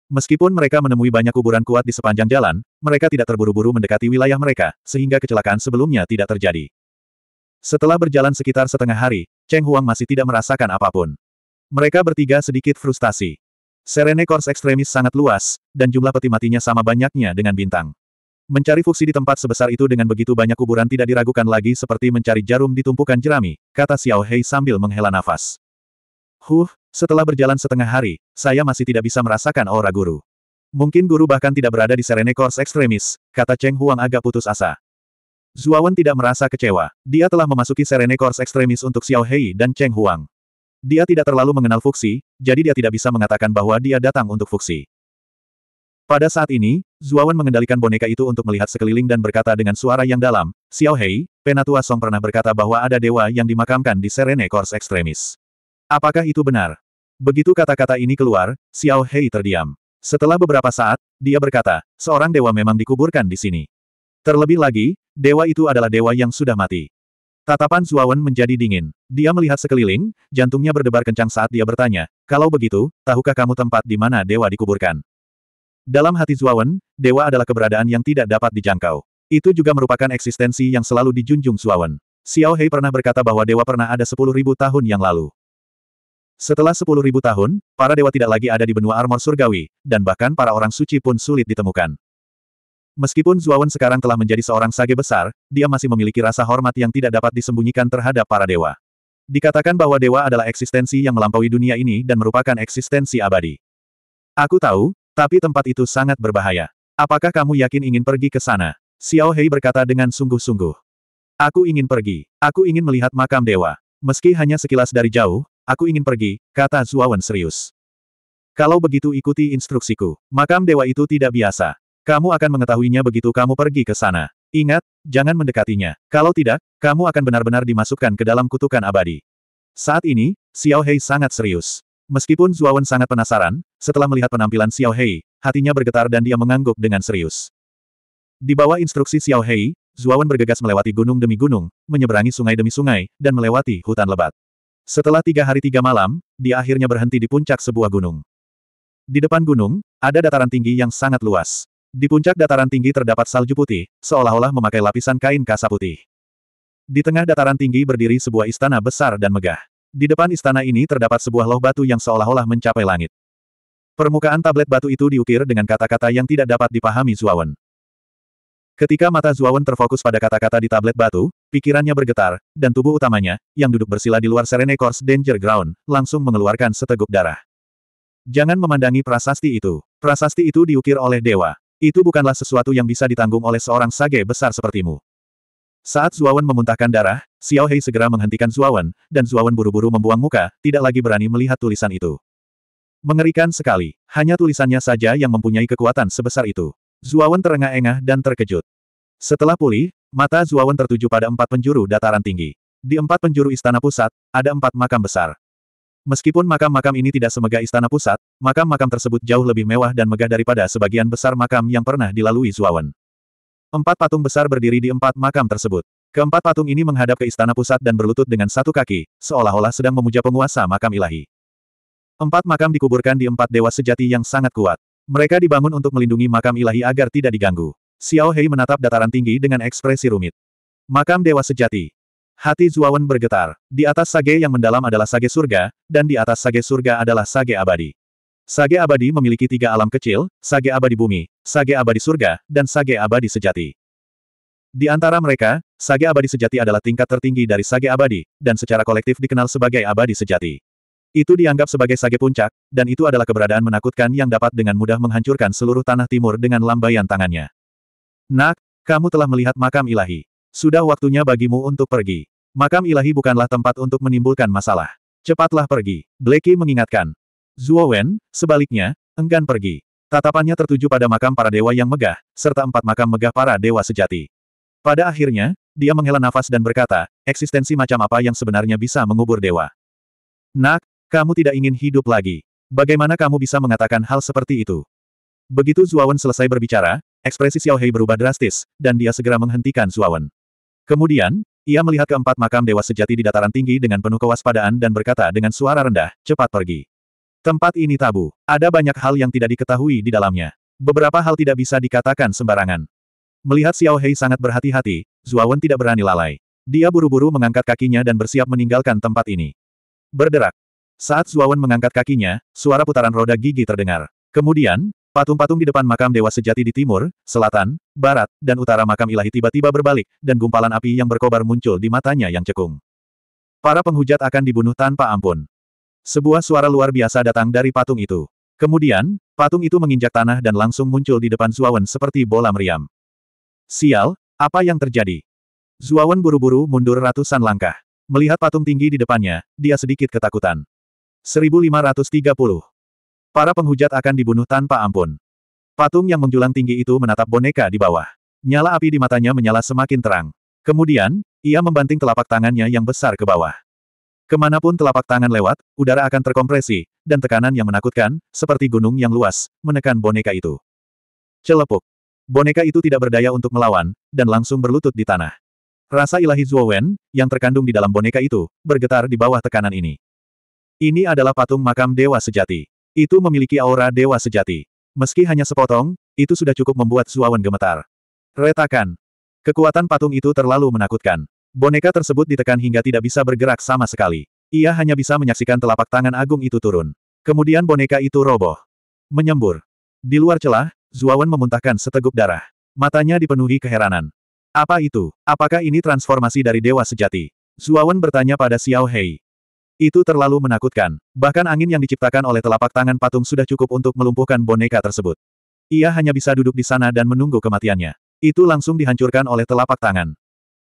Meskipun mereka menemui banyak kuburan kuat di sepanjang jalan, mereka tidak terburu-buru mendekati wilayah mereka, sehingga kecelakaan sebelumnya tidak terjadi. Setelah berjalan sekitar setengah hari, Cheng Huang masih tidak merasakan apapun. Mereka bertiga sedikit frustasi. Serene Kors ekstremis sangat luas, dan jumlah peti matinya sama banyaknya dengan bintang. Mencari fuksi di tempat sebesar itu dengan begitu banyak kuburan tidak diragukan lagi seperti mencari jarum di tumpukan jerami, kata Xiao Hei sambil menghela nafas. Huh, setelah berjalan setengah hari, saya masih tidak bisa merasakan aura guru. Mungkin guru bahkan tidak berada di Serene Kors ekstremis, kata Cheng Huang agak putus asa. Zuawan tidak merasa kecewa. Dia telah memasuki Serene Kors ekstremis untuk Xiao Hei dan Cheng Huang. Dia tidak terlalu mengenal Fuxi, jadi dia tidak bisa mengatakan bahwa dia datang untuk Fuxi. Pada saat ini, Zuawan mengendalikan boneka itu untuk melihat sekeliling dan berkata dengan suara yang dalam, Xiao Hei, Penatua Song pernah berkata bahwa ada dewa yang dimakamkan di Serene Kors Ekstremis. Apakah itu benar? Begitu kata-kata ini keluar, Xiao Hei terdiam. Setelah beberapa saat, dia berkata, seorang dewa memang dikuburkan di sini. Terlebih lagi, dewa itu adalah dewa yang sudah mati. Tatapan Zuawan menjadi dingin. Dia melihat sekeliling, jantungnya berdebar kencang saat dia bertanya, kalau begitu, tahukah kamu tempat di mana dewa dikuburkan? Dalam hati Zuawan, dewa adalah keberadaan yang tidak dapat dijangkau. Itu juga merupakan eksistensi yang selalu dijunjung Zuawan. Xiao Hei pernah berkata bahwa dewa pernah ada 10.000 tahun yang lalu. Setelah 10.000 tahun, para dewa tidak lagi ada di benua armor surgawi, dan bahkan para orang suci pun sulit ditemukan. Meskipun Zuawan sekarang telah menjadi seorang sage besar, dia masih memiliki rasa hormat yang tidak dapat disembunyikan terhadap para dewa. Dikatakan bahwa dewa adalah eksistensi yang melampaui dunia ini dan merupakan eksistensi abadi. Aku tahu, tapi tempat itu sangat berbahaya. Apakah kamu yakin ingin pergi ke sana? Xiao Hei berkata dengan sungguh-sungguh. Aku ingin pergi. Aku ingin melihat makam dewa. Meski hanya sekilas dari jauh, aku ingin pergi, kata Zuawan serius. Kalau begitu ikuti instruksiku. Makam dewa itu tidak biasa. Kamu akan mengetahuinya begitu kamu pergi ke sana. Ingat, jangan mendekatinya. Kalau tidak, kamu akan benar-benar dimasukkan ke dalam kutukan abadi. Saat ini, Xiao Hei sangat serius. Meskipun Zuawan sangat penasaran, setelah melihat penampilan Xiao Hei, hatinya bergetar dan dia mengangguk dengan serius. Di bawah instruksi Xiao Hei, Zuawan bergegas melewati gunung demi gunung, menyeberangi sungai demi sungai, dan melewati hutan lebat. Setelah tiga hari tiga malam, dia akhirnya berhenti di puncak sebuah gunung. Di depan gunung, ada dataran tinggi yang sangat luas. Di puncak dataran tinggi terdapat salju putih, seolah-olah memakai lapisan kain kasa putih. Di tengah dataran tinggi berdiri sebuah istana besar dan megah. Di depan istana ini terdapat sebuah loh batu yang seolah-olah mencapai langit. Permukaan tablet batu itu diukir dengan kata-kata yang tidak dapat dipahami Zuawan. Ketika mata Zuawan terfokus pada kata-kata di tablet batu, pikirannya bergetar, dan tubuh utamanya, yang duduk bersila di luar Serene Course Danger Ground, langsung mengeluarkan seteguk darah. Jangan memandangi prasasti itu. Prasasti itu diukir oleh dewa. Itu bukanlah sesuatu yang bisa ditanggung oleh seorang sage besar sepertimu. Saat Zuawan memuntahkan darah, Xiao Hei segera menghentikan Zuawan, dan Zuawan buru-buru membuang muka, tidak lagi berani melihat tulisan itu. Mengerikan sekali, hanya tulisannya saja yang mempunyai kekuatan sebesar itu. Zuawan terengah-engah dan terkejut. Setelah pulih, mata Zuawan tertuju pada empat penjuru dataran tinggi. Di empat penjuru istana pusat, ada empat makam besar. Meskipun makam-makam ini tidak semegah istana pusat, makam-makam tersebut jauh lebih mewah dan megah daripada sebagian besar makam yang pernah dilalui Zuawan. Empat patung besar berdiri di empat makam tersebut. Keempat patung ini menghadap ke istana pusat dan berlutut dengan satu kaki, seolah-olah sedang memuja penguasa makam ilahi. Empat makam dikuburkan di empat dewa sejati yang sangat kuat. Mereka dibangun untuk melindungi makam ilahi agar tidak diganggu. Xiao Hei menatap dataran tinggi dengan ekspresi rumit. Makam dewa sejati. Hati Zuawan bergetar. Di atas sage yang mendalam adalah sage surga, dan di atas sage surga adalah sage abadi. Sage abadi memiliki tiga alam kecil, sage abadi bumi, sage abadi surga, dan sage abadi sejati. Di antara mereka, sage abadi sejati adalah tingkat tertinggi dari sage abadi, dan secara kolektif dikenal sebagai abadi sejati. Itu dianggap sebagai sage puncak, dan itu adalah keberadaan menakutkan yang dapat dengan mudah menghancurkan seluruh tanah timur dengan lambaian tangannya. Nak, kamu telah melihat makam ilahi. Sudah waktunya bagimu untuk pergi. Makam ilahi bukanlah tempat untuk menimbulkan masalah. Cepatlah pergi. Blakey mengingatkan. Zuo Wen, sebaliknya, enggan pergi. Tatapannya tertuju pada makam para dewa yang megah, serta empat makam megah para dewa sejati. Pada akhirnya, dia menghela nafas dan berkata, eksistensi macam apa yang sebenarnya bisa mengubur dewa? Nak, kamu tidak ingin hidup lagi. Bagaimana kamu bisa mengatakan hal seperti itu? Begitu Zuawan selesai berbicara, ekspresi Xiao Hei berubah drastis, dan dia segera menghentikan Zuawan. Kemudian, ia melihat keempat makam dewa sejati di dataran tinggi dengan penuh kewaspadaan dan berkata dengan suara rendah, cepat pergi. Tempat ini tabu. Ada banyak hal yang tidak diketahui di dalamnya. Beberapa hal tidak bisa dikatakan sembarangan. Melihat Xiao Hei sangat berhati-hati, Zuawan tidak berani lalai. Dia buru-buru mengangkat kakinya dan bersiap meninggalkan tempat ini. Berderak. Saat Zuawan mengangkat kakinya, suara putaran roda gigi terdengar. Kemudian, Patung-patung di depan makam dewa sejati di timur, selatan, barat, dan utara makam ilahi tiba-tiba berbalik, dan gumpalan api yang berkobar muncul di matanya yang cekung. Para penghujat akan dibunuh tanpa ampun. Sebuah suara luar biasa datang dari patung itu. Kemudian, patung itu menginjak tanah dan langsung muncul di depan Zuawan seperti bola meriam. Sial, apa yang terjadi? Zuawan buru-buru mundur ratusan langkah. Melihat patung tinggi di depannya, dia sedikit ketakutan. 1530 Para penghujat akan dibunuh tanpa ampun. Patung yang menjulang tinggi itu menatap boneka di bawah. Nyala api di matanya menyala semakin terang. Kemudian, ia membanting telapak tangannya yang besar ke bawah. Kemanapun telapak tangan lewat, udara akan terkompresi, dan tekanan yang menakutkan, seperti gunung yang luas, menekan boneka itu. Celepuk. Boneka itu tidak berdaya untuk melawan, dan langsung berlutut di tanah. Rasa ilahi Zuowen, yang terkandung di dalam boneka itu, bergetar di bawah tekanan ini. Ini adalah patung makam dewa sejati. Itu memiliki aura dewa sejati. Meski hanya sepotong, itu sudah cukup membuat Zuawan gemetar. Retakan. Kekuatan patung itu terlalu menakutkan. Boneka tersebut ditekan hingga tidak bisa bergerak sama sekali. Ia hanya bisa menyaksikan telapak tangan agung itu turun. Kemudian boneka itu roboh. Menyembur. Di luar celah, Zuawan memuntahkan seteguk darah. Matanya dipenuhi keheranan. Apa itu? Apakah ini transformasi dari dewa sejati? Zuawan bertanya pada Xiao Hei. Itu terlalu menakutkan, bahkan angin yang diciptakan oleh telapak tangan patung sudah cukup untuk melumpuhkan boneka tersebut. Ia hanya bisa duduk di sana dan menunggu kematiannya. Itu langsung dihancurkan oleh telapak tangan.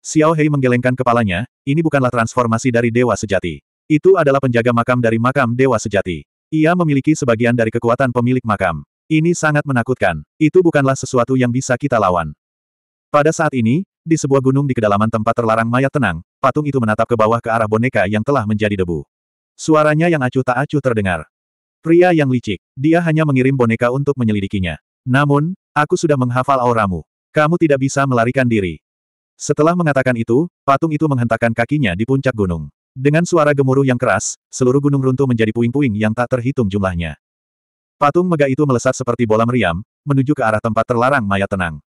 Xiao Hei menggelengkan kepalanya, ini bukanlah transformasi dari dewa sejati. Itu adalah penjaga makam dari makam dewa sejati. Ia memiliki sebagian dari kekuatan pemilik makam. Ini sangat menakutkan. Itu bukanlah sesuatu yang bisa kita lawan. Pada saat ini, di sebuah gunung di kedalaman tempat terlarang mayat tenang, patung itu menatap ke bawah ke arah boneka yang telah menjadi debu. Suaranya yang acuh tak acuh terdengar. Pria yang licik, dia hanya mengirim boneka untuk menyelidikinya. Namun, aku sudah menghafal auramu. Kamu tidak bisa melarikan diri. Setelah mengatakan itu, patung itu menghentakkan kakinya di puncak gunung. Dengan suara gemuruh yang keras, seluruh gunung runtuh menjadi puing-puing yang tak terhitung jumlahnya. Patung megah itu melesat seperti bola meriam, menuju ke arah tempat terlarang mayat tenang.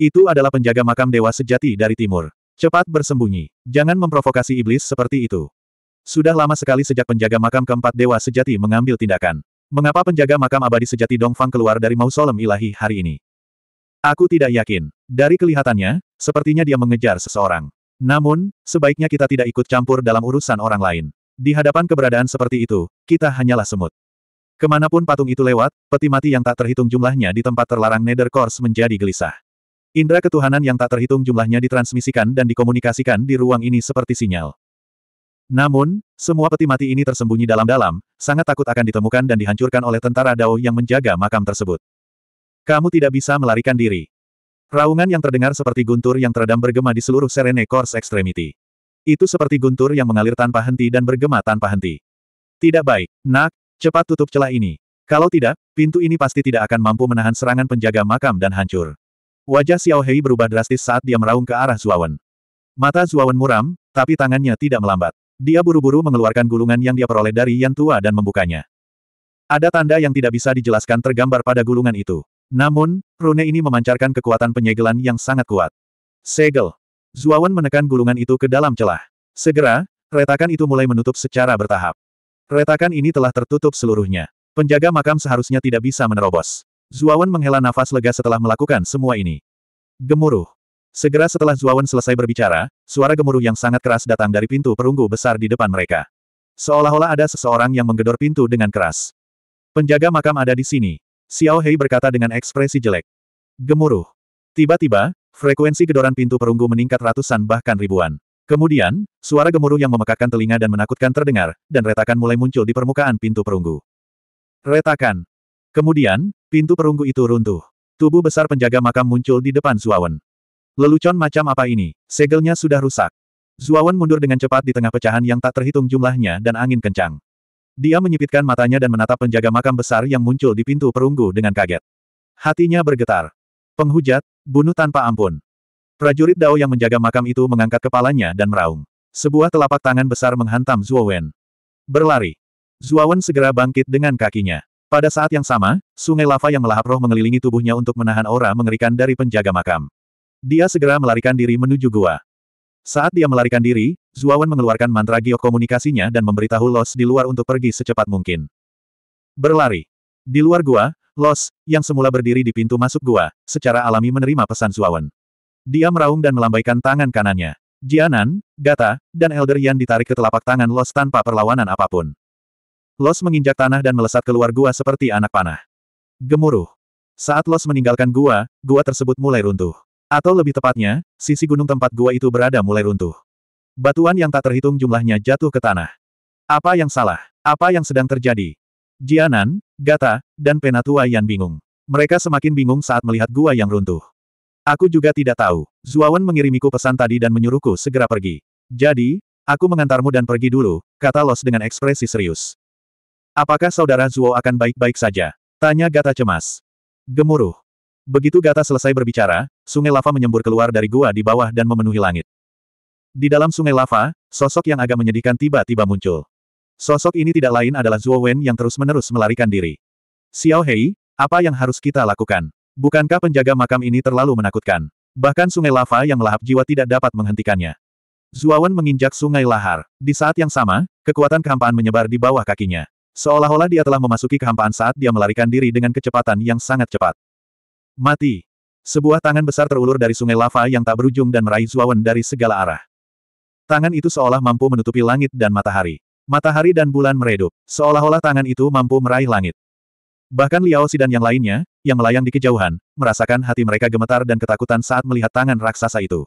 Itu adalah penjaga makam dewa sejati dari timur. Cepat bersembunyi. Jangan memprovokasi iblis seperti itu. Sudah lama sekali sejak penjaga makam keempat dewa sejati mengambil tindakan. Mengapa penjaga makam abadi sejati Dongfang keluar dari mausolem ilahi hari ini? Aku tidak yakin. Dari kelihatannya, sepertinya dia mengejar seseorang. Namun, sebaiknya kita tidak ikut campur dalam urusan orang lain. Di hadapan keberadaan seperti itu, kita hanyalah semut. Kemanapun patung itu lewat, peti mati yang tak terhitung jumlahnya di tempat terlarang Nether Course menjadi gelisah. Indra ketuhanan yang tak terhitung jumlahnya ditransmisikan dan dikomunikasikan di ruang ini seperti sinyal. Namun, semua peti mati ini tersembunyi dalam-dalam, sangat takut akan ditemukan dan dihancurkan oleh tentara Dao yang menjaga makam tersebut. Kamu tidak bisa melarikan diri. Raungan yang terdengar seperti guntur yang teredam bergema di seluruh Serene Course Extremity. Itu seperti guntur yang mengalir tanpa henti dan bergema tanpa henti. Tidak baik, nak, cepat tutup celah ini. Kalau tidak, pintu ini pasti tidak akan mampu menahan serangan penjaga makam dan hancur. Wajah Xiao Hei berubah drastis saat dia meraung ke arah Zuawan. Mata Zuawan muram, tapi tangannya tidak melambat. Dia buru-buru mengeluarkan gulungan yang dia peroleh dari Yan Tua dan membukanya. Ada tanda yang tidak bisa dijelaskan tergambar pada gulungan itu. Namun, rune ini memancarkan kekuatan penyegelan yang sangat kuat. Segel. Zuawan menekan gulungan itu ke dalam celah. Segera, retakan itu mulai menutup secara bertahap. Retakan ini telah tertutup seluruhnya. Penjaga makam seharusnya tidak bisa menerobos. Zuawan menghela nafas lega setelah melakukan semua ini. Gemuruh. Segera setelah Zuawan selesai berbicara, suara gemuruh yang sangat keras datang dari pintu perunggu besar di depan mereka. Seolah-olah ada seseorang yang menggedor pintu dengan keras. Penjaga makam ada di sini. Xiao Hei berkata dengan ekspresi jelek. Gemuruh. Tiba-tiba, frekuensi gedoran pintu perunggu meningkat ratusan bahkan ribuan. Kemudian, suara gemuruh yang memekakkan telinga dan menakutkan terdengar, dan retakan mulai muncul di permukaan pintu perunggu. Retakan. Kemudian, Pintu perunggu itu runtuh. Tubuh besar penjaga makam muncul di depan Zuawan. Lelucon macam apa ini? Segelnya sudah rusak. Zuawan mundur dengan cepat di tengah pecahan yang tak terhitung jumlahnya dan angin kencang. Dia menyipitkan matanya dan menatap penjaga makam besar yang muncul di pintu perunggu dengan kaget. Hatinya bergetar. Penghujat, bunuh tanpa ampun. Prajurit Dao yang menjaga makam itu mengangkat kepalanya dan meraung. Sebuah telapak tangan besar menghantam Zuowen. Berlari. Zuowen segera bangkit dengan kakinya. Pada saat yang sama, sungai lava yang melahap roh mengelilingi tubuhnya untuk menahan aura mengerikan dari penjaga makam. Dia segera melarikan diri menuju gua. Saat dia melarikan diri, Zuawan mengeluarkan mantra giok komunikasinya dan memberitahu Los di luar untuk pergi secepat mungkin. Berlari. Di luar gua, Los, yang semula berdiri di pintu masuk gua, secara alami menerima pesan Zuawan. Dia meraung dan melambaikan tangan kanannya. Jianan, Gata, dan Elder Yan ditarik ke telapak tangan Los tanpa perlawanan apapun. Los menginjak tanah dan melesat keluar gua seperti anak panah. Gemuruh. Saat Los meninggalkan gua, gua tersebut mulai runtuh. Atau lebih tepatnya, sisi gunung tempat gua itu berada mulai runtuh. Batuan yang tak terhitung jumlahnya jatuh ke tanah. Apa yang salah? Apa yang sedang terjadi? Jianan, Gata, dan Penatua Yan bingung. Mereka semakin bingung saat melihat gua yang runtuh. Aku juga tidak tahu. Zuawan mengirimiku pesan tadi dan menyuruhku segera pergi. Jadi, aku mengantarmu dan pergi dulu, kata Los dengan ekspresi serius. Apakah saudara Zuo akan baik-baik saja? Tanya Gata cemas. Gemuruh. Begitu Gata selesai berbicara, sungai lava menyembur keluar dari gua di bawah dan memenuhi langit. Di dalam sungai lava, sosok yang agak menyedihkan tiba-tiba muncul. Sosok ini tidak lain adalah Zuo Wen yang terus-menerus melarikan diri. Xiao Hei, apa yang harus kita lakukan? Bukankah penjaga makam ini terlalu menakutkan? Bahkan sungai lava yang melahap jiwa tidak dapat menghentikannya. Zuo Wen menginjak sungai lahar. Di saat yang sama, kekuatan kehampaan menyebar di bawah kakinya. Seolah-olah dia telah memasuki kehampaan saat dia melarikan diri dengan kecepatan yang sangat cepat. Mati. Sebuah tangan besar terulur dari sungai lava yang tak berujung dan meraih Zuawan dari segala arah. Tangan itu seolah mampu menutupi langit dan matahari. Matahari dan bulan meredup, seolah-olah tangan itu mampu meraih langit. Bahkan Liao Si dan yang lainnya, yang melayang di kejauhan, merasakan hati mereka gemetar dan ketakutan saat melihat tangan raksasa itu.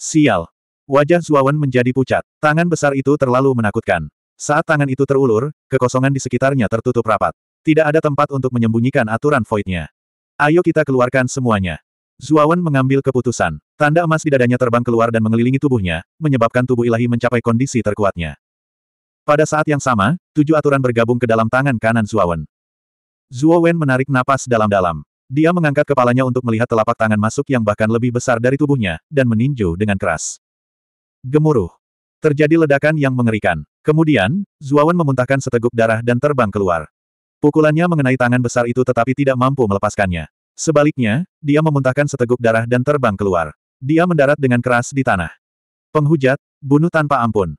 Sial! Wajah Zuawan menjadi pucat. Tangan besar itu terlalu menakutkan. Saat tangan itu terulur, kekosongan di sekitarnya tertutup rapat. Tidak ada tempat untuk menyembunyikan aturan voidnya. Ayo kita keluarkan semuanya. Zuawan mengambil keputusan. Tanda emas di dadanya terbang keluar dan mengelilingi tubuhnya, menyebabkan tubuh ilahi mencapai kondisi terkuatnya. Pada saat yang sama, tujuh aturan bergabung ke dalam tangan kanan Zuawan. Zuawan menarik napas dalam-dalam. Dia mengangkat kepalanya untuk melihat telapak tangan masuk yang bahkan lebih besar dari tubuhnya, dan meninju dengan keras. Gemuruh. Terjadi ledakan yang mengerikan. Kemudian, Zuawan memuntahkan seteguk darah dan terbang keluar. Pukulannya mengenai tangan besar itu tetapi tidak mampu melepaskannya. Sebaliknya, dia memuntahkan seteguk darah dan terbang keluar. Dia mendarat dengan keras di tanah. Penghujat, bunuh tanpa ampun.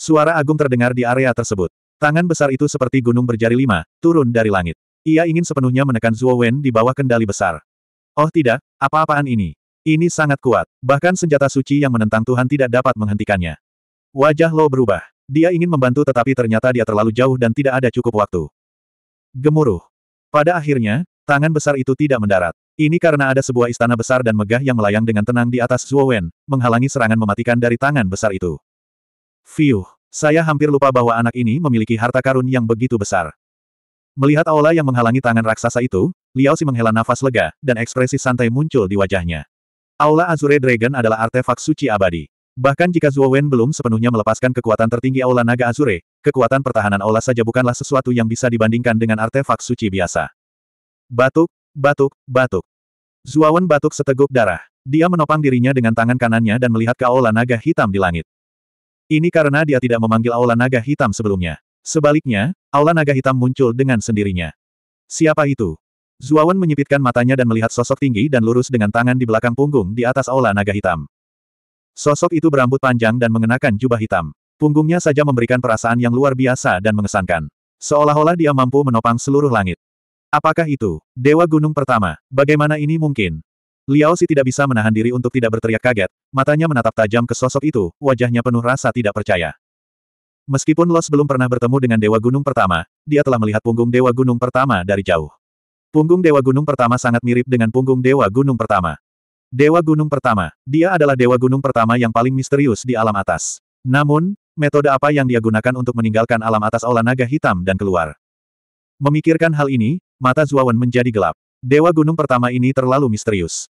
Suara agung terdengar di area tersebut. Tangan besar itu seperti gunung berjari lima, turun dari langit. Ia ingin sepenuhnya menekan Zuo Wen di bawah kendali besar. Oh tidak, apa-apaan ini? Ini sangat kuat. Bahkan senjata suci yang menentang Tuhan tidak dapat menghentikannya. Wajah Lo berubah. Dia ingin membantu tetapi ternyata dia terlalu jauh dan tidak ada cukup waktu. Gemuruh. Pada akhirnya, tangan besar itu tidak mendarat. Ini karena ada sebuah istana besar dan megah yang melayang dengan tenang di atas Zuowen, menghalangi serangan mematikan dari tangan besar itu. Fiuh. Saya hampir lupa bahwa anak ini memiliki harta karun yang begitu besar. Melihat aula yang menghalangi tangan raksasa itu, Liao Si menghela nafas lega, dan ekspresi santai muncul di wajahnya. Aula Azure Dragon adalah artefak suci abadi. Bahkan jika Zuo Wen belum sepenuhnya melepaskan kekuatan tertinggi Aula Naga Azure, kekuatan pertahanan Aula saja bukanlah sesuatu yang bisa dibandingkan dengan artefak suci biasa. Batuk, batuk, batuk. Wen batuk seteguk darah. Dia menopang dirinya dengan tangan kanannya dan melihat ke Aula Naga Hitam di langit. Ini karena dia tidak memanggil Aula Naga Hitam sebelumnya. Sebaliknya, Aula Naga Hitam muncul dengan sendirinya. Siapa itu? Wen menyipitkan matanya dan melihat sosok tinggi dan lurus dengan tangan di belakang punggung di atas Aula Naga Hitam. Sosok itu berambut panjang dan mengenakan jubah hitam. Punggungnya saja memberikan perasaan yang luar biasa dan mengesankan. Seolah-olah dia mampu menopang seluruh langit. Apakah itu? Dewa Gunung Pertama. Bagaimana ini mungkin? Liao Si tidak bisa menahan diri untuk tidak berteriak kaget, matanya menatap tajam ke sosok itu, wajahnya penuh rasa tidak percaya. Meskipun Los belum pernah bertemu dengan Dewa Gunung Pertama, dia telah melihat punggung Dewa Gunung Pertama dari jauh. Punggung Dewa Gunung Pertama sangat mirip dengan punggung Dewa Gunung Pertama. Dewa Gunung Pertama. Dia adalah Dewa Gunung Pertama yang paling misterius di alam atas. Namun, metode apa yang dia gunakan untuk meninggalkan alam atas olah naga hitam dan keluar? Memikirkan hal ini, mata Zuawan menjadi gelap. Dewa Gunung Pertama ini terlalu misterius.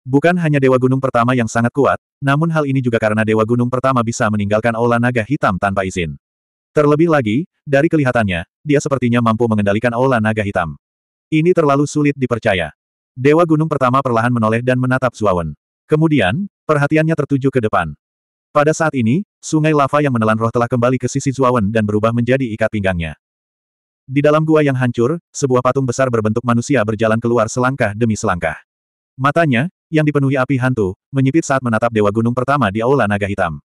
Bukan hanya Dewa Gunung Pertama yang sangat kuat, namun hal ini juga karena Dewa Gunung Pertama bisa meninggalkan olah naga hitam tanpa izin. Terlebih lagi, dari kelihatannya, dia sepertinya mampu mengendalikan olah naga hitam. Ini terlalu sulit dipercaya. Dewa gunung pertama perlahan menoleh dan menatap Zuawan. Kemudian, perhatiannya tertuju ke depan. Pada saat ini, sungai lava yang menelan roh telah kembali ke sisi Zuawan dan berubah menjadi ikat pinggangnya. Di dalam gua yang hancur, sebuah patung besar berbentuk manusia berjalan keluar selangkah demi selangkah. Matanya, yang dipenuhi api hantu, menyipit saat menatap Dewa Gunung pertama di Aula Naga Hitam.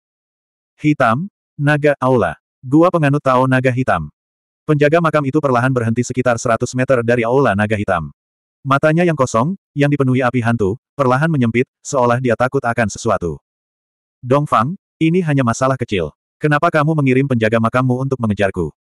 Hitam, Naga Aula. Gua penganut Tao Naga Hitam. Penjaga makam itu perlahan berhenti sekitar 100 meter dari Aula Naga Hitam. Matanya yang kosong, yang dipenuhi api hantu, perlahan menyempit, seolah dia takut akan sesuatu. Dongfang, ini hanya masalah kecil. Kenapa kamu mengirim penjaga makammu untuk mengejarku?